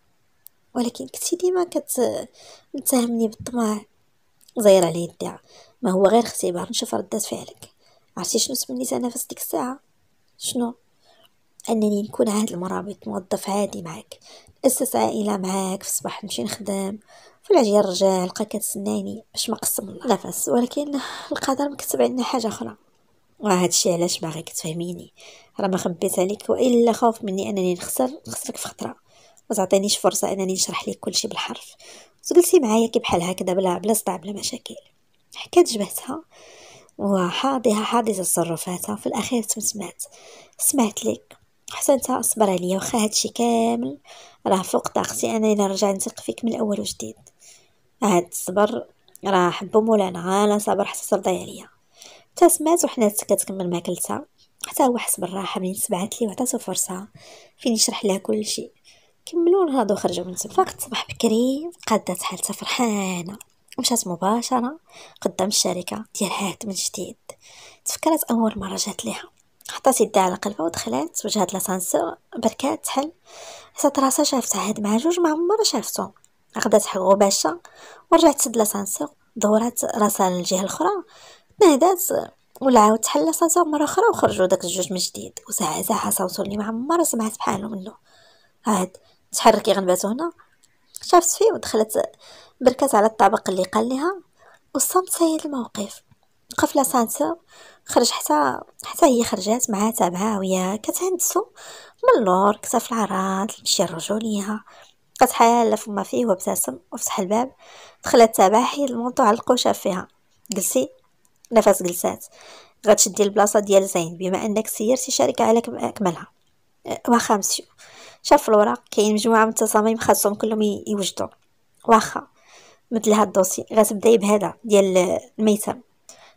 ولكن كنتي ديما كت متهمني بالطمع زاير على يديها ما هو غير اختبار نشوف ردات فعلك عرفتي شنو تمنيت انا في ديك الساعه شنو انني نكون عاد المرابط موظف عادي معاك ناسس عائله معاك في الصباح نمشي نخدم في العجيه الرجال بقى كتسناني باش ما قسم نفس ولكن القدر مكتب عندنا حاجه اخرى وهذا الشيء علاش باغي كتفهميني راه ما خبيت عليك والا خوف مني انني نخسر نخسرك في خطره ما تعطينيش فرصه انني نشرح لك كلشي بالحرف جلسي معايا كي بحال هكذا بلا بلا صداع بلا مشاكل حكات جبهتها وحاضيها حاضي تصرفاتها في الاخير تمسمعت سمعت لك حسنتها صبر عليا واخا هادشي كامل راه فوق طاقتي انا الا نثق فيك من الاول وجديد هاد الصبر راه حبو مولانا انا صابر حتى ترضي عليا تا سمعت وحنات كتكمل ماكلتها حتى هو حس بالراحه ملي سبعات لي وعطاتو فرصه فين يشرح لها كل شيء كملوا نهضوا خرجوا من تما الصباح بكري قادات حالتها فرحانه مشات مباشره قدام الشركه ديالها من جديد تفكرت اول مره جات ليها حطات يدها على قلبها ودخلات وجهات لاسانسور بركات تحل حسات راسها شافتها عاد مع جوج ما عمرها شافتهم غدات حقو غباشة ورجعت تسد لاسانسور دورات راسها للجهة الاخرى تنهدات ولا عاود تحل لاسانسور مرة اخرى وخرجوا داك الجوج من جديد وساعة ساعة صوتو اللي معمر سمعت بحالو منو عاد تحركي غنباتو هنا شافت فيه ودخلت بركات على الطابق اللي قال ليها وصمت سيد الموقف وقف لاسانسور خرج حتى حتى هي خرجات معاه تابعه وياه كتهندسو من اللور كتاف العراض مشي الرجوليه فتح هالة فما فيه وابتسم وفتح الباب دخلت تباحي المونطو علقو شاف فيها جلسي نفس جلسات غتشدي البلاصه ديال زين بما انك سيرتي شركه على اكملها واخا مسيو شاف الوراق كاين مجموعه من التصاميم خاصهم كلهم يوجدو واخا مثل هاد الدوسي غتبداي بهذا ديال الميتم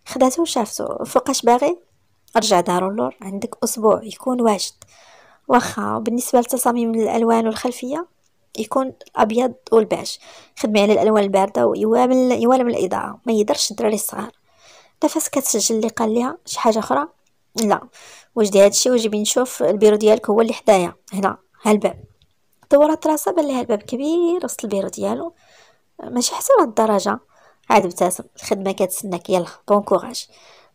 خداتو وشافتو فوقاش باغي رجع دارو اللور عندك اسبوع يكون واجد واخا بالنسبه للتصاميم الالوان والخلفيه يكون ابيض والباج خدمي على الالوان البارده ويوامل يوالم الاضاءه ما يدرش الدراري الصغار نفس كتسجل اللي قال ليها شي حاجه اخرى لا وجدي هادشي وجيبي نشوف البيرو ديالك هو اللي حدايا هنا ها الباب دورات راسها بان ليها الباب كبير وسط البيرو ديالو ماشي حتى لهاد الدرجه عاد ابتسم الخدمه كتسناك يلا بون كوراج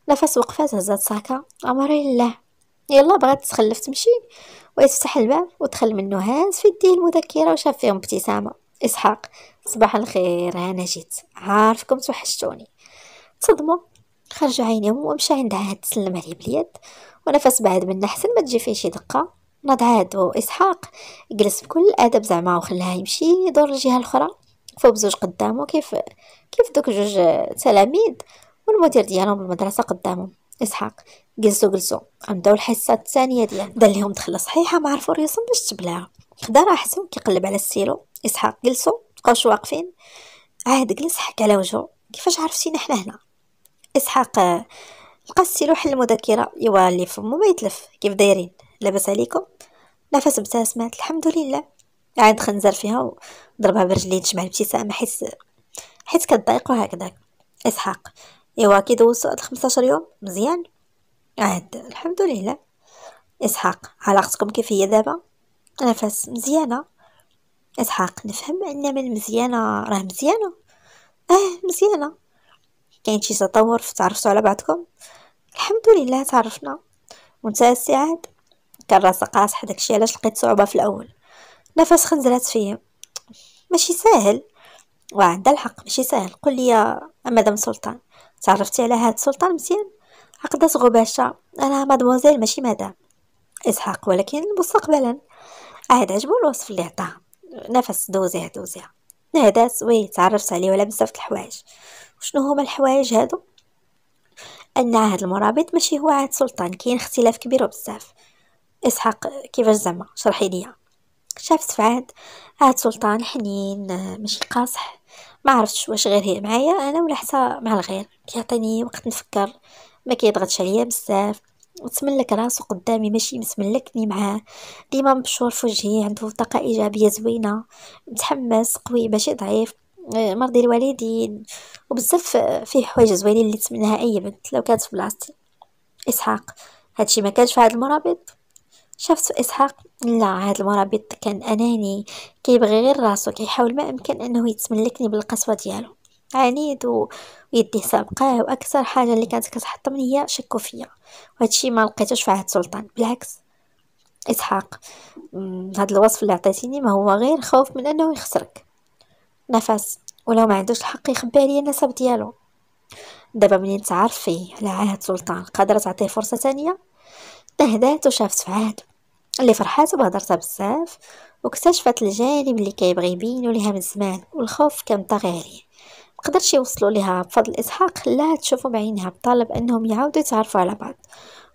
نفس وقفات هزات ساكا امر الله يلا بغات تخلف تمشي ويفتح الباب ودخل منه هانس في يديه المذكره وشاف فيهم ابتسامه اسحاق صباح الخير انا جيت عارفكم توحشتوني تصدموا خرج عينيهم ومشى عند عهد تسلم عليه باليد ونفس بعد منا حسن ما تجي فيه شي دقه نض عهد واسحاق جلس بكل أدب زعما وخلاها يمشي يدور الجهه الاخرى فوق زوج قدامه كيف كيف دوك جوج تلاميذ والمدير ديالهم بالمدرسه قدامهم اسحاق جلسوا جلسوا غنبداو الحصه الثانيه ديالنا دار لهم دخله صحيحه ما عرفوا الرسم باش تبلاها خدا راحتو كيقلب على السيلو اسحاق جلسوا بقاوش واقفين عاد جلس حك على وجهه كيفاش عرفتينا حنا هنا اسحاق آه، لقى السيلو حل المذكره ايوا اللي فمو ما يتلف كيف دايرين لاباس عليكم نفس ابتسمات الحمد لله عاد خنزر فيها وضربها برجليه تجمع الابتسامه حيت حيت كضايقو هكذاك اسحاق ايوا كي دوزت 15 يوم مزيان عاد الحمد لله اسحاق علاقتكم كيف هي دابا انا فاس مزيانه اسحاق نفهم ان من مزيانه راه مزيانه اه مزيانه كاين شي تطور تعرفتوا على بعضكم الحمد لله تعرفنا منتهى عاد كان راسك قاصح داكشي علاش لقيت صعوبة في الاول نفس خنزرات فيه ماشي ساهل وعند الحق ماشي ساهل قل لي مدام سلطان تعرفتي على هاد سلطان مزيان عقدت غباشة أنا مادموزيل ماشي مدام إسحاق ولكن مستقبلا عاد عجبو الوصف اللي عطاه نفس دوزيها دوزيها نادات وي تعرفت عليه ولا بزاف الحوايج وشنو هما الحوايج هادو ان عهد المرابط ماشي هو عهد سلطان كاين اختلاف كبير وبزاف اسحاق كيفاش زعما شرحي ليا شافت في عهد عهد سلطان حنين ماشي قاصح ما عرفتش واش غير هي معايا انا ولا حتى مع الغير كيعطيني وقت نفكر ما كيضغطش عليا بزاف وتملك راسو قدامي ماشي متملكني معاه ديما مبشور في وجهي عنده طاقه ايجابيه زوينه متحمس قوي ماشي ضعيف آه، مرضي الوالدين وبزاف فيه حوايج زوينين اللي تمنها اي بنت لو كانت في بلاصتي اسحاق هادشي ما كانش في هاد المرابط شفت اسحاق لا هاد المرابط كان اناني كيبغي غير راسو كيحاول ما امكن انه يتملكني بالقسوه ديالو عنيد ويديه سابقاه واكثر حاجه اللي كانت كتحطم هي شكو فيا وهادشي ما لقيتوش في عهد سلطان بالعكس اسحاق هاد الوصف اللي عطيتيني ما هو غير خوف من انه يخسرك نفس ولو ما عندوش الحق يخبي عليا النسب ديالو دابا منين تعرف فيه على عهد سلطان قادره تعطيه فرصه تانية تهدات وشافت في عهد اللي فرحات وبهضرتها بزاف واكتشفت الجانب اللي كيبغي يبينو ليها من زمان والخوف كان طاغي عليه مقدرش يوصلوا لها بفضل اسحاق خلاها تشوفه بعينها بطلب انهم يعاودوا يتعرفوا على بعض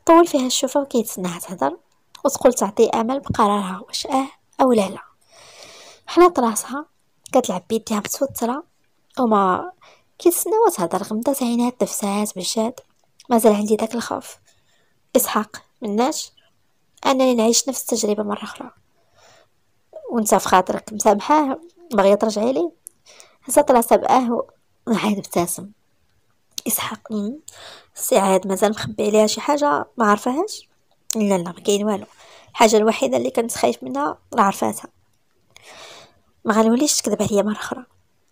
طول فيها الشوفه وكيتسناها تهضر وتقول تعطيه امل بقرارها واش اه او لا لا حنات راسها كتلعب بيديها متوتره وما كيتسناو تهضر غمضات عينها تفسات مشات مازال عندي داك الخوف اسحاق مناش انني نعيش نفس التجربه مره اخرى وانت في خاطرك مسامحاه باغيه ترجعي لي هزات راسها باه وعاد ابتسم اسحاق سي سعاد مازال مخبي عليها شي حاجه ما عرفهاش لا لا ما كاين والو الحاجه الوحيده اللي كنت خايف منها راه عرفاتها ما غنوليش تكذب عليا مره اخرى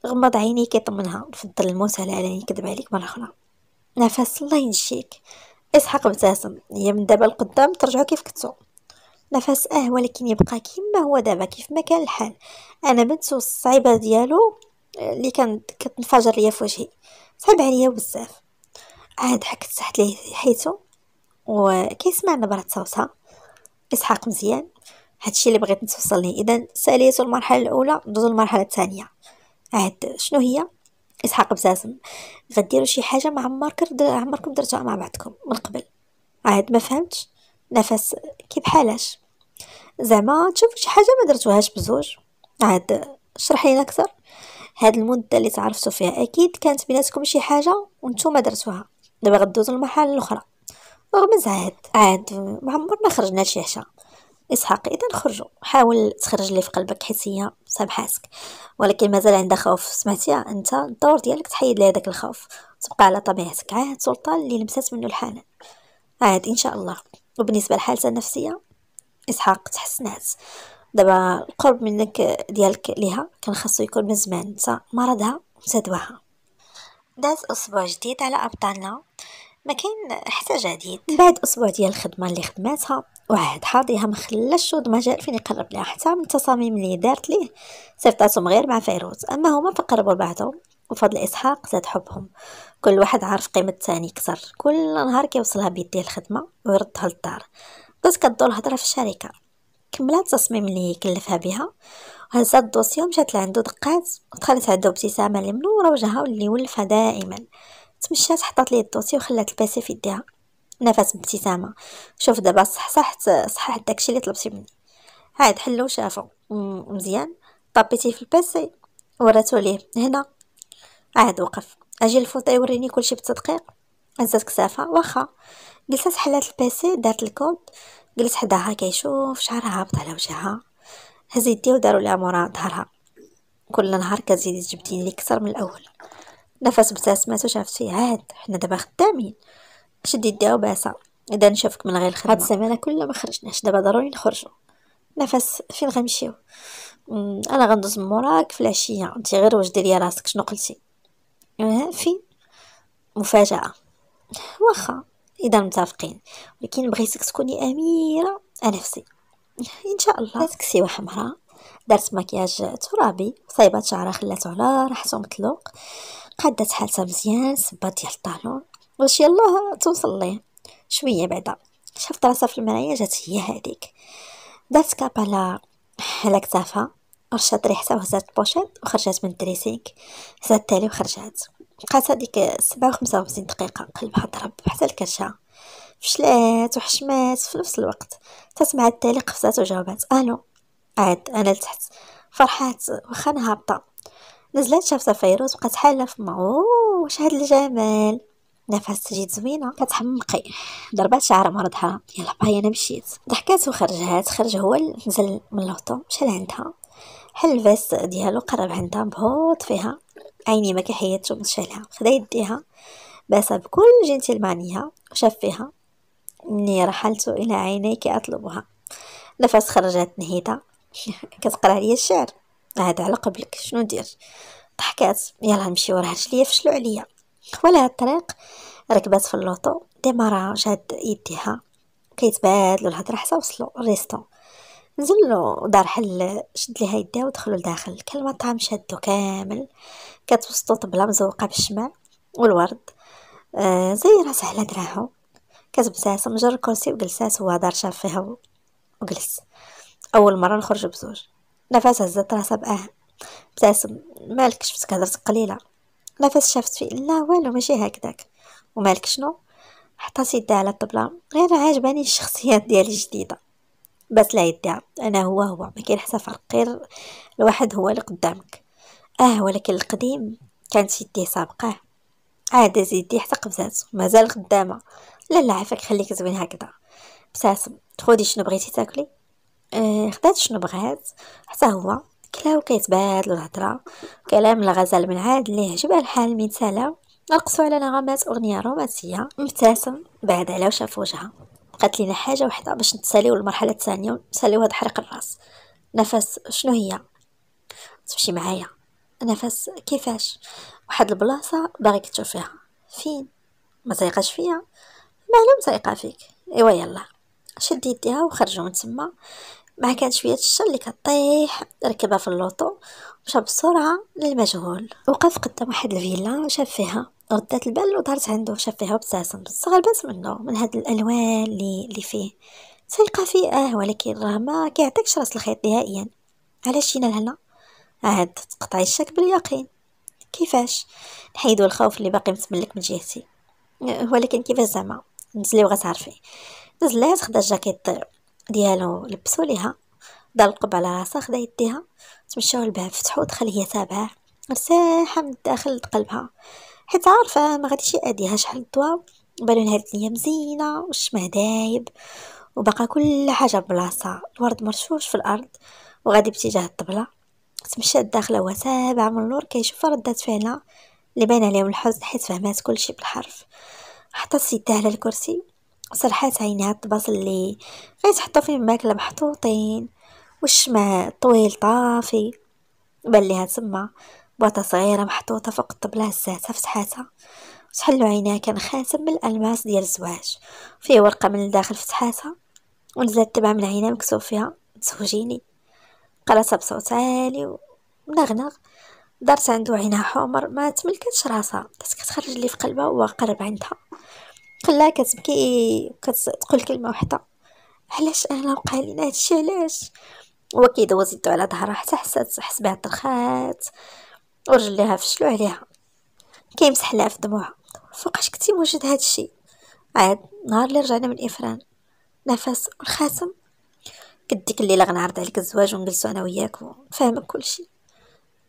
غمض عينيك يطمنها نفضل الموت على انني نكذب عليك مره اخرى نفس الله ينشيك اسحاق ابتسم هي من دابا لقدام ترجعوا كيف كنتو نفس اه ولكن يبقى كيما هو دابا كيف ما كان الحال انا بنت الصعيبه ديالو اللي كانت كتنفجر ليا في وجهي صعب عليا بزاف عاد حكت تحت ليه حيتو وكيسمع نبرة صوتها اسحاق مزيان هادشي اللي بغيت نتوصل ليه اذا ساليتو المرحله الاولى ندوزو المرحله الثانيه عاد شنو هي اسحاق بزازم غديروا شي حاجه ما عمرك عمركم درتوها مع بعضكم من قبل عاد ما فهمتش نفس كي بحالاش زعما تشوفوا شي حاجه ما درتوهاش بزوج عاد شرح لينا اكثر هاد المده اللي تعرفتوا فيها اكيد كانت بيناتكم شي حاجه وانتم درتوها دابا غدوزوا للمرحله الاخرى رغم زعاد عاد ما عمرنا خرجنا لشي عشاء اسحاق اذا خرجوا حاول تخرج اللي في قلبك حيت هي سامحاتك ولكن مازال عندها خوف سمعتي انت الدور ديالك تحيد لها داك الخوف تبقى على طبيعتك عاد سلطان اللي لمسات منه الحنان عاد ان شاء الله وبالنسبه لحالتها النفسيه اسحاق تحسنات دابا القرب منك ديالك ليها كان خاصو يكون من زمان نتا مرضها نسى دواها داز اسبوع جديد على ابطالنا ما كاين حتى جديد بعد اسبوع ديال الخدمه اللي خدماتها وعاد حاضيها ما خلاش ود ما فين يقرب ليها حتى من التصاميم اللي دارت ليه صيفطاتهم غير مع فيروز اما هما فقربوا لبعضهم وفضل اسحاق زاد حبهم كل واحد عارف قيمه الثاني اكثر كل نهار كيوصلها بيديه الخدمه ويردها للدار بس كدور الهضره في الشركه كملات التصميم اللي كلفها بها وهزات الدوسي ومشات لعندو دقات ودخلت عندو ابتسامه اللي منوره وجهها واللي ولفها دائما تمشات حطات ليه الدوسي وخلات الباسي في يديها نفس بابتسامه شوف دابا صحصحت صححت داكشي اللي طلبتي مني عاد حلو شافو مزيان طابيتي في الباسي وراتو ليه هنا عاد وقف اجي الفوطي يوريني كلشي بالتدقيق هزات كسافه واخا جلست حلات البيسي دارت الكود جلس حداها كيشوف شعرها هابط على وجهها هز يديه ودارو لها مورا ظهرها كل نهار كتزيد تجبديني لي كثر من الاول نفس ابتسمات وشاف فيه عاد حنا دابا خدامين شد يديها وباسه اذا نشوفك من غير الخدمه هاد السمانه كلها ما خرجناش دابا ضروري نخرجوا نفس فين غنمشيو انا غندوز موراك في العشيه انت غير واش ديري راسك شنو قلتي فين مفاجاه واخا اذا متفقين ولكن بغيتك تكوني اميره نفسي ان شاء الله فاتك شي واحد دارت مكياج ترابي صايبات شعرها خلاتو على راحتو مطلوق قادت حالتها مزيان صبات ديال الطالون واش يلا توصل ليه شويه بعدا شافت راسها في المرايا جات هي هذيك دارت كاب على على كتافها رشات ريحتها وهزات البوشيط وخرجات من الدريسينك هزات تالي وخرجات بقات هذيك سبعة وخمسة وخمسين دقيقة قلبها ضرب حتى الكرشة فشلات وحشمات في نفس الوقت تسمع التالي قفزات وجاوبات الو عاد انا لتحت فرحات واخا هابطه نزلت شافتها فيروز وبقات حاله فما واش هاد الجمال نفس تجي زوينه كتحمقي ضربات شعر مرضها يلا باي انا مشيت ضحكات وخرجات خرج هو نزل من لوطو مشى لعندها حل الفاس ديالو قرب عندها بهوط فيها عيني ما كيحيدش ومشى لها خدا يديها باسا بكل جنتلمانية فيها مني رحلت إلى عينيك أطلبها نفس خرجت نهيدة كتقرا عليا الشعر عاد على قبلك شنو ندير ضحكات يلا نمشي وراها رجليا فشلو عليا ولا الطريق ركبات في اللوطو ديما راه جاد يديها كيتبادلوا الهضره حتى وصلوا الريستون نزلوا دار حل شد ليها يدها ودخلوا لداخل الكلمه طعم شادو كامل كتوسطو طبله مزوقه بالشمع والورد آه زي راس على دراعو كتبتسم جر الكرسي وجلسات هو دار شاف فيها وجلس اول مره نخرج بزوج نفس هزت راسها باه ابتسم مالك شفتك هضرت قليله نفس شافت في لا والو ماشي هكذاك ومالك شنو حطات يدها على الطبله غير عاجباني الشخصيات ديالي الجديده بس لا يدع أنا هو هو ما كاين حتى فرق غير الواحد هو اللي قدامك اه ولكن القديم كانت يديه سابقاه عاد زيدي حتى قبزات مازال قدامه لا لا عافاك خليك زوين هكذا ابتسم تخودي شنو بغيتي تاكلي اه خدات شنو بغات حتى هو كلا وكيتبادل الهضره كلام الغزال من عاد اللي عجبها الحال من سالا رقصوا على نغمات اغنيه رومانسيه ابتسم بعد على وشاف وجهها بقات لينا حاجه وحده باش نتساليو المرحله الثانيه ونتساليو هاد حرق الراس نفس شنو هي تمشي معايا نفس كيفاش واحد البلاصه باغيك تشوف فيها فين ما تيقاش فيا معلوم تيقى فيك ايوا يلا شد يديها وخرجوا من تما مع كان شويه الشر اللي كطيح ركبها في اللوطو مشى بسرعه للمجهول وقف قدام واحد الفيلا شاف فيها ردات البال ودارت عنده شافيها وابتسم بصح غلبت منه من هاد الالوان اللي اللي فيه تلقى فيه اه ولكن راه ما كيعطيكش راس الخيط نهائيا علاش جينا لهنا عاد تقطعي الشك باليقين كيفاش نحيدو الخوف اللي باقي متملك من جهتي آه، ولكن كيفاش زعما نزلي وغتعرفي نزلات خدا الجاكيت ديالو لبسو ليها دار القب على راسها خدا يديها تمشاو للباب فتحو دخل هي تابعه مرتاحه من الداخل لقلبها حيت عارفه ما غاديش يأديها شحال الضوا بالون هاد الدنيا مزينه والشمع دايب وباقا كل حاجه بلاصه الورد مرشوش في الارض وغادي باتجاه الطبله تمشات داخله وهي سابع من اللور كيشوف ردات فعلها اللي باين عليهم الحزن حيت فهمات كلشي بالحرف حتى يدها على الكرسي صرحات عينيها الطباس اللي تحطو فيه الماكله محطوطين والشمع طويل طافي بان ليها تما بطة صغيرة محطوطة فوق الطبلة هزاتها فتحاتها وتحل عينها كان خاتم بالألماس ديال الزواج فيه ورقة من الداخل فتحاتها ونزلت تبع من عينها مكتوب فيها تزوجيني قالتها بصوت عالي ونغنغ دارت عندو عينها حمر ما تملكتش راسها بس كتخرج اللي في قلبها وهو قرب عندها خلاها كتبكي وكتقول كلمه وحده علاش انا وقع لينا هادشي علاش هو كيدوز يدو على ظهرها حتى حسات حس بها طرخات ورجليها فشلو عليها كيمسح لها في دموعها فوقاش كنتي موجد هذا الشيء عاد نهار اللي رجعنا من افران نفس الخاتم قد ديك الليله غنعرض عليك الزواج ونجلسو انا وياك ونفهمك كلشي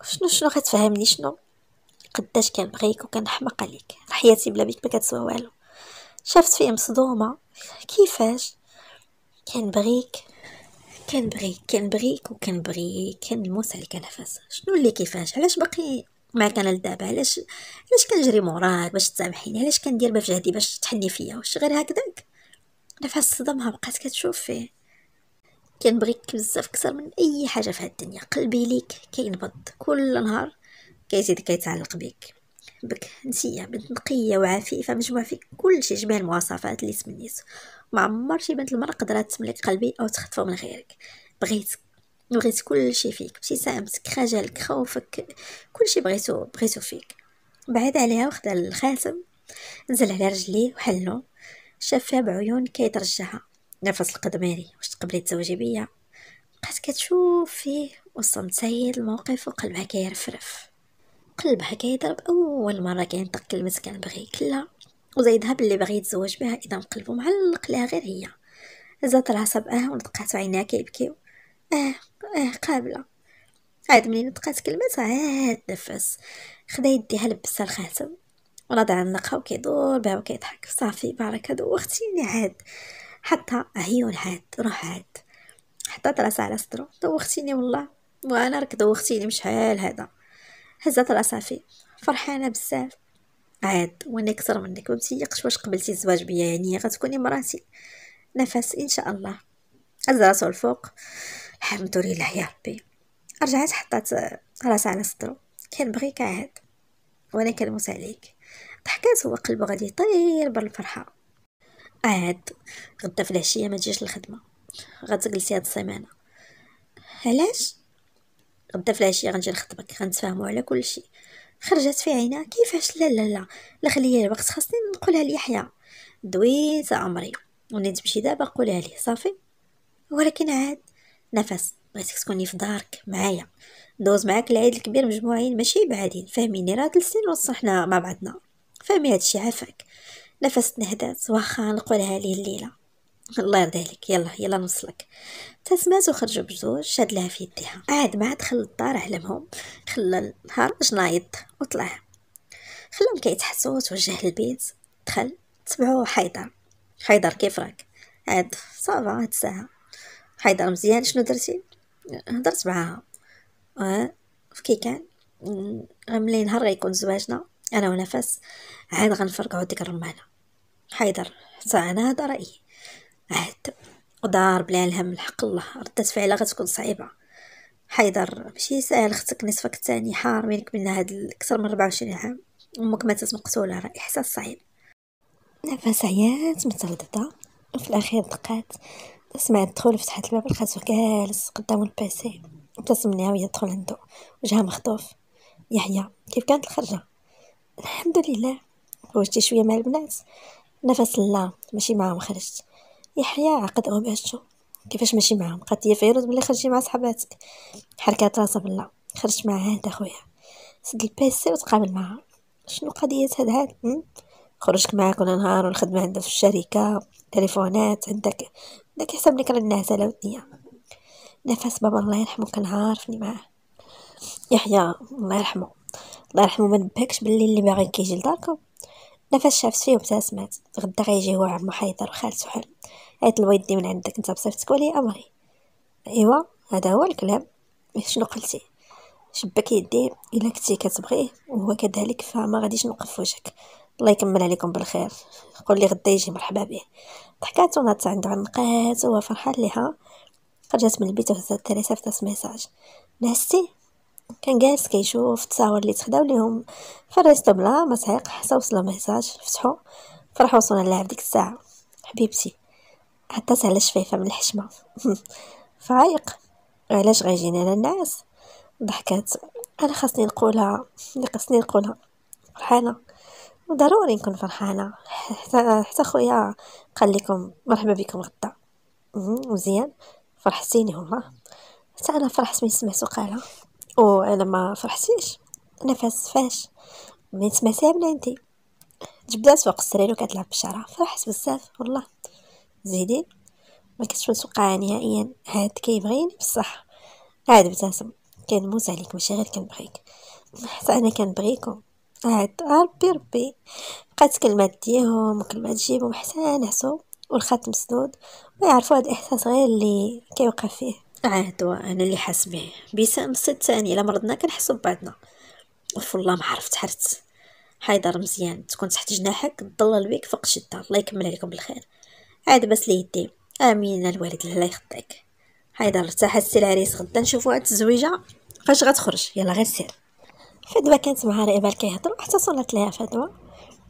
شنو شنو غتفهمني شنو قداش كنبغيك وكنحمق عليك حياتي بلا بيك ما كتسوى والو شافت فيه مصدومه كيفاش كنبغيك كنبغي كنبغيك وكنبغي كنموت عليك فاس شنو اللي كيفاش علاش باقي معاك انا لدابا علاش علاش كنجري موراك باش تسامحيني علاش كندير ما في جهدي باش تحني فيا واش غير هكذاك نفس صدمها بقات كتشوف فيه كنبغيك بزاف كثر من اي حاجه في هاد الدنيا قلبي ليك كينبض كل نهار كيزيد كيتعلق بك بك نسيه بنت نقيه وعفيفه مجموعه في كل شيء جميع المواصفات اللي تمنيت ما عمر شي بنت المرأة قدرات تملك قلبي أو تخطفه من غيرك بغيتك بغيت كلشي فيك ابتسامتك خجلك خوفك كلشي بغيتو بغيتو فيك بعد عليها وخدا الخاتم نزل على رجليه وحلو شافها بعيون ترجعها نفس القدماري واش تقبلي تزوجي بيا بقات كتشوف فيه وصمت سيد الموقف وقلبها كيرفرف قلبها كيضرب اول مره كينطق كلمه كنبغيك لا هاب اللي باغي يتزوج بها اذا نقلبوا معلق لها غير هي هزات راسها باه ونطقات عينها كيبكيو اه اه قابله عاد منين نطقات كلمتها عاد نفس خدا يديها لبسها الخاتم ونضع عنقها وكيدور بها وكيضحك صافي بارك هادو عاد حطها عيون عاد روح عاد حطات راسها على صدرو دوختيني والله وانا راك دوختيني مشحال هذا هزات راسها فيه فرحانه بزاف عاد وانا اكثر منك ومتيقش واش قبلتي الزواج بيا يعني غتكوني مراتي نفس ان شاء الله راسو الفوق الحمد لله يا ربي رجعت حطات راسها على صدرو كنبغيك عاد وانا كنموت عليك ضحكات هو قلبو غادي يطير بالفرحه عاد غدا في العشيه ما تجيش الخدمه غتجلسي هاد السيمانه علاش غدا في العشيه غنجي نخطبك غنتفاهموا على كل شيء خرجت في عينها كيفاش لا لا لا لا خليا الوقت خاصني نقولها ليحيى دويت امري وني تمشي دابا قولها ليه صافي ولكن عاد نفس بغيتك تكوني في دارك معايا دوز معاك العيد الكبير مجموعين ماشي بعادين فهميني راه ثلاث سنين وصحنا مع بعضنا فهمي هادشي عافاك نفس تنهدات واخا نقولها ليه الليله الله يرضي عليك يلا يلا نوصلك تسمات وخرجوا بجوج شاد لها في يديها عاد ما دخل الدار علمهم خلى النهار جنايض وطلع خلاهم كيتحسوا توجه للبيت دخل تبعو حيدر حيدر كيف راك عاد صافا هاد الساعه حيدر مزيان شنو درتي هضرت معاها اه كي كان ملي نهار غيكون زواجنا انا ونفس عاد غنفرقعو ديك الرمانه حيدر حتى انا هذا رايي عهد ودار بلا الهم الحق الله ردت فعلها غتكون صعيبه حيدر ماشي ساهل اختك نصفك الثاني حار منك منها هاد اكثر من 24 عام امك ماتت مقتوله راه احساس صعيب نفس عيات متردده وفي الاخير دقات سمعت دخول فتحت الباب لقاتو جالس قدام الباسي ابتسم ليها وهي تدخل عندو وجهها مخطوف يحيى كيف كانت الخرجه الحمد لله خرجتي شويه مع البنات نفس لا ماشي معاهم خرجت يحيى او اشو كيفاش ماشي معاهم بقات هي فيروز ملي خرجتي مع صحباتك حركات راسها بالله خرجت مع هاد اخويا سد البيسي وتقابل معها شنو قضيه هاد هاد خرجت معاك كل نهار والخدمه عندها في الشركه تليفونات عندك داك حساب لك الناس على ودنيا نفس بابا الله يرحمه كان عارفني معاه يحيى الله يرحمه الله يرحمه ما نبهكش باللي اللي باغي كيجي لداركم نفس شافت فيه وابتسمات غدا غيجي هو عمو حيدر وخالته حلم آية البيض دي من عندك نتا بصيفطك ولي امري ايوا هذا هو الكلام شنو قلتي شبك يدي الا كنتي كتبغيه وهو كذلك فما غاديش نوقف وجهك الله يكمل عليكم بالخير قول لي غدا يجي مرحبا به ضحكات ونات عند نقات وهو فرحان ليها خرجت من البيت وهزات الثلاثه في ميساج ناستي كان جالس كيشوف التصاور اللي تخداو ليهم فرست بلا ما تعيق حتى وصلو ميساج فتحو فرحوا وصلنا لها ديك الساعه حبيبتي حطات على شفيفة من الحشمة فايق علاش غيجينا انا النعاس ضحكات انا خاصني نقولها اللي خاصني نقولها فرحانه وضروري نكون فرحانه حتى حتى خويا قال لكم مرحبا بكم غدا مزيان فرحتيني والله حتى انا فرحت من سمعتو قالها وانا ما فرحتيش انا فاش من سمعتها من عندي جبدات فوق السرير وكتلعب بالشعره فرحت بزاف والله زيدين ما كنتش متوقعه نهائيا هاد كيبغيني بصح عاد ابتسم كنموت عليك ماشي غير كنبغيك حتى انا كنبغيكم عاد ربي ربي بقات كلمات ديهم وكلمات جيبهم حتى نعسو والخط مسدود ويعرفوا هاد الاحساس غير اللي كيوقع فيه عاد انا اللي حاس به بسام الصيد ثاني الا مرضنا كنحسوا ببعضنا وف الله ما عرفت حرت حيدر مزيان تكون تحت جناحك تضلل بيك فوق الشده الله يكمل عليكم بالخير عاد بس لي يدي امين الوالد الله يخطيك هايدا ارتاح السي العريس غدا نشوفو هاد الزويجه فاش غتخرج يلا غير سير فدوى كانت مع رئيبال كيهضروا حتى صونات لها فدوى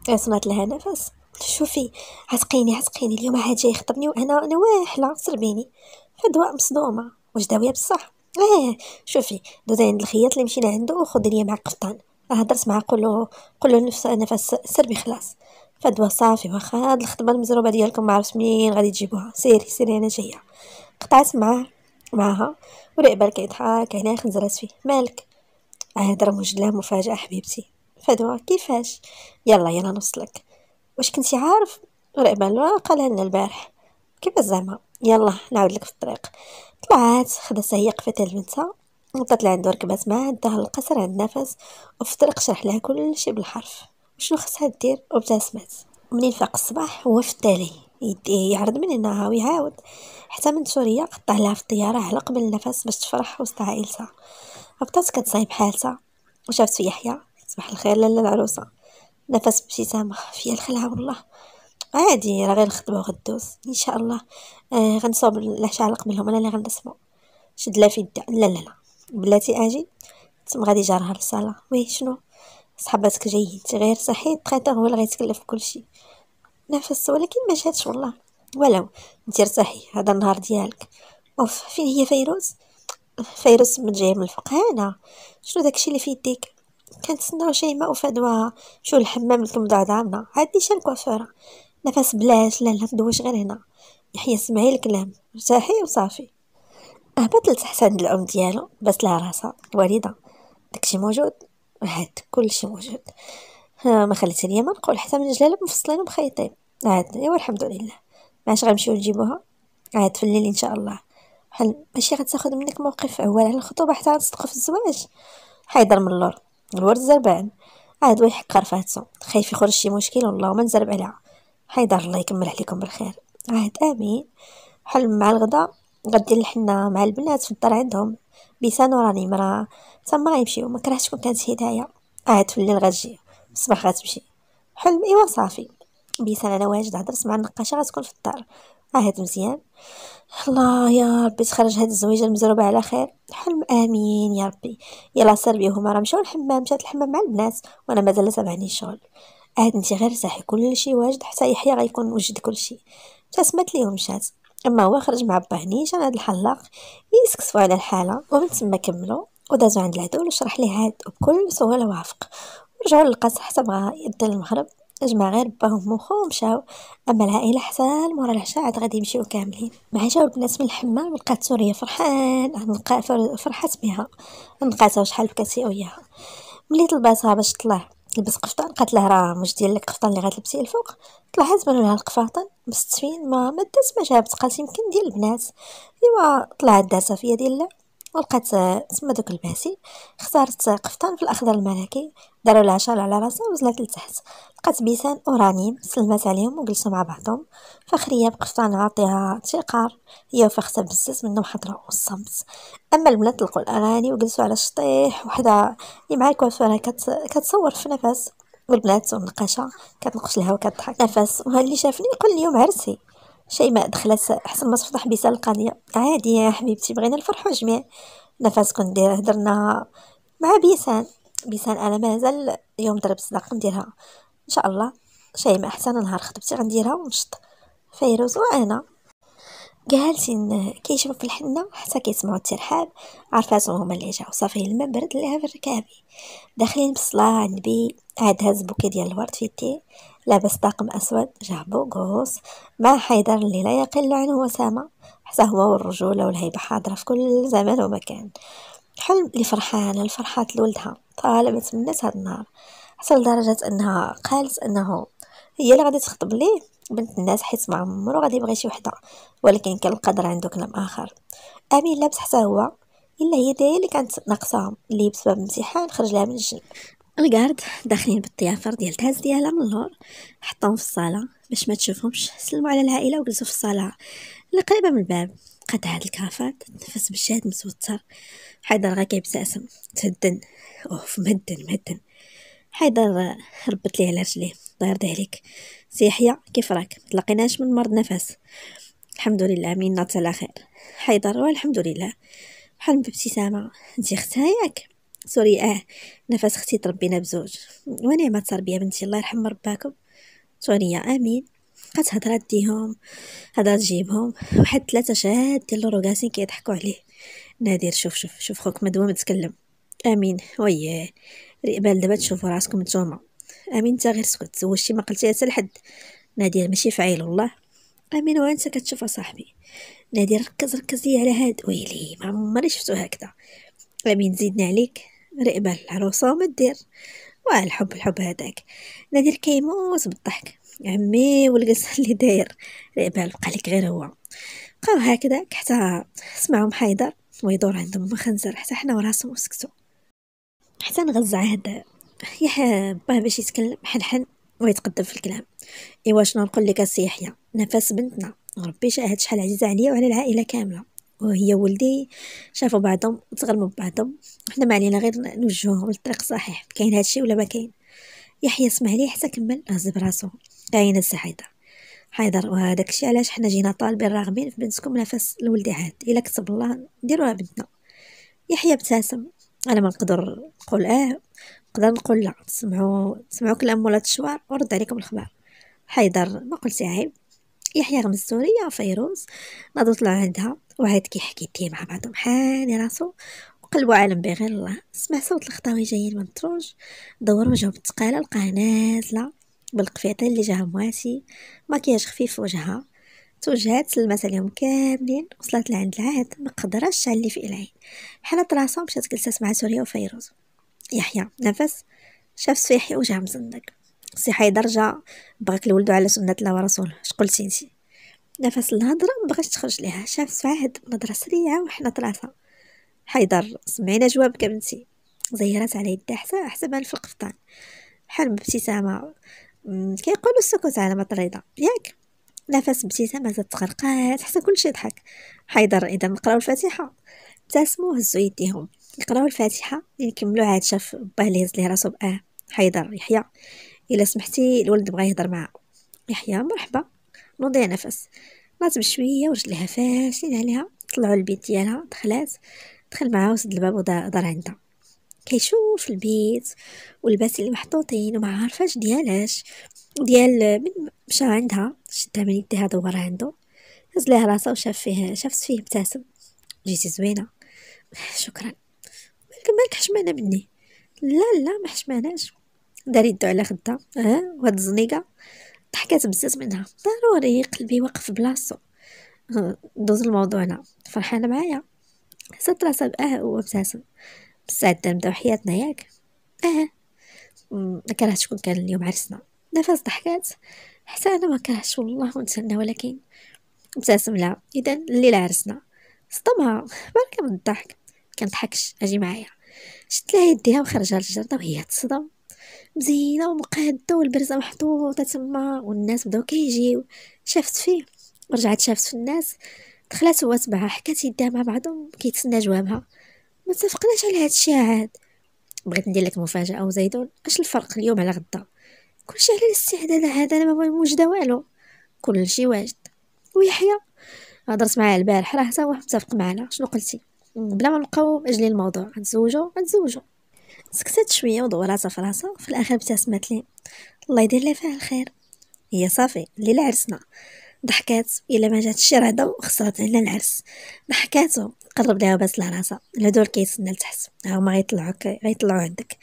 آه، صنعت لها نفس شوفي عتقيني عتقيني اليوم عاد جاي يخطبني وانا انا واحله سربيني فدوى مصدومه واش داويه بصح ايه شوفي دوزي عند الخياط اللي مشينا عنده وخذ ليا مع قفطان آه، هضرت معاه قولو قولو نفس نفس سربي خلاص فدوا صافي واخا هاد الخدمه المزروبه ديالكم ما عرفت منين غادي تجيبوها سيري سيري انا جايه قطعت معاه معاها ورقبال كيضحك هنا خنزرات فيه مالك عاد آه، راه موجد لها مفاجاه حبيبتي فدوا كيفاش يلا يلا نوصلك واش كنتي عارف رقبال قال لنا البارح كيفاش زعما يلا نعاود لك في الطريق طلعت خدا هي قفتها البنت وطلعت لعندو ركبات معاه داها القصر عند النفس وفي الطريق شرح لها كل شيء بالحرف شنو خصها دير وابتسمت منين فاق الصباح هو في التالي يديه يعرض من هنا ويعاود حتى من سوريا قطع لها في الطياره علق بالنفس باش تفرح وسط عائلتها هبطات كتصايب حالتها وشافت في يحيى صباح الخير لاله العروسه نفس بابتسامه خفيه الخلعه والله عادي راه غير الخطبه وغدوز ان شاء الله آه غنصوب العشاء على قبلهم انا اللي غنصبو شد لا في لا لا لا بلاتي اجي تم غادي جارها للصاله وي شنو صحباتك جايين غير صحي تريتور هو اللي غيتكلف شيء نفس ولكن ما جاتش والله ولو انت ارتاحي هذا النهار ديالك اوف فين هي فيروز فيروز من جاي من الفقهانه شنو داكشي اللي في يديك كنتسناو شي ماء وفدواها شو الحمام لكم ضعضعنا عادي شان كوافيره نفس بلاش لا لا مدوش غير هنا يحيى سمعي الكلام ارتاحي وصافي هبط لتحسن الام ديالو بس لها راسها الوالده داكشي موجود عاد كلشي موجود ما خليت ليا ما نقول حتى من جلاله مفصلين ومخيطين طيب، عاد ايوا الحمد لله معاش غنمشيو نجيبوها عاد في الليل ان شاء الله بحال ماشي غتاخد منك موقف اول على الخطوبه حتى تصدق في الزواج حيدر من اللور الورد زربان عاد ويحق رفاتو خايف يخرج شي مشكل والله ما نزرب عليها حيدر الله يكمل عليكم بالخير عاد امين حل مع الغدا غدير الحنه مع البنات في الدار عندهم لسان راني مرا تما غيمشيو ما كرهتش كون كانت هدايا عاد آه، في الليل غتجي الصباح غتمشي حلم ايوا صافي بيسان انا واجد هضرت مع النقاشه غتكون في الدار اه مزيان الله يا ربي تخرج هاد الزويجه المزروبه على خير حلم امين يا ربي يلا سير بيهم راه مشاو الحمام مشات الحمام مع البنات وانا مازال تابعني الشغل عاد آه، انت غير ارتاحي كلشي واجد حتى يحيى غيكون وجد كلشي تسمت ليهم مشات اما هو خرج مع با هنيجه على هاد الحلاق يسكسوا على الحاله ومن تما كملوا ودازوا عند العدول وشرح ليه هاد بكل سهوله وافق ورجعوا للقصر حتى بغا يبدا المغرب اجمع غير باهم وخو ومشاو اما العائله حتى مورا العشاء عاد غادي يمشيو كاملين مع جاو البنات من الحمام لقات سوريا فرحان فرحات بها نقاتها وشحال بكاتي وياها ملي طلباتها باش تطلع لبس قفطان قالت لها راه مش ديال القفطان اللي غتلبسيه الفوق طلعت بانوا لها القفاطن مستفين ما ما دات ما جابت قالت يمكن ديال البنات ايوا طلعت دازه فيا ديال لا ولقات تما دوك الباسي اختارت قفطان في الاخضر الملكي داروا لها شال على راسها وزلات لتحت لقات بيسان ورانيم سلمات عليهم وجلسوا مع بعضهم فخريه بقفطان عاطيها تيقار هي وفختها بزز منهم حضره والصمت اما البنات لقوا الاغاني وجلسوا على الشطيح وحده اللي مع الكوافيره كتصور في نفس والبنات والنقاشه كتنقش لها وكتضحك نفس وها اللي شافني يقول لي يوم عرسي شيماء دخلت حسن ما تفضح بيسا القضيه عادي يا حبيبتي بغينا نفرحوا جميع نفس دير هدرنا مع بيسان بيسان انا مازال يوم ضرب صداق نديرها ان شاء الله شيماء احسن نهار خطبتي غنديرها ونشط فيروز وانا جالسين كيشوفوا في الحنه حتى كيسمعوا الترحاب عرفاتهم هما اللي جاو صافي الماء برد ليها في الركابي داخلين بالصلاه على النبي عاد هز بوكي ديال الورد في يديه لابس طاقم اسود جابو قوس مع حيدر اللي لا يقل عنه وسامه حتى هو والرجوله والهيبه حاضره في كل زمان ومكان حلم اللي فرحانه لفرحات لولدها طالما تمنات هاد النهار حتى لدرجه انها قالت انه هي اللي غادي تخطب ليه بنت الناس حيت ما عمرو غادي يبغي شي وحده ولكن كان القدر عنده كلام اخر امين لابس حتى هو الا هي دايره اللي كانت ناقصاها اللي بسبب امتحان خرج لها من الجن الكارد داخلين بالطيافر ديال التاز ديالها من اللور حطهم في الصاله باش ما تشوفهمش سلموا على العائله وجلسوا في الصاله قريبه من الباب قد هاد الكافات تنفس بالشهد متوتر حيدر غا اسم تهدن اوف مهدن مهدن حيدر ربت ليه على رجليه طير عليك سي يحيى كيف راك تلقيناش من مرض نفس الحمد لله مينات على خير حيدر والحمد لله بحال بابتسامه انت اختها ياك سوري اه نفس اختي تربينا بزوج ونعمه التربيه بنتي الله يرحم رباكم سوريا امين قد هضرات ديهم هضرات جيبهم واحد ثلاثه شهاد ديال الروكاسين كيضحكوا عليه نادر شوف شوف شوف خوك مدوم متكلم امين ويه رئبال دابا تشوفوا راسكم نتوما امين انت غير سكت تزوجتي ما قلتيها حتى لحد نادير ماشي فعيل والله امين وانت كتشوف اصاحبي نادير ركز ركز على هاد ويلي ما عمري شفتو هكذا امين زيدنا عليك رقبال العروسه وما دير واه الحب الحب هذاك نادر كيموت بالضحك عمي والقصة اللي داير رقبال بقى لك غير هو بقاو هكذاك حتى سمعهم حيدر ويدور عندهم مخنزر حتى حنا وراسهم وسكتو حتى نغز عهد يحيى باه باش يتكلم بحال حل ويتقدم في الكلام ايوا شنو نقول لك السي يحيى نفس بنتنا ربي شاهد شحال عزيزه عليا وعلى العائله كامله وهي ولدي شافوا بعضهم وتغلموا ببعضهم وحنا ما علينا غير نوجهوهم للطريق الصحيح كاين هادشي ولا ما كاين يحيى سمع لي حتى كمل هز براسو كاينه السي حيدر حيدر وهذاك الشيء علاش حنا جينا طالبين راغبين في بنتكم نفس لولدي عاد الا كتب الله نديروها بنتنا يحيى ابتسم انا ما نقدر نقول اه نقدر نقول لا تسمعوا تسمعوا كلام مولات تشوار ورد عليكم الخبر حيدر ما قلت عيب يحيى غمز يا فيروز نادو طلع عندها وعاد كي حكيتيه مع بعضهم حاني راسو وقلبو عالم بغير الله سمع صوت الخطاوي جايين من تروج دور وجهه بالتقاله لقاه نازله بالقفيطه اللي جاها مواسي مكياج خفيف في وجهها توجهات سلمات عليهم كاملين وصلت لعند العهد ما قدرش تعلي في العين حلت راسها مشات جلسات مع سوريا وفيروز يحيى نفس شاف سفيحي وجع مزندق سي حيدر جا بغاك لولدو على سنة الله ورسوله شقلتي نتي نفس الهضرة مبغاش تخرج ليها شاف سعاد نظرة سريعة وحنا راسها حيدر سمعينا جوابك بنتي زيرات على يدها حتى حسبها في القفطان بحال بابتسامة كيقولوا السكوت على مطريدة ياك نفس ابتسامة زاد تقرقات حتى كلشي ضحك حيدر إذا نقراو الفاتحة ابتسموا هزوا يديهم يقراو الفاتحه يكملوا عاد شاف باه اللي هز ليه راسو باه حيدر يحيى الا سمحتي الولد بغا يهضر معاه يحيى مرحبا نوضي نفس ناض بشويه ورجليها فاشلين عليها طلعوا البيت ديالها دخلات دخل معاها وسد الباب ودار عندها كيشوف البيت والباس اللي محطوطين وما عارفاش ديالاش ديال من مشى عندها شدها من يديها دور عنده هز ليه راسه وشاف فيه شاف فيه ابتسم جيتي زوينه شكرا مالك مالك حشمانه مني لا لا ما حشماناش دار يدو على خدا ها وهاد الزنيقه ضحكات بزاف منها ضروري قلبي واقف بلاصتو دوز انا فرحانه معايا حسات راسها اه هو ابتسم بزاف عندنا نبداو حياتنا ياك اه ما كرهتش شكون كان اليوم عرسنا نفس ضحكات حتى انا ما كرهتش والله ونتسنى ولكن ابتسم لا اذا الليله عرسنا صدمها بركه من الضحك كنضحكش اجي معايا شد لها يديها وخرجها للجرده وهي تصدم مزينه ومقاده والبرزه محطوطه تما والناس بداو كيجيو شافت فيه ورجعت شافت في الناس دخلت هو تبعها حكات يديها مع بعضهم كيتسنى جوابها ما تفقناش على هاد الشيء عاد بغيت ندير لك مفاجاه وزيدون اش الفرق اليوم على غدا كلشي على الاستعداد هذا انا ما موجده والو كلشي واجد ويحيى هضرت معاه البارح راه حتى هو متفق معانا شنو قلتي بلا ما نبقاو اجلي الموضوع غنتزوجو غنتزوجو سكتات شويه ودوراتها في راسها في الاخر ابتسمت لي الله يدير لها فيها الخير هي صافي الليله عرسنا ضحكات الا ما جاتش شي رضا وخسرت علينا العرس ضحكاتو قرب ليها لراسها راسها دور كيتسنى لتحت هما غيطلعوك غيطلعو عندك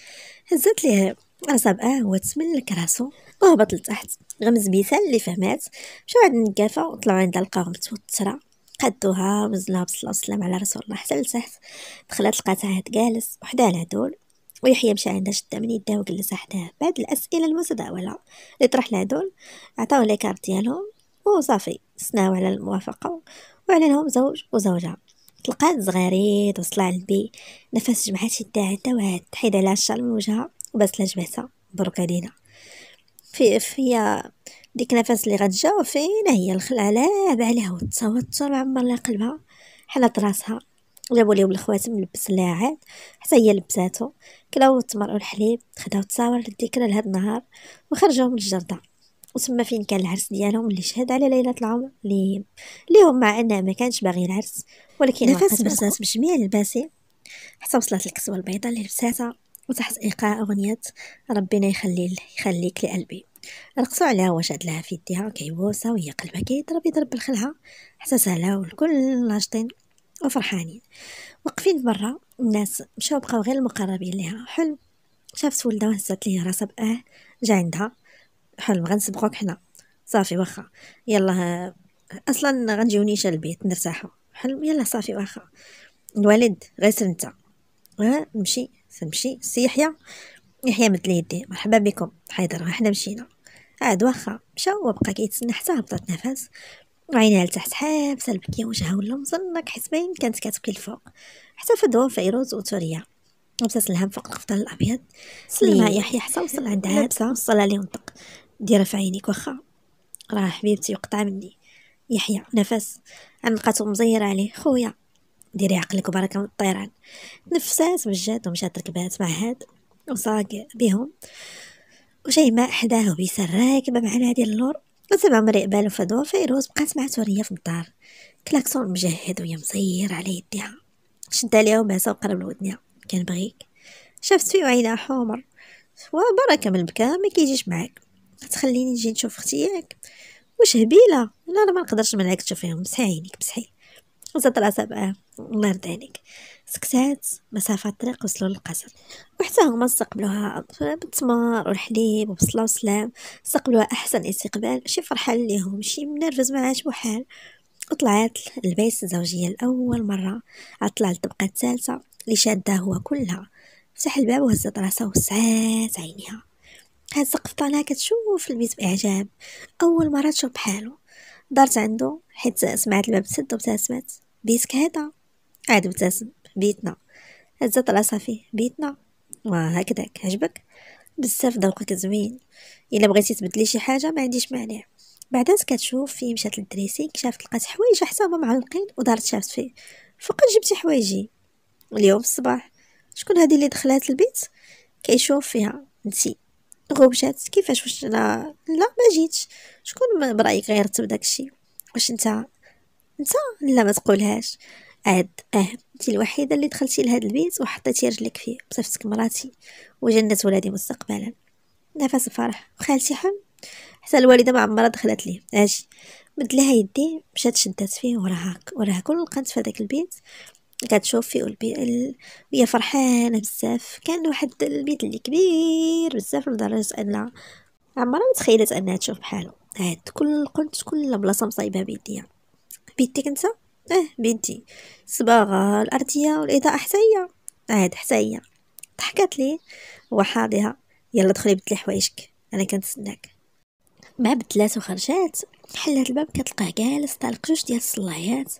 هزات ليه راسها بقهوت تملك راسو وهبط لتحت غمز بيسال اللي فهمات مشاو عند النقافة وطلعو عندها لقاهم متوتره قدوها وزلها بالصلاة والسلام على رسول الله حتى لتحت دخلت لقاتها عاد جالس وحدها العدول ويحيى مشى عندها شدها من يدها وجلس حداها بعد الأسئلة المتداولة اللي طرح العدول عطاو لي كارت ديالهم وصافي سناو على الموافقة وعلنهم زوج وزوجة طلقات صغيريت وصلع البي نفس جمعات شدها عندها وعاد حيد عليها الشال من وجهها وبس لها جبهتها بركة دينا في فيا ديك نفس اللي غتجا فين هي الخلعه لعاب عليها والتوتر عمر لها قلبها حلات راسها جابوا ليهم الخوات ملبس عاد حتى هي لبساتو كلاو التمر والحليب خداو تصاور للذكرى لهاد النهار وخرجوا من الجرده وتما فين كان العرس ديالهم اللي شهد على ليله العمر ليهم ليهم مع انها ما كانش باغي العرس ولكن نفس بزاف بجميع الباسي حتى وصلت الكسوه البيضاء اللي لبساتها وتحت ايقاع اغنيه ربنا يخلي يخليك لقلبي القصو عليها وشاد لها في يديها كيبوسها وهي قلبها كيضرب يضرب بالخلها حتى سهله والكل ناشطين وفرحانين واقفين برا الناس مشاو بقاو غير المقربين ليها حلم شافت ولدها وهزات ليه راسها باه جا عندها حلم غنسبقوك حنا صافي واخا يلا اصلا غنجيو نيشان البيت نرتاحو حلم يلا صافي واخا الوالد غير سنتا نتا نمشي نمشي سي يحيى يحيى مد لي يديه مرحبا بكم حيدر حنا مشينا عاد واخا مشى وبقى كيتسنى حتى هبطات نفس وعينها لتحت حابسه البكيه وجهها ولا مزنق حيت باين كانت كتبكي الفوق حتى فدوا فيروز وتوريا لبسات الهم فوق القفطان الابيض سلمها يحيى حتى وصل عند عابسه وصل عليه ونطق ديرها في عينيك واخا راه حبيبتي وقطع مني يحيى نفس عنقاتو مزيره عليه خويا ديري عقلك وبركه من الطيران تنفسات بجد ومشات ركبات مع هاد وصاق بهم وجاي ما حداه بيسار راكبه معنا ديال اللور وسمع مري قبال فدوا فيروز بقات مع سوريا في الدار كلاكسون مجهد وهي مزير على يديها شد عليها ومعسه وقرب كان كنبغيك شافت في عينها حمر وبركه من البكا ما كيجيش معاك تخليني نجي نشوف اختي ياك واش هبيله لا انا ما نقدرش منعك تشوفيهم مسحي عينيك مسحي وزاد راسها بقى الله يرضي عليك سكتات مسافة الطريق وصلوا للقصر وحتى هما استقبلوها بالتمر والحليب وبصلاة وسلام استقبلوها أحسن استقبال شي فرحان ليهم شي منرفز ما عاش بحال وطلعت البيت الزوجية لأول مرة عطلع الطبقة الثالثة اللي شادة هو كلها فتح الباب وهزت راسها وسعات عينيها هاد السقفطانة كتشوف البيت بإعجاب أول مرة تشوف بحالو دارت عندو حيت سمعت الباب تسد وابتسمت بيتك هذا عاد ابتسم بيتنا هزات طلع صافي بيتنا وهكذاك عجبك بزاف ذوقك زوين الا بغيتي تبدلي شي حاجه ما عنديش مانع بعدات كتشوف فيه مشات للدريسينغ شافت لقات حوايج حتى هما معلقين ودارت شافت فيه فوق جبتي حوايجي اليوم الصباح شكون هذه اللي دخلات البيت كيشوف فيها نتي غوبجات كيفاش واش انا لا ما جيتش شكون برايك غيرتب داكشي واش انت انت لا ما تقولهاش عاد اه انت الوحيده اللي دخلتي لهذا البيت وحطيتي رجلك فيه بصفتك مراتي وجنه ولادي مستقبلا نفس الفرح وخالتي حم حتى الوالده ما عمرها دخلت ليه اجي مد لها يدي مشات شدات فيه وراها وراها كل لقات في هذاك البيت كتشوف فيه البي... ال... وهي فرحانه بزاف كان واحد البيت اللي كبير بزاف لدرجه ان عمرها ما تخيلت انها تشوف بحاله عاد كل قلت كل بلاصه مصايبه بيديا بيتك انت اه بنتي صباغة الأرضية والإضاءة حسية عاد حسية ضحكت لي وحاضها يلا دخلي بدلي حوايجك انا كنتسناك مع بدلات وخرجات حلات الباب كتلقاه جالس طالق جوج ديال الصلايات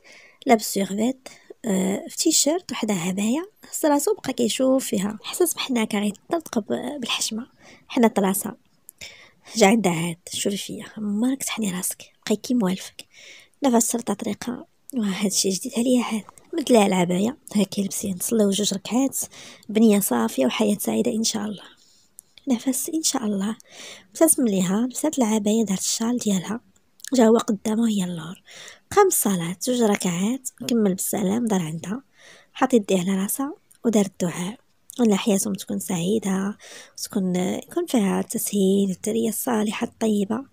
لابس سيرفيت آه في تيشيرت وحدها هبايا راسو بقى كيشوف فيها حسس بحنا كاعي طلق بالحشمه حنا طراسه جا عندها عاد شوفي فيا ما تحني راسك بقى كي موالفك نفس سرطه طريقه وهذا الشيء جديد عليا هذا مثل العباية هكا لبسين نصليو جوج ركعات بنية صافية وحياة سعيدة إن شاء الله نفس إن شاء الله مسات مليها لبسات العباية دارت الشال ديالها جا هو قدامه هي اللور قام الصلاة جوج ركعات كمل بالسلام دار عندها حط يديه على راسها ودار الدعاء وان حياتهم تكون سعيدة وتكون يكون فيها التسهيل الذرية الصالحة الطيبة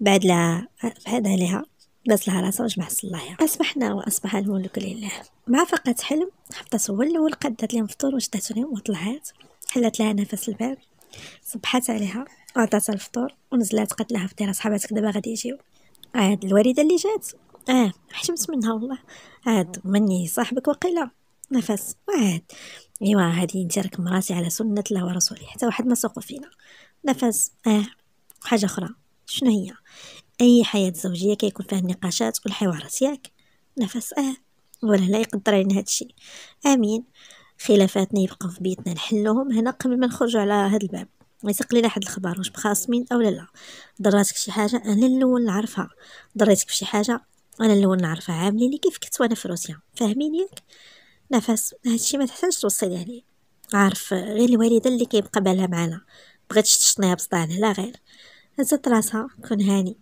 بعد لها بعد عليها دات لها راسها واش ما الله يعني. اصبحنا واصبح الملك لله مع فقط حلم حطات هو الاول قدات لهم فطور وشدات لهم وطلعات حلت لها نفس الباب صبحات عليها عطاتها الفطور ونزلات قالت لها فطيره صحاباتك دابا غادي يجيو عاد الوالده اللي جات اه حشمت منها والله عاد مني صاحبك وقيله نفس وعاد ايوا هادي راك مراتي على سنه الله ورسوله حتى واحد ما سوق فينا نفس اه حاجه اخرى شنو هي اي حياه زوجيه كيكون فيها النقاشات والحوارات ياك نفس اه ولا لا يقدر علينا هذا الشيء امين خلافاتنا يبقاو في بيتنا نحلوهم هنا قبل ما نخرجوا على هذا الباب يسق لينا حد الخبر واش مخاصمين او لا لا ضراتك شي حاجه انا الاول نعرفها ضريتك بشي حاجه انا الاول نعرفها عامليني كيف كنت وانا في روسيا فاهمين ياك نفس هادشي ما تحتاجش توصلي عليه يعني. عارف غير الوالده اللي كيبقى بالها معانا بغيتش تشطنيها بصداعنا لا غير هزت راسها كون هاني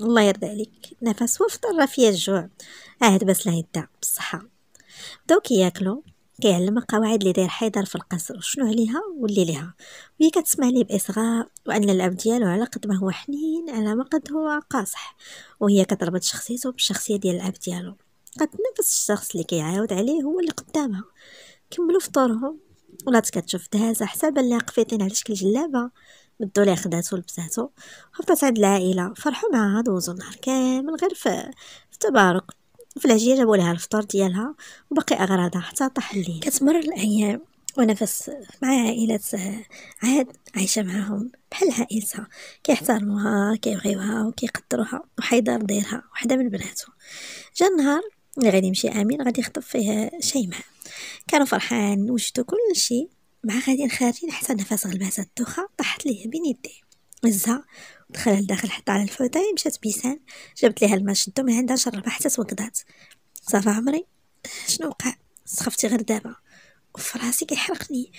الله يرضى عليك نفس وفطر راه فيها الجوع عاد بس لا يدع بالصحة بداو كياكلو كيعلم القواعد اللي داير حيدر في القصر شنو عليها واللي ليها وهي كتسمع ليه باصغاء وان الاب ديالو على قد ما هو حنين على ما قد هو قاصح وهي كتربط شخصيته بالشخصيه ديال الاب ديالو قد نفس الشخص اللي كيعاود عليه هو اللي قدامها كملوا فطورهم ولات كتشوف دهازة حسب اللي قفيتين على شكل جلابه لي خداتو لبساتو هبطت عند العائله فرحوا معاها دوزو النهار كامل غير في التبارك في العجيه جابوا لها الفطور ديالها وباقي اغراضها حتى طاح الليل كتمر الايام ونفس مع عائلة عاد عايشة معاهم بحال عائلتها كيحترموها كيبغيوها وكيقدروها وحيدار دايرها وحدة من بناتو جا النهار اللي غادي يمشي امين غادي يخطب فيه شيماء كانوا فرحان وجدوا كل شيء مع غادي خارجين حتى نفس غلباتها الدوخة طاحت ليه بين يديه هزها ودخلها لداخل حتى على الفوتاي مشات بيسان جابت ليها الماء شدو من عندها شربها حتى توقدات صافا عمري شنو وقع سخفتي غير دابا وفي راسي كيحرقني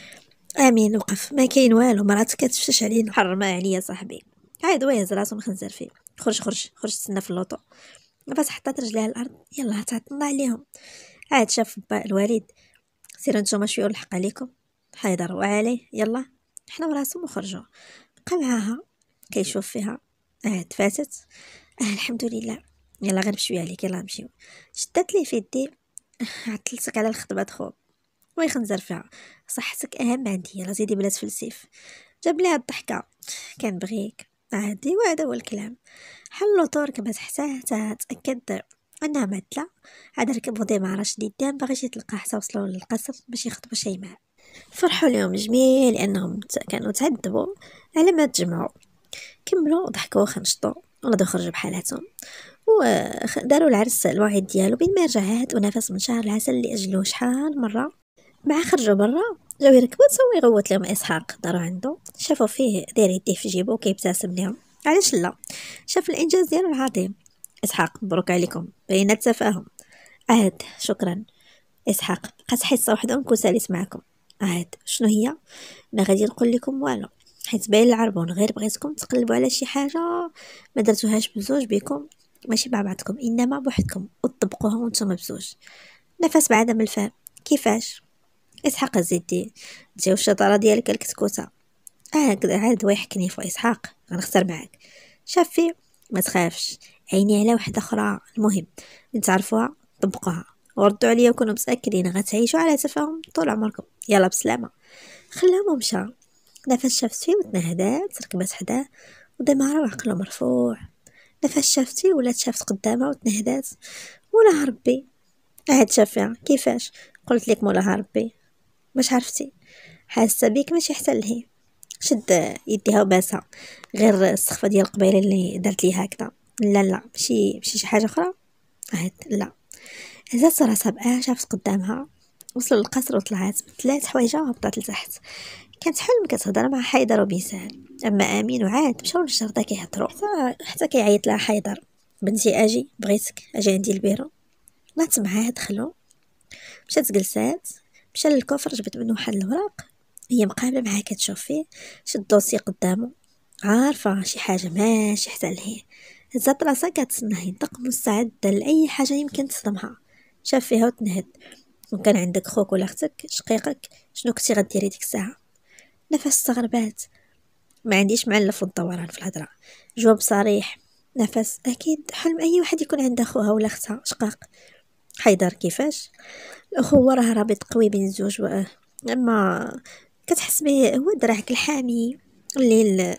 امين وقف ما كاين والو مراتك كتفشش علي محرمه عليا صاحبي عاد ويهز راسو مخنزر فيه خرج خرج خرج تسنى في اللوطو بس حطات رجليها الارض يلا تعطلنا عليهم عاد شاف با الوالد سيرو نتوما شويه الحق عليكم حيدر وعلي يلا حنا وراسهم وخرجو بقى معاها كيشوف فيها اه تفاتت آه الحمد لله يلا بشوية عليك يلا نمشيو شدات ليه في يدي عطلتك على الخطبه وي ويخنزر فيها صحتك اهم عندي يلا زيدي بلا تفلسيف جاب ليها الضحكه كنبغيك عادي وهذا هو الكلام حل لوطور كما حتى تاكد انها معدله عاد ركب غدي مع رشدي الدام باغيش يتلقى حتى وصلوا للقصر باش يخطبوا شيماء فرحوا اليوم جميع لانهم كانوا تعذبوا على ما تجمعوا كملوا ضحكوا وخنشطوا ولا خرج بحالاتهم وداروا العرس الوعيد ديالو بين ما رجع عاد ونفس من شهر العسل اللي اجلوه شحال مره مع خرجوا برا جاو يركبوا تسوي يغوت لهم اسحاق داروا عنده شافوا فيه داير يديه في جيبو كيبتسم لهم علاش لا شاف الانجاز ديالو العظيم اسحاق مبروك عليكم بينات تفاهم عاد شكرا اسحاق بقات حصه وحده ونكون ساليت معكم عاد شنو هي ما غادي نقول لكم والو حيت باين العربون غير بغيتكم تقلبوا على شي حاجه ما درتوهاش بزوج بكم ماشي مع بعضكم انما بوحدكم وتطبقوها وانتم بزوج نفس بعدم الفهم كيفاش اسحاق زيدي تجيو الشطاره ديالك الكسكوته هكذا آه عاد ضحكني في اسحاق غنخسر معاك شافي ما تخافش عيني على واحده اخرى المهم نتعرفوها طبقوها وردوا عليا وكونوا متاكدين غتعيشوا على تفاهم طول عمركم يلا بسلامه خلاهم ومشى نفس شافت فيه وتنهدات ركبت حداه ودمعها عقله مرفوع نفس شافتي ولا ولات شافت قدامها وتنهدات مولاها ربي عاد شافها كيفاش قلت لك مولاها ربي مش عرفتي حاسه بيك ماشي حتى لهي شد يديها وباسها غير السخفه ديال القبيله اللي درت ليها هكذا لا لا ماشي ماشي شي حاجه اخرى عاد لا هزات راسها بان شافت قدامها وصلت للقصر وطلعت بثلاث حوايجها وهبطت لتحت كانت حلم كتهضر مع حيدر وبيسان اما امين وعاد مشاو للشرطه كيهضروا حتى كيعيط لها حيدر بنتي اجي بغيتك اجي عندي البيرو نات معاه دخلو مشات جلسات مشى للكوفر جبت منه واحد الوراق هي مقابله معاه كتشوف فيه شد دوسي قدامه عارفه شي حاجه ماشي حتى لهيه هزات راسها كتسنى ينطق مستعد لاي حاجه يمكن تصدمها شاف فيها وتنهد وكان عندك خوك ولا اختك شقيقك شنو كنتي غديري ديك الساعه نفس استغربات ما عنديش معلف والدوران في الهضره جواب صريح نفس اكيد حلم اي واحد يكون عنده خوها ولا اختها شقاق حيدر كيفاش الاخوه راه رابط قوي بين الزوج اما كتحس به هو دراعك الحامي اللي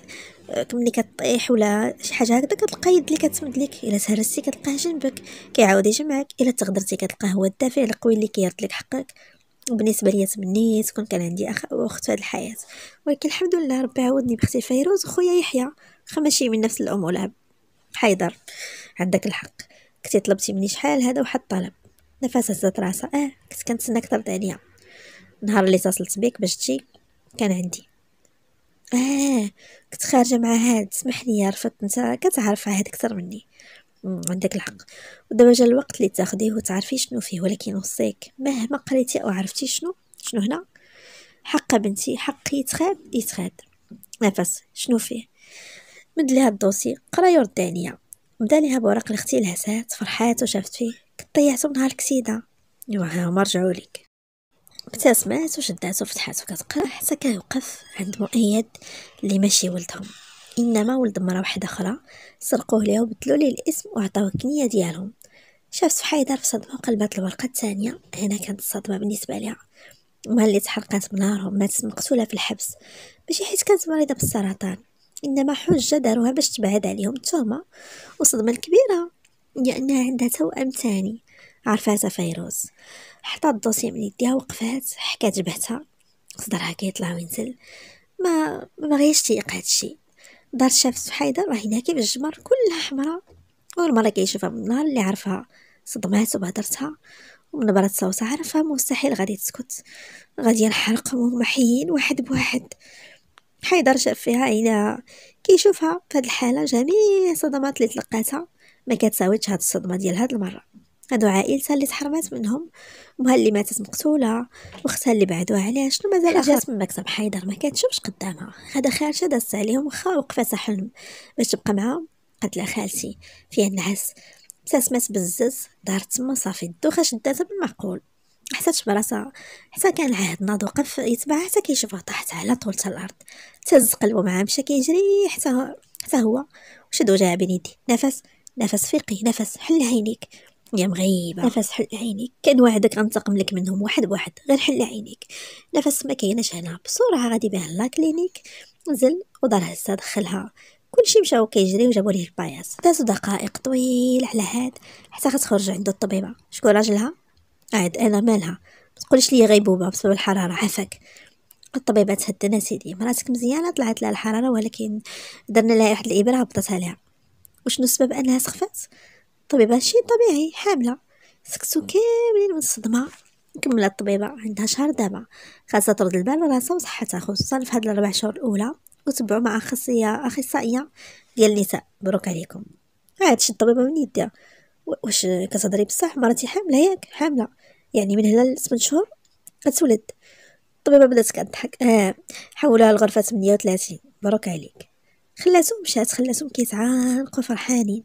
آه، ملي كطيح ولا شي حاجه هكذا كتلقى يد اللي كتمد ليك الا تهرستي كتلقاه جنبك كيعاود يجمعك الا تغدرتي كتلقاه هو الدافع القوي اللي كيرد لك حقك وبالنسبه ليا تمنيت كون كان عندي اخ واخت في الحياه ولكن الحمد لله ربي عاودني بختي فيروز وخويا يحيى خمشي من نفس الام ولا حيدر عندك الحق كنتي طلبتي مني شحال هذا واحد الطلب نفاسه هزت راسها اه كنت كنتسناك ترد عليا النهار اللي اتصلت بك باش تجي كان عندي آه كنت خارجة مع هاد سمح لي رفضت انت كتعرف هاد اكثر مني عندك الحق ودابا جا الوقت اللي تاخديه وتعرفي شنو فيه ولكن وصيك مهما قريتي او عرفتي شنو شنو هنا حق بنتي حق يتخاد يتخاد نفس شنو فيه مد لها الدوسي قرا ورد عليا بدا ليها بوراق لختي لهسات فرحات وشافت فيه كطيعتو نهار الكسيده وها هما رجعوا لك ابتسمات وشدات وفتحات وكتقرا حتى كيوقف عند مؤيد اللي ماشي ولدهم انما ولد مرا واحده اخرى سرقوه ليها وبدلوا ليه الاسم وعطاوه الكنيه ديالهم شاف صحاي في صدمه وقلبات الورقه الثانيه هنا كانت الصدمه بالنسبه ليها مال اللي تحرقات من نهارهم ماتت مقتوله في الحبس ماشي حيت كانت مريضه بالسرطان انما حجه داروها باش تبعد عليهم التهمه وصدمه كبيره لانها عندها توأم ثاني عرفاتها فيروز حتى الدوسي من يديها وقفات حكات جبهتها صدرها كيطلع وينزل ما بغيش تيق هادشي دار شافت سحيده راه هناك في الجمر كلها حمراء اول مره كيشوفها من النهار اللي عرفها صدمات وبهدرتها ومن برد صوتها عرفها مستحيل غادي تسكت غادي ينحرق وهم حيين واحد بواحد حيدر شاف فيها عينها كيشوفها في هاد الحاله جميع الصدمات اللي تلقاتها ما كتساويش هاد الصدمه ديال هاد المره هادو عائلتها اللي تحرمات منهم امها اللي ماتت مقتوله واختها اللي بعدوها عليها شنو مازال جات من مكتب حيدر ما كتشوفش قدامها هذا خالتها دازت عليهم واخا وقفاتها حلم باش تبقى معاهم قالت لها خالتي فيها النعس تسمات بزز دارت تما صافي الدوخه شداتها بالمعقول حسات براسها حتى كان العهد ناض وقف يتبعها حتى كيشوفها طاحت على طول الارض تهز قلبو معاها مشى كيجري حتى حتى هو وشدو جاها بين يدي نفس نفس فيقي نفس حل عينيك يا مغيبة نفس حل عينيك كان وعدك غنتقم لك منهم واحد بواحد غير حل عينيك نفس ما كايناش هنا بسرعة غادي بها لا كلينيك نزل ودار هسه دخلها كلشي مشاو كيجري جابوا ليه الباياس دازو دقائق طويلة على هاد حتى غتخرج عند الطبيبة شكون راجلها عاد انا مالها متقولش لي غيبوبة بسبب الحرارة عافاك الطبيبة تهدنا سيدي مراتك مزيانة طلعت لها الحرارة ولكن درنا لها واحد الإبرة هبطتها عليها وشنو السبب انها سخفات الطبيبة شي طبيعي حاملة سكتو كاملين من الصدمة كملت الطبيبة عندها شهر دابا خاصها ترد البال راسها وصحتها خصوصا في هاد الربع شهور الاولى وتبعوا مع أخصية اخصائيه ديال النساء مبروك عليكم هادشي الطبيبه من يديها واش كتهضري بصح مراتي حامله ياك حامله يعني من هنا لثمان شهور غتولد الطبيبه بدات كضحك اه حولها لغرفه وثلاثين مبروك عليك خلاتهم مشات خلاتهم كيتعانقو فرحانين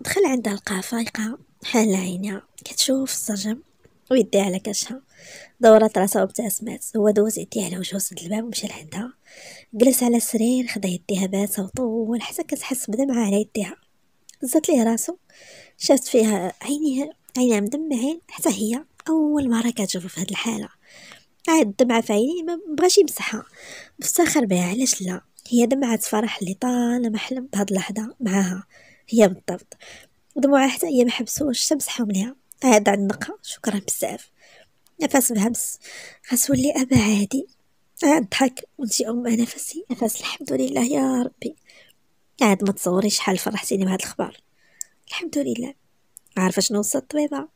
دخل عندها لقاها فايقة حالة عينيها كتشوف السرجم ويديها على كاشها دورات راسها وابتسمات هو دوز يديها على وجهو سد الباب ومشى لعندها جلس على السرير خدا يديها باسة وطول حتى كتحس بدمعة على يديها زات ليه راسو شافت فيها عينيها عينيها مدمعين حتى هي اول مره كتشوفها في هاد الحاله عاد الدمعه في عينيه ما بغاش يمسحها مفتخر بها علاش لا هي دمعه فرح اللي طالما حلم بهاد اللحظه معاها هي بالضبط دموعها حتى هي ما حبسو الشمس حاملها هذا النقا شكرا بزاف نفس بهمس خاص ولي ابا عادي ضحك ونتي ام نفسي نفس الحمد لله يا ربي عاد ما تصوري شحال فرحتيني بهاد الخبر الحمد لله عارفه شنو وصلت الطبيبه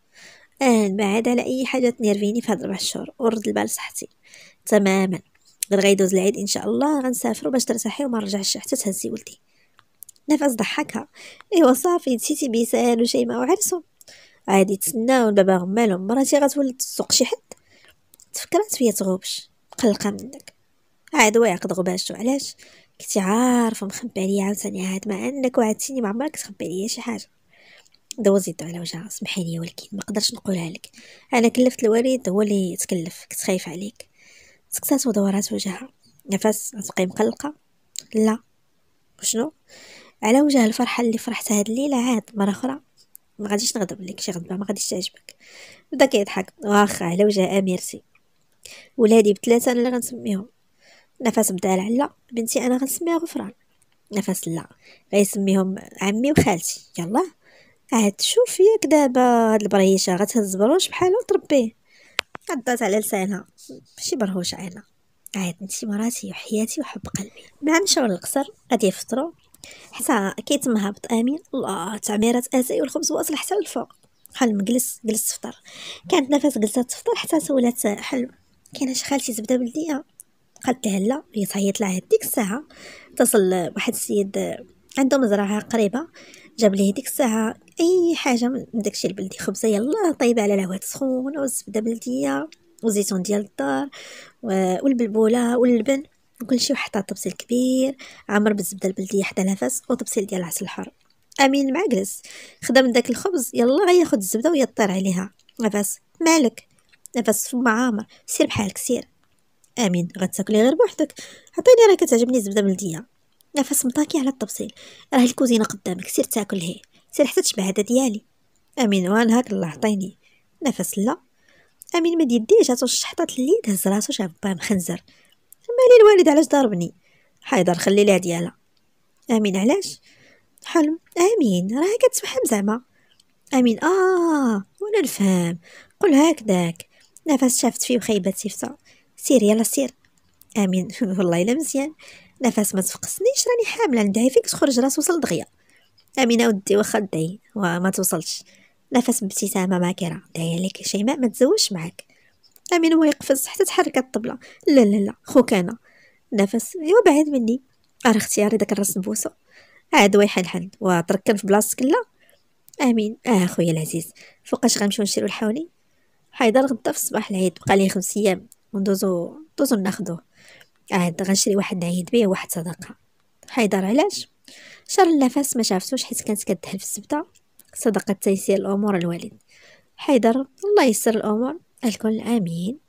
الان آه، ما عاد على اي حاجه تنيرفيني في هاد ربع شهور ورد البال صحتي تماما غير غيدوز العيد ان شاء الله غنسافر باش ترتاحي وما نرجعش حتى تهزي ولدي نفس ضحكها ايوا صافي نسيتي بيسال وشيماء وعرسو عادي تسناو دابا غمالهم مراتي غتولد تسوق شي حد تفكرات فيا تغوبش مقلقه منك عاد واعقد غباشتو علاش كنتي عارفه مخبي عليا عاوتاني عاد ما عندك وعدتيني ما عمرك تخبي عليا شي حاجه دوزيت على وجهها سمحي لي ولكن ما نقولها لك انا كلفت الوالد هو اللي تكلف كنت خايف عليك سكتات ودورات وجهها نفس غتبقي مقلقه لا وشنو على وجه الفرحه اللي فرحت هاد الليله عاد مره اخرى ما غاديش نغضب لك شي غضبه ما غاديش تعجبك بدا كيضحك واخا على وجه اميرتي ولادي بثلاثه انا اللي غنسميهم نفس بدا لعلا بنتي انا غنسميها غفران نفس لا غيسميهم عمي وخالتي يلا عاد شوف ياك دابا هاد البريشه غتهز بروش بحالها وتربيه عضات على لسانها ماشي برهوش عينا عاد انتي مراتي وحياتي وحب قلبي مع مشاو للقصر غادي يفطروا حتى كيتم هابط امين الله تعميرات اسي والخبز واصل حتى الفوق حلم جلس جلس تفطر كانت نفس جلسات تفطر حتى سولات حلم كاينه شي خالتي زبده بلديه قالت لها لا هي تعيط لها ديك الساعه اتصل واحد السيد عنده مزرعه قريبه جاب ليه ديك الساعه اي حاجه من داكشي البلدي خبزه يلا طيبه على لهوات سخونه وزبده بلديه والزيتون ديال الدار والبلبوله واللبن نمشيو حتى طبسيل كبير عامر بالزبده البلديه حتى نفس وطبسيل ديال العسل الحر امين معجلس خدا من داك الخبز يلا غياخد الزبده ويطير عليها نفس مالك نفس فما عامر سير بحالك سير امين غتاكلي غير بوحدك عطيني راه كتعجبني الزبده بلديه نفس مطاكي على الطبسيل راه الكوزينه قدامك سير تاكل هي سير حتى تشبع هذا ديالي امين وان هاك الله عطيني نفس لا امين ما ديديش هاتو الشحطات اللي هز راسو شاف باه مخنزر مالي الوالد علاش ضربني حيدر خلي لها ديالها امين علاش حلم امين راه كتفهم زعما امين اه وانا نفهم قل هكذاك نفس شافت فيه وخيبات سيفتا سير يلا سير امين والله الا مزيان نفس ما تفقسنيش راني حامله ندعي فيك تخرج راس وصل دغيا امين اودي واخا دعي وما توصلش نفس بابتسامه ماكره دعي لك شيماء ما تزوجش معاك امين هو يقفز حتى تحرك الطبله لا لا لا خوك انا نفس ايوا بعيد مني ارى اختياري داك الراس بوسو عاد ويحل حل وتركن في بلاصتك لا امين اه خويا العزيز فوقاش غنمشيو نشريو الحولي حيدر غدا في الصباح العيد بقى لي خمس ايام وندوزو ندوزو ناخدوه عاد غنشري واحد نعيد بيه واحد صدقه حيدر علاش شر النفس ما شافتوش حيت كانت كتدهل في السبته صدقه تيسير الامور الوالد حيدر الله يسر الامور الكل آمين